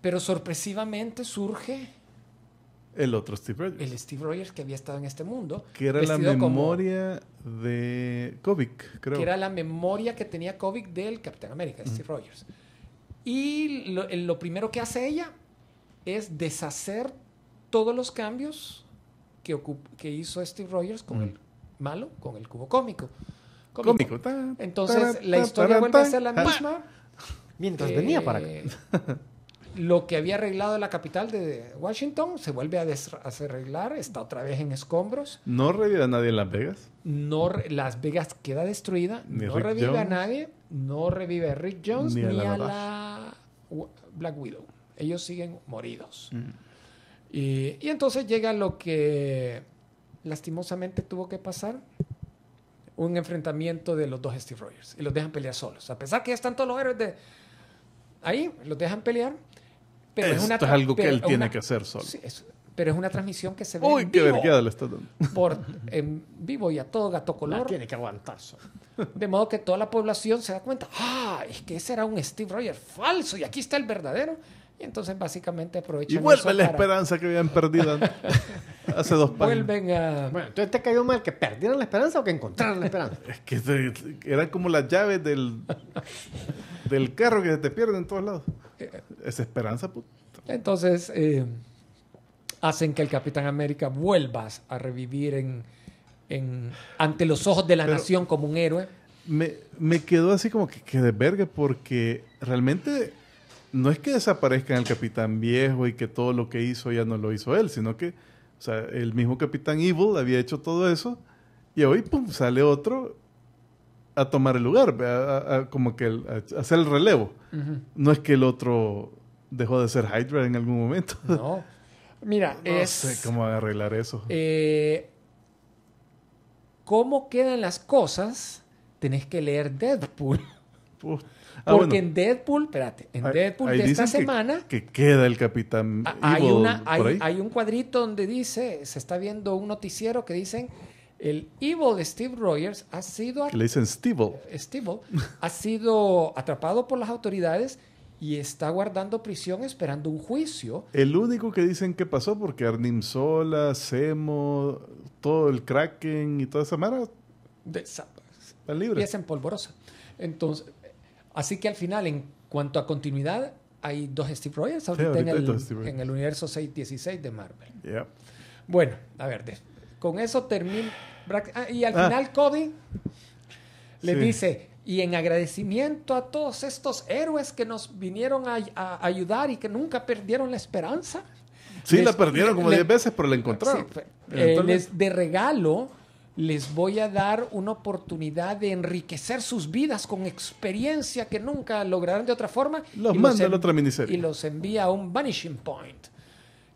pero sorpresivamente surge el otro Steve Rogers. El Steve Rogers que había estado en este mundo. Que era la memoria de Kovic, creo. Que era la memoria que tenía Kovic del Capitán América, Steve Rogers. Y lo, primero que hace ella es deshacer todos los cambios que, hizo Steve Rogers con el malo, con el cubo cómico. Cómico. Entonces la historia vuelve a ser la misma. Mientras venía para acá. Eh, lo que había arreglado la capital de Washington se vuelve a desarreglar, está otra vez en escombros. ¿No revive a nadie en Las Vegas? No, Las Vegas queda destruida, no revive a nadie, no revive a Rick Jones ni, a, la, Black Widow. Ellos siguen moridos. Mm. Y, y entonces llega lo que lastimosamente tuvo que pasar, un enfrentamiento de los dos Steve Rogers, y los dejan pelear solos, a pesar que ya están todos los héroes de... Ahí los dejan pelear pero Esto es, una algo que él tiene que hacer solo. pero es una transmisión que se ve en vivo. Por, en vivo y a todo gato color. tiene que aguantar De modo que toda la población se da cuenta, ah, es que ese era un Steve Rogers falso y aquí está el verdadero entonces básicamente aprovechan. Y vuelven la esperanza que habían perdido hace dos pasos. Vuelven a. Bueno, entonces te cayó mal que perdieran la esperanza o que encontraran la esperanza. es que eran como las llaves del, del carro que se te pierden en todos lados. Eh, Esa esperanza, puta. Entonces eh, hacen que el Capitán América vuelvas a revivir en, ante los ojos de la nación como un héroe me, me quedó así como que, que de verga, porque realmente no es que desaparezca el capitán viejo y que todo lo que hizo ya no lo hizo él, sino que o sea, el mismo capitán Evil había hecho todo eso y hoy pum, sale otro a tomar el lugar, a, como que hacer el relevo. No es que el otro dejó de ser Hydra en algún momento. No. Mira, no es, sé cómo arreglar eso. Eh, ¿Cómo quedan las cosas? Tenés que leer Deadpool. Ah, porque en Deadpool, espérate, en ah, Deadpool de esta semana. Que, queda el Capitán hay un cuadrito donde dice, se está viendo un noticiero que dicen el Evil de Steve Rogers ha sido. que Le dicen Steve. Steve ha sido atrapado por las autoridades y está guardando prisión esperando un juicio. El único que dicen que pasó, porque Arnim Sola, Semo, todo el Kraken y toda esa mara. De, libre. Y es en polvorosa. Entonces, Así que al final, en cuanto a continuidad, hay dos Steve Rogers en, el, universo 616 de Marvel. Bueno, a ver, con eso termina. Ah, y al ah. final Cody le dice, y en agradecimiento a todos estos héroes que nos vinieron a, ayudar y que nunca perdieron la esperanza. Sí, la perdieron como 10 veces, pero la encontraron. Eh, de regalo les voy a dar una oportunidad de enriquecer sus vidas con experiencia que nunca lograrán de otra forma. Los manda a otra miniserie. Y los envía a un vanishing point,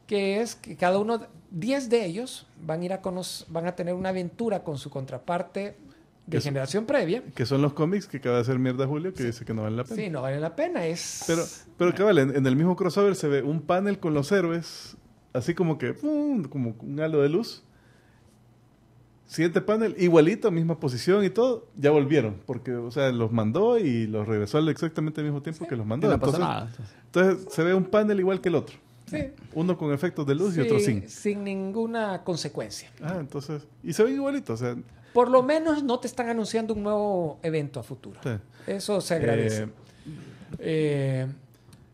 que es que cada uno, 10 de ellos van a, ir a van a tener una aventura con su contraparte de generación previa. Que son los cómics que acaba de hacer mierda Julio, que dice que no valen la pena. Sí, no valen la pena, es... Pero, pero que vale, en, en el mismo crossover se ve un panel con los héroes, así como que, ¡pum! como un halo de luz Siguiente panel, igualito, misma posición y todo, ya volvieron, porque, o sea, los mandó y los regresó al exactamente al mismo tiempo que los mandó. No entonces, entonces se ve un panel igual que el otro. Sí. Uno con efectos de luz y otro sin. Sin ninguna consecuencia. Ah, entonces. Y se ve igualito O sea, Por lo menos no te están anunciando un nuevo evento a futuro. Eso se agradece. Eh, eh,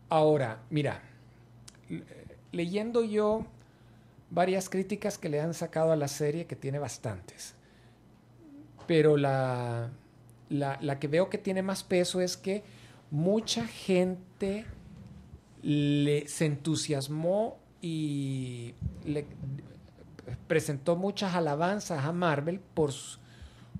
ahora, mira, leyendo yo varias críticas que le han sacado a la serie, que tiene bastantes. Pero la, que veo que tiene más peso es que mucha gente le, se entusiasmó y le presentó muchas alabanzas a Marvel por,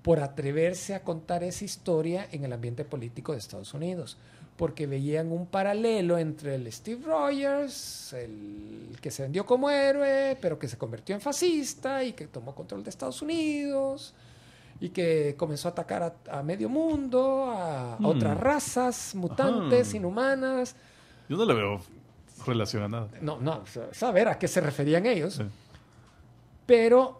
por atreverse a contar esa historia en el ambiente político de Estados Unidos porque veían un paralelo entre el Steve Rogers, el que se vendió como héroe, pero que se convirtió en fascista y que tomó control de Estados Unidos y que comenzó a atacar a, medio mundo, a, mm. otras razas, mutantes, inhumanas. Yo no le veo relación a nada. No, no, saber a qué se referían ellos. Pero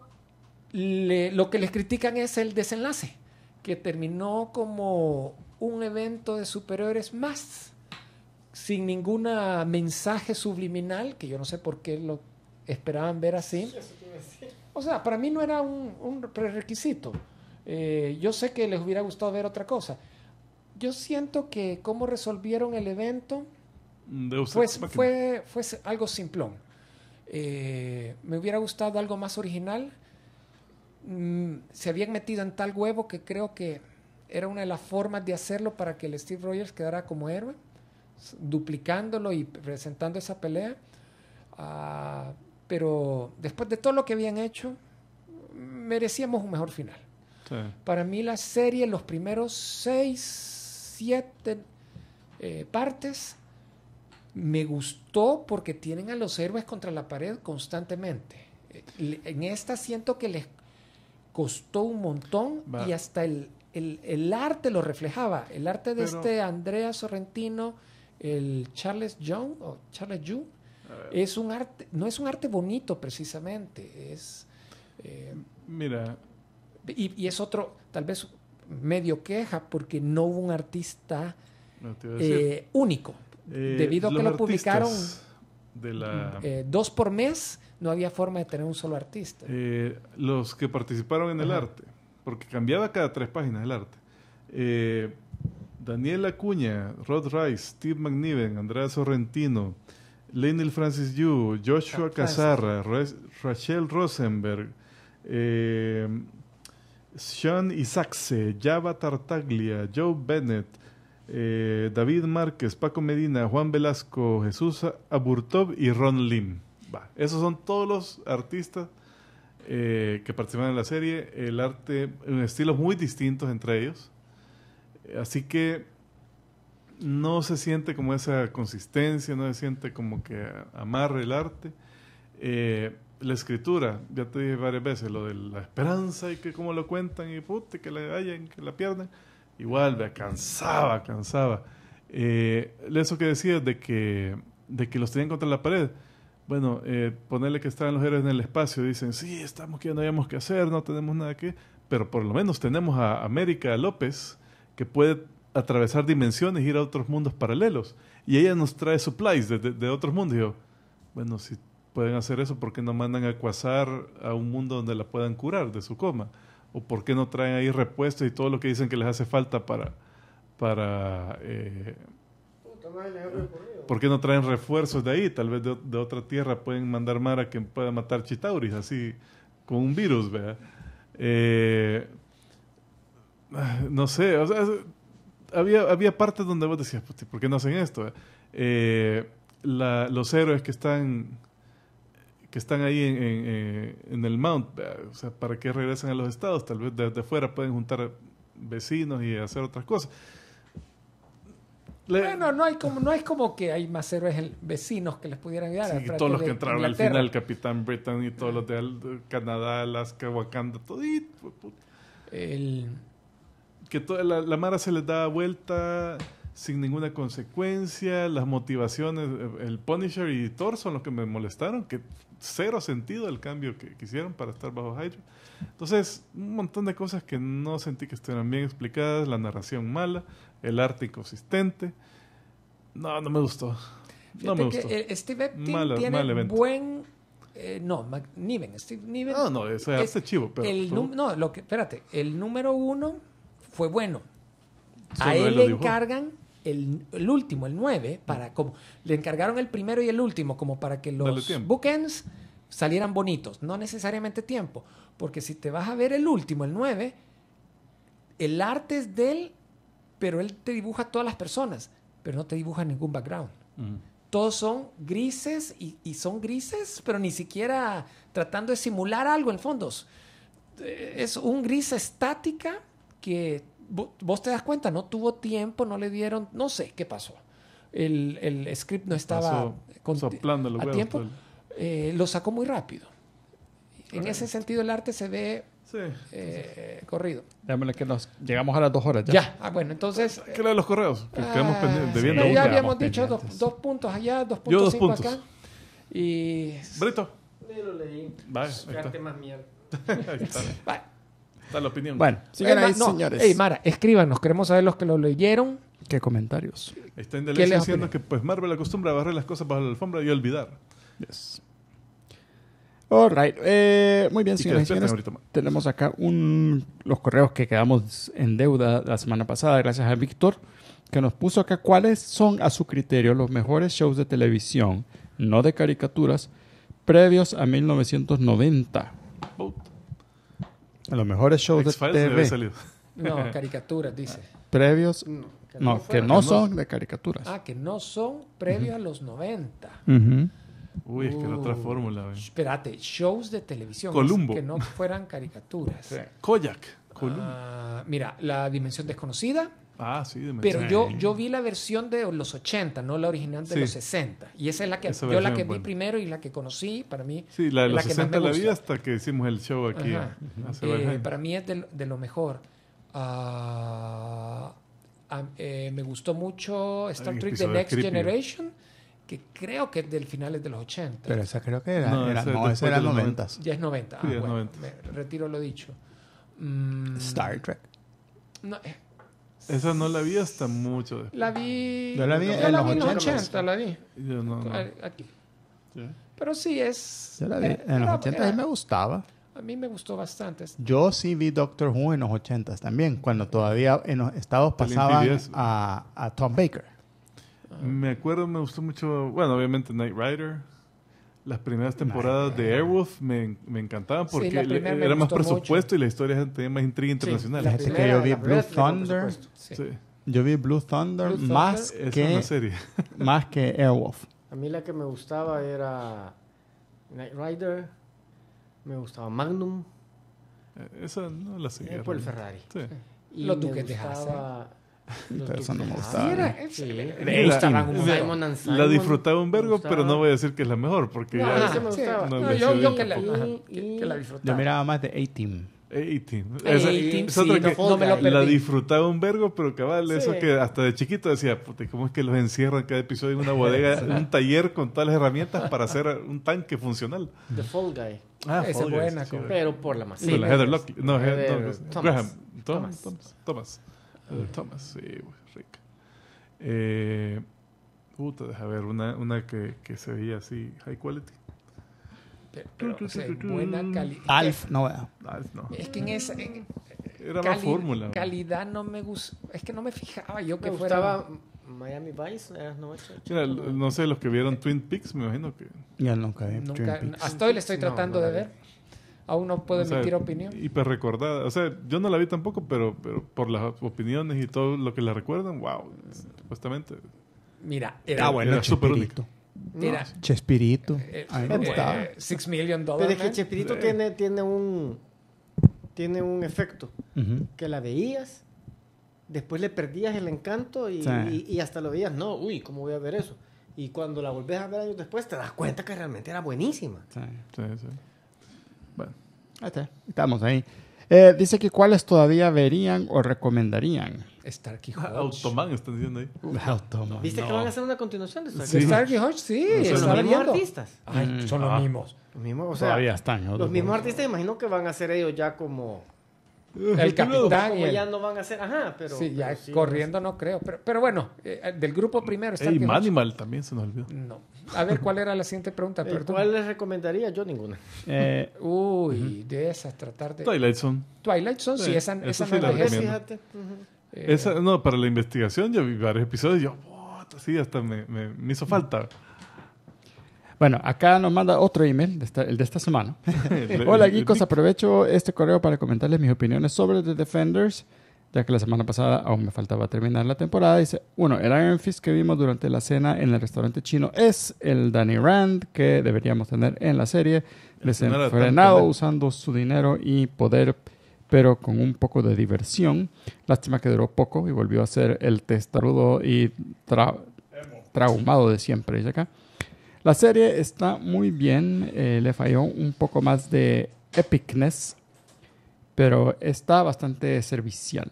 lo que les critican es el desenlace, que terminó como un evento de superiores más, sin ningún mensaje subliminal, que yo no sé por qué lo esperaban ver así. O sea, para mí no era un, un prerequisito. Eh, yo sé que les hubiera gustado ver otra cosa. Yo siento que cómo resolvieron el evento pues, fue, fue, algo simplón. Eh, me hubiera gustado algo más original. Mm, se habían metido en tal huevo que creo que era una de las formas de hacerlo para que el Steve Rogers quedara como héroe, duplicándolo y presentando esa pelea. Ah, pero después de todo lo que habían hecho, merecíamos un mejor final. Para mí la serie, los primeros seis, siete eh, partes, me gustó porque tienen a los héroes contra la pared constantemente. Eh, en esta siento que les costó un montón y hasta el el, arte lo reflejaba. El arte de este Andrea Sorrentino, el Charles Young o Charles Yu, es un arte, no es un arte bonito precisamente, es... Eh, Mira. Y, es otro, tal vez medio queja, porque no hubo un artista eh, único. Eh, Debido a que lo publicaron de la... Eh, dos por mes, no había forma de tener un solo artista. los que participaron en el arte, porque cambiaba cada tres páginas el arte. Eh, Daniel Acuña, Rod Rice, Steve McNiven, Andrea Sorrentino, Lenil Francis Yu, Joshua Casarra, Rachel Rosenberg, eh, Sean Isaacse, Java Tartaglia, Joe Bennett, eh, David Márquez, Paco Medina, Juan Velasco, Jesús Aburtov y Ron Lim. esos son todos los artistas eh, que participan en la serie, el arte, en estilos muy distintos entre ellos. Eh, así que no se siente como esa consistencia, no se siente como que amarre el arte. Eh, la escritura, ya te dije varias veces, lo de la esperanza y que cómo lo cuentan y pute, que la hallen, que la pierden, igual me cansaba, cansaba. eso que decías de que, de que los tenían contra la pared, bueno, eh, ponerle que están los héroes en el espacio, dicen, sí, estamos aquí, no hayamos que hacer, no tenemos nada que, pero por lo menos tenemos a América López, que puede atravesar dimensiones, ir a otros mundos paralelos, y ella nos trae supplies de, otros mundos. Y bueno, si pueden hacer eso, ¿por qué no mandan a cuasar a un mundo donde la puedan curar de su coma? ¿O por qué no traen ahí repuestos y todo lo que dicen que les hace falta para... para eh, ¿Por qué no traen refuerzos de ahí? Tal vez de, otra tierra pueden mandar mar a quien pueda matar Chitauris, así, con un virus, ¿verdad? Eh, no sé, había, había partes donde vos decías, ¿por qué no hacen esto? Eh, los héroes que están que están ahí en, eh, el Mount, o sea, ¿para qué regresan a los estados? Tal vez desde fuera pueden juntar vecinos y hacer otras cosas. Bueno, no, hay como, no es como que hay más héroes vecinos que les pudieran ayudar. todos los que entraron al final, Capitán Britain y todos los de Canadá, Alaska, Wakanda, todo pues. El... Que toda la, Mara se les da vuelta sin ninguna consecuencia, las motivaciones, eh, el Punisher y Thor son los que me molestaron, que cero sentido el cambio que, quisieron hicieron para estar bajo Hydra. Entonces, un montón de cosas que no sentí que estuvieran bien explicadas, la narración mala, el arte consistente. No, no me gustó. No me gustó. Que, Steve tiene buen eh, no, McNiven. Steve Niven. No, no, ese es, chivo, pero. no, lo que, espérate, el número uno fue bueno. a él, le encargan el, último, el nueve. para como. Le encargaron el primero y el último, como para que los bookends salieran bonitos. No necesariamente tiempo. Porque si te vas a ver el último, el nueve, el arte es del pero él te dibuja todas las personas, pero no te dibuja ningún background. Mm. Todos son grises y, son grises, pero ni siquiera tratando de simular algo en fondos. Eh, es un gris estática que vos te das cuenta, no tuvo tiempo, no le dieron, no sé qué pasó. El, script no estaba con, a tiempo, eh, lo sacó muy rápido. En ese sentido, el arte se ve eh, corrido. que nos llegamos a las dos horas ya. ah, bueno, entonces. ¿Qué le de los correos? Que eh, quedamos pendientes, Ya habíamos dicho dos, puntos allá, dos puntos, Yo dos puntos. acá. Y. Brito. Yo lo leí. Vale, más mierda. ahí está. Vale. Está la opinión. Bueno, eh, sigan ahí, señores. Ey, Mara, escríbanos. Queremos saber los que lo leyeron. ¿Qué comentarios? Está en diciendo que pues Marvel acostumbra a barrer las cosas bajo la alfombra y olvidar. Yes. Alright, eh, muy bien, señores. Tenemos acá un, los correos que quedamos en deuda la semana pasada, gracias a Víctor, que nos puso acá cuáles son, a su criterio, los mejores shows de televisión, no de caricaturas, previos a 1990. Los mejores shows de TV. No, caricaturas, dice. Previos. No, que no, son de caricaturas. Ah, que no son previos a los 90. Uy, es que era otra uh. fórmula. Espérate, shows de televisión Columbo. que no fueran caricaturas. Koyak. Columbo. Ah, mira, La Dimensión Desconocida. Ah, sí, Dimensión. Pero yo, yo vi la versión de los 80, no la original de los 60. Y esa es la que yo la que vi primero y la que conocí, para mí. Sí, la de los 60 la vi hasta que hicimos el show aquí. Eh, eh, para mí es de, lo mejor. Ah, eh, me gustó mucho Star Trek The Next Generation que creo que es del finales de los 80. Pero esa creo que era, no, era, no, era 90. Ya es 90. Ah, 90. Me retiro lo dicho. Mm, Star Trek. No, eh, Esa no la vi hasta mucho después. La vi. Yo la vi en, los 80. la vi. Yo no. Pero sí es. Yo la vi. Eh, en los 80 era, me gustaba. A mí me gustó bastante. Yo sí vi Doctor Who en los 80 también, cuando todavía en los estados pasaban a, a Tom Baker. Me acuerdo, me gustó mucho, bueno, obviamente Knight Rider. Las primeras temporadas de Airwolf me, me encantaban porque era más presupuesto y la historia tenía más intriga internacional. la que yo vi Blue Thunder. Yo vi Blue Thunder, más, Que, una serie. más que Airwolf. A mí la que me gustaba era Knight Rider, me gustaba Magnum. Eh, esa no la seguía. Eh, por el Ferrari. Lo tú que te la disfrutaba un vergo, pero no voy a decir que es la mejor. Porque yo, que, la, disfrutaba. miraba más de A-Team. A-Team. es que la disfrutaba un vergo, pero cabal, eso que hasta de chiquito decía, ¿cómo es que los encierran cada episodio en una bodega, un taller con todas las herramientas para hacer un tanque funcional? The Fall Guy. Ah, Esa es buena, pero por la más No, Heather, no, Graham. Thomas. Thomas, sí, rica. Eh, puta, deja ver, una, una que, que se veía así, high quality. Pero, buena calidad. Alf, no, eh. Alf, no. Es que en esa. Era la fórmula. Calidad no me gusta. Es que no me fijaba yo que estaba Miami Vice no las no sé, los que vieron Twin Peaks, me imagino que. Ya nunca vi. Twin Hasta hoy le estoy tratando de ver aún no puedo emitir opinión. Hiper recordada. O sea, yo no la vi tampoco, pero, pero por las opiniones y todo lo que la recuerdan, wow, supuestamente. Mira, era, bueno, súper Mira, Chespirito. Eh, eh, eh Million Dollars. Pero es que Chespirito tiene, tiene, un, tiene un efecto. Que la veías, después le perdías el encanto y, y, y, hasta lo veías. No, uy, ¿cómo voy a ver eso? Y cuando la volvés a ver años después, te das cuenta que realmente era buenísima. Sí, sí, sí. Bueno, ahí Estamos ahí. Eh, dice que cuáles todavía verían o recomendarían. Starkey ah, Hodge. Automan están diciendo ahí. Automán. ¿Viste que van a hacer una continuación de Starkey? Sí. Hodge, sí. son los mismos artistas. Ay, son los ah. mismos. todavía están. Los mismos artistas imagino que van a ser ellos ya como el capitán. Y ya no van a hacer, ajá, pero. Sí, ya corriendo no, creo. Pero, bueno, eh, del grupo primero está. Y Manimal también se nos olvidó. No. A ver, ¿cuál era la siguiente pregunta? Eh, ¿Cuál les recomendaría? Yo ninguna. Eh, Uy, de esas, tratar de. Twilight Zone. Twilight Zone, sí, esa, esa no la no, para la investigación yo vi varios episodios y yo, oh, sí, hasta me, me hizo falta. Bueno, acá nos manda otro email, el de esta semana. Hola, geekos. Aprovecho este correo para comentarles mis opiniones sobre The Defenders, ya que la semana pasada aún me faltaba terminar la temporada. Dice: bueno, el Iron Fist que vimos durante la cena en el restaurante chino es el Danny Rand que deberíamos tener en la serie, desenfrenado, ¿eh? usando su dinero y poder pero con un poco de diversión. Lástima que duró poco y volvió a ser el testarudo y traumado de siempre, dice acá. La serie está muy bien, eh, le falló un poco más de epicness, pero está bastante servicial.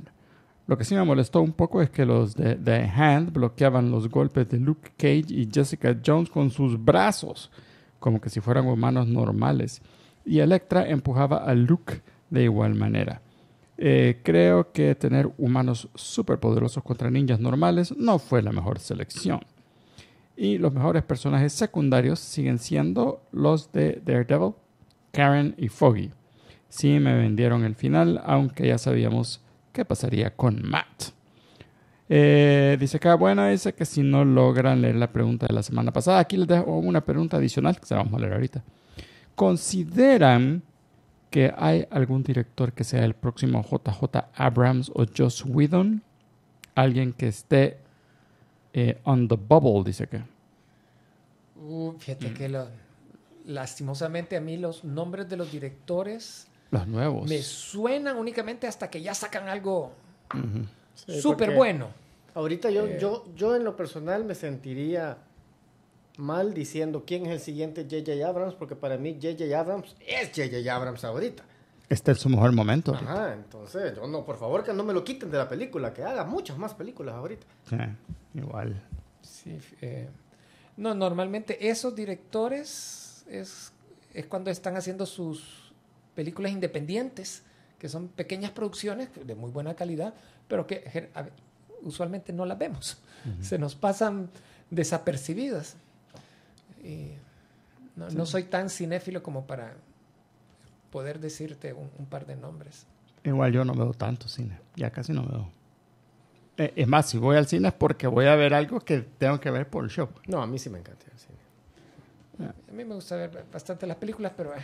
Lo que sí me molestó un poco es que los de The Hand bloqueaban los golpes de Luke Cage y Jessica Jones con sus brazos, como que si fueran humanos normales. Y Electra empujaba a Luke de igual manera. Eh, creo que tener humanos superpoderosos contra ninjas normales no fue la mejor selección. Y los mejores personajes secundarios siguen siendo los de Daredevil, Karen y Foggy. Sí me vendieron el final, aunque ya sabíamos qué pasaría con Matt. Eh, dice acá, bueno, dice que si no logran leer la pregunta de la semana pasada, aquí les dejo una pregunta adicional que se la vamos a leer ahorita. ¿Consideran que hay algún director que sea el próximo JJ Abrams o Josh Whedon? Alguien que esté eh, on the bubble, dice que. Uh, fíjate mm. que lastimosamente a mí los nombres de los directores. Los nuevos. Me suenan únicamente hasta que ya sacan algo súper bueno. Ahorita yo, eh. yo, yo en lo personal me sentiría mal diciendo quién es el siguiente J.J. Abrams, porque para mí J.J. Abrams es J.J. Abrams ahorita. Este es su mejor momento. entonces, yo no, por favor, que no me lo quiten de la película, que haga muchas más películas ahorita. igual. Sí, eh, no, normalmente esos directores es, cuando están haciendo sus películas independientes, que son pequeñas producciones de muy buena calidad, pero que usualmente no las vemos. Se nos pasan desapercibidas. Y no, soy tan cinéfilo como para poder decirte un, un par de nombres. Igual yo no veo tanto cine, ya casi no veo. Eh, es más, si voy al cine es porque voy a ver algo que tengo que ver por el show. No, a mí sí me encanta el cine. Ah. A mí me gusta ver bastante las películas, pero... Eh,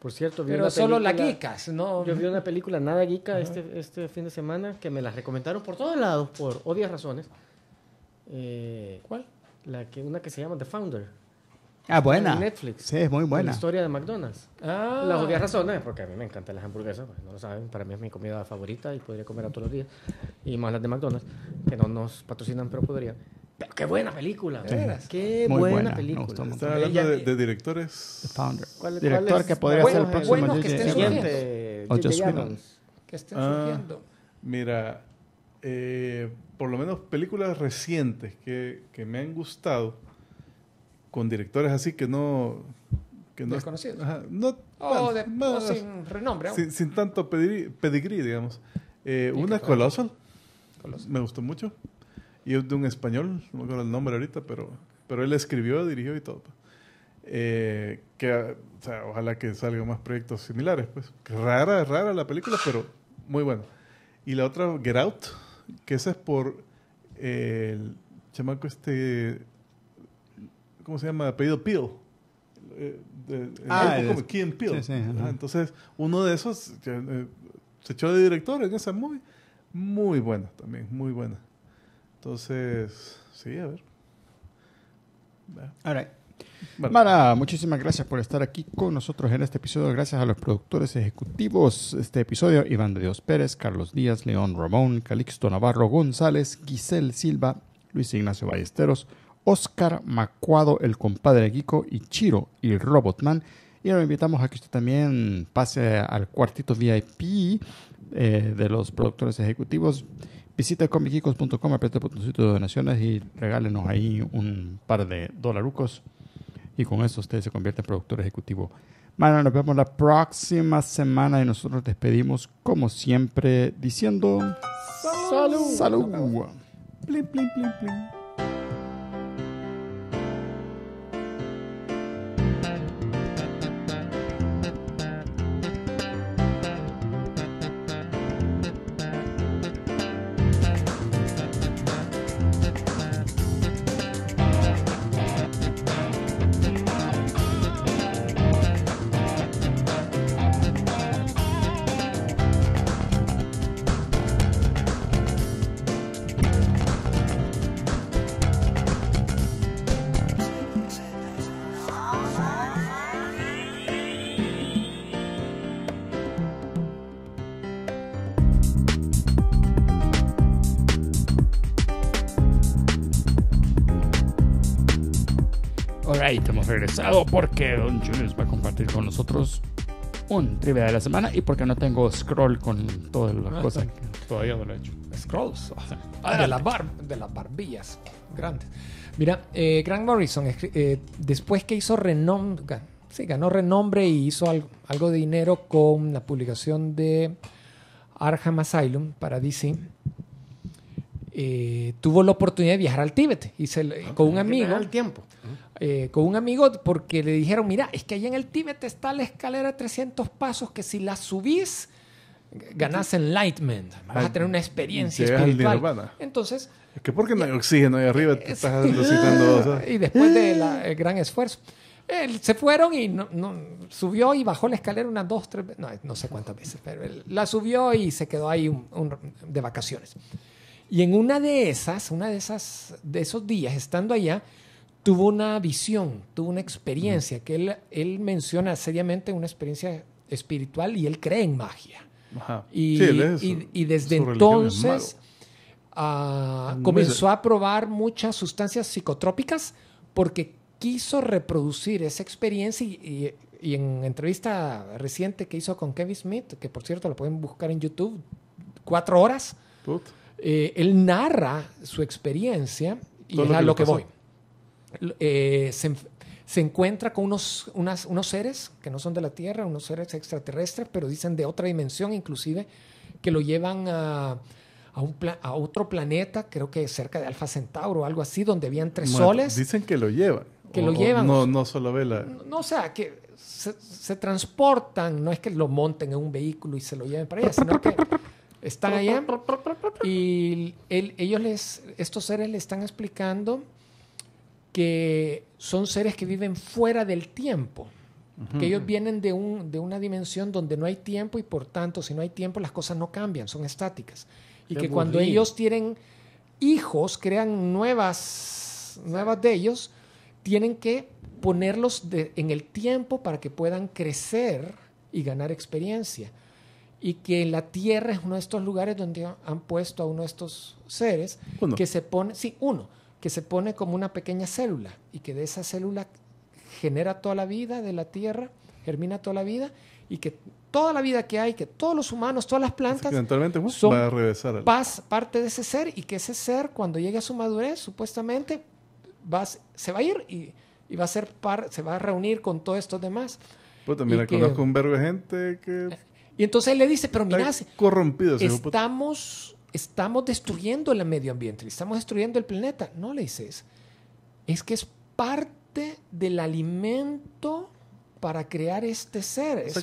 por cierto, vi pero solo las geekas, ¿no? Yo vi una película nada geeka este, este fin de semana que me las recomendaron por todos lados, por odias razones. Eh, ¿Cuál? La que, una que se llama The Founder. Ah, buena. En Netflix. Sí, es muy buena. La historia de McDonald's. Ah. Las razón razones, eh, porque a mí me encantan las hamburguesas, pues, no lo saben, para mí es mi comida favorita y podría comer todos los días. Y más las de McDonald's, que no nos patrocinan, pero podría. Pero qué buena película. Qué buena, película. No, Estás hablando de, directores. The founder. ¿Cuál, Director que podría ser el próximo. Bueno, que estén siguiente. Que estén ah, Mira, eh, por lo menos películas recientes que, que me han gustado con directores así que no... Que no Desconocidos. no, sin renombre. Sin, tanto pedigrí, digamos. Eh, una Colossal, Colossal, me gustó mucho. Y es de un español, no me acuerdo el nombre ahorita, pero, pero él escribió, dirigió y todo. Pues. Eh, que, ojalá que salgan más proyectos similares, pues. Rara, rara la película, pero muy buena. Y la otra, Get Out, que esa es por el chamaco este ¿cómo se llama? Apellido Peel. Eh, ah, como Kim Sí, sí, Entonces, uno de esos eh, se echó de director en esa movie. Muy buena también, muy buena. Entonces, sí, a ver. Mara, muchísimas gracias por estar aquí con nosotros en este episodio. Gracias a los productores ejecutivos de este episodio, Iván de Dios Pérez, Carlos Díaz, León Ramón, Calixto Navarro González, Giselle Silva, Luis Ignacio Ballesteros, Oscar Macuado, el compadre y Chiro y Robotman. Y lo invitamos a que usted también pase al cuartito VIP eh, de los productores ejecutivos. Visita comicicos.com, apriete de donaciones y regálenos ahí un par de dolarucos. Y con eso usted se convierte en productor ejecutivo. Bueno, nos vemos la próxima semana y nosotros despedimos como siempre diciendo salud. regresado porque Don Julius va a compartir con nosotros un trivia de la semana y porque no tengo scroll con todas las ah, cosas todavía no lo he hecho. Scrolls. de, las barbillas grandes. Mira, eh, Grant Morrison, eh, después que hizo renombre, sí, ganó renombre y hizo algo, de dinero con la publicación de Arham Asylum para DC. Eh, tuvo la oportunidad de viajar al Tíbet y se, ah, con un amigo. Al tiempo. Eh, con un amigo porque le dijeron, mira, es que ahí en el Tíbet está la escalera de 300 pasos que si la subís, ganás enlightenment, vas a tener una experiencia espiritual. Entonces... Es que porque no hay eh, oxígeno ahí arriba, te estás Y después del gran esfuerzo. Él, se fueron y no, subió y bajó la escalera unas dos, tres no, no sé cuántas veces, pero la subió y se quedó ahí un, de vacaciones. Y en una de esas, una de esas, de esos días, estando allá, tuvo una visión, tuvo una experiencia, que él, menciona seriamente una experiencia espiritual y él cree en magia. Ajá. Y, y, desde entonces ah, comenzó a probar muchas sustancias psicotrópicas porque quiso reproducir esa experiencia y, y, en entrevista reciente que hizo con Kevin Smith, que por cierto lo pueden buscar en YouTube, cuatro horas, eh, él narra su experiencia y es a lo que voy. Eh, se, encuentra con unos, unos seres que no son de la Tierra, unos seres extraterrestres, pero dicen de otra dimensión inclusive, que lo llevan a, un a otro planeta, creo que cerca de Alfa Centauro o algo así, donde habían tres soles. Dicen que lo llevan. Que lo llevan. No, no solo vela. No, o sea, que se, transportan, no es que lo monten en un vehículo y se lo lleven para allá, sino que están allá y ellos les, estos seres le están explicando que son seres que viven fuera del tiempo, que ellos vienen de, un, de, una dimensión donde no hay tiempo y por tanto, si no hay tiempo, las cosas no cambian, son estáticas. Y que cuando ellos tienen hijos, crean nuevas, nuevas de ellos, tienen que ponerlos en el tiempo para que puedan crecer y ganar experiencia. Y que la Tierra es uno de estos lugares donde han puesto a uno de estos seres que se pone, sí, uno, que se pone como una pequeña célula y que de esa célula genera toda la vida de la tierra, germina toda la vida y que toda la vida que hay, que todos los humanos, todas las plantas, eventualmente uh, son va a parte de ese ser y que ese ser cuando llegue a su madurez supuestamente va, se va a ir y, va a ser se va a reunir con todos estos demás. Pues también la con conozco un verbo de gente que... Y entonces él le dice, pero mira, estamos estamos destruyendo el medio ambiente, estamos destruyendo el planeta. No le dices, es que es parte del alimento para crear este ser. es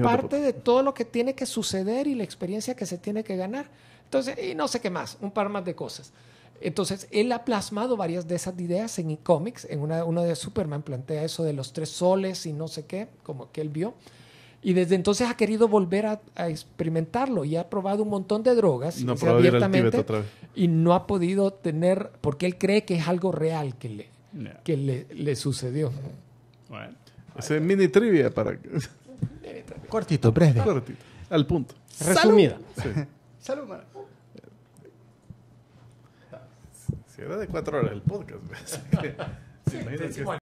parte de, todo lo que tiene que suceder y la experiencia que se tiene que ganar. Entonces, y no sé qué más, un par más de cosas. Entonces, él ha plasmado varias de esas ideas en e comics En una, uno de Superman plantea eso de los tres soles y no sé qué, como que él vio. Y desde entonces ha querido volver a, experimentarlo y ha probado un montón de drogas y no ha podido tener, porque él cree que es algo real que le, que le, sucedió. Bueno, es mini trivia para... Cortito, breve. Cortito, al punto. Resumida. ¡Salud! Sí. Salud, Si era de cuatro horas el podcast. Pues.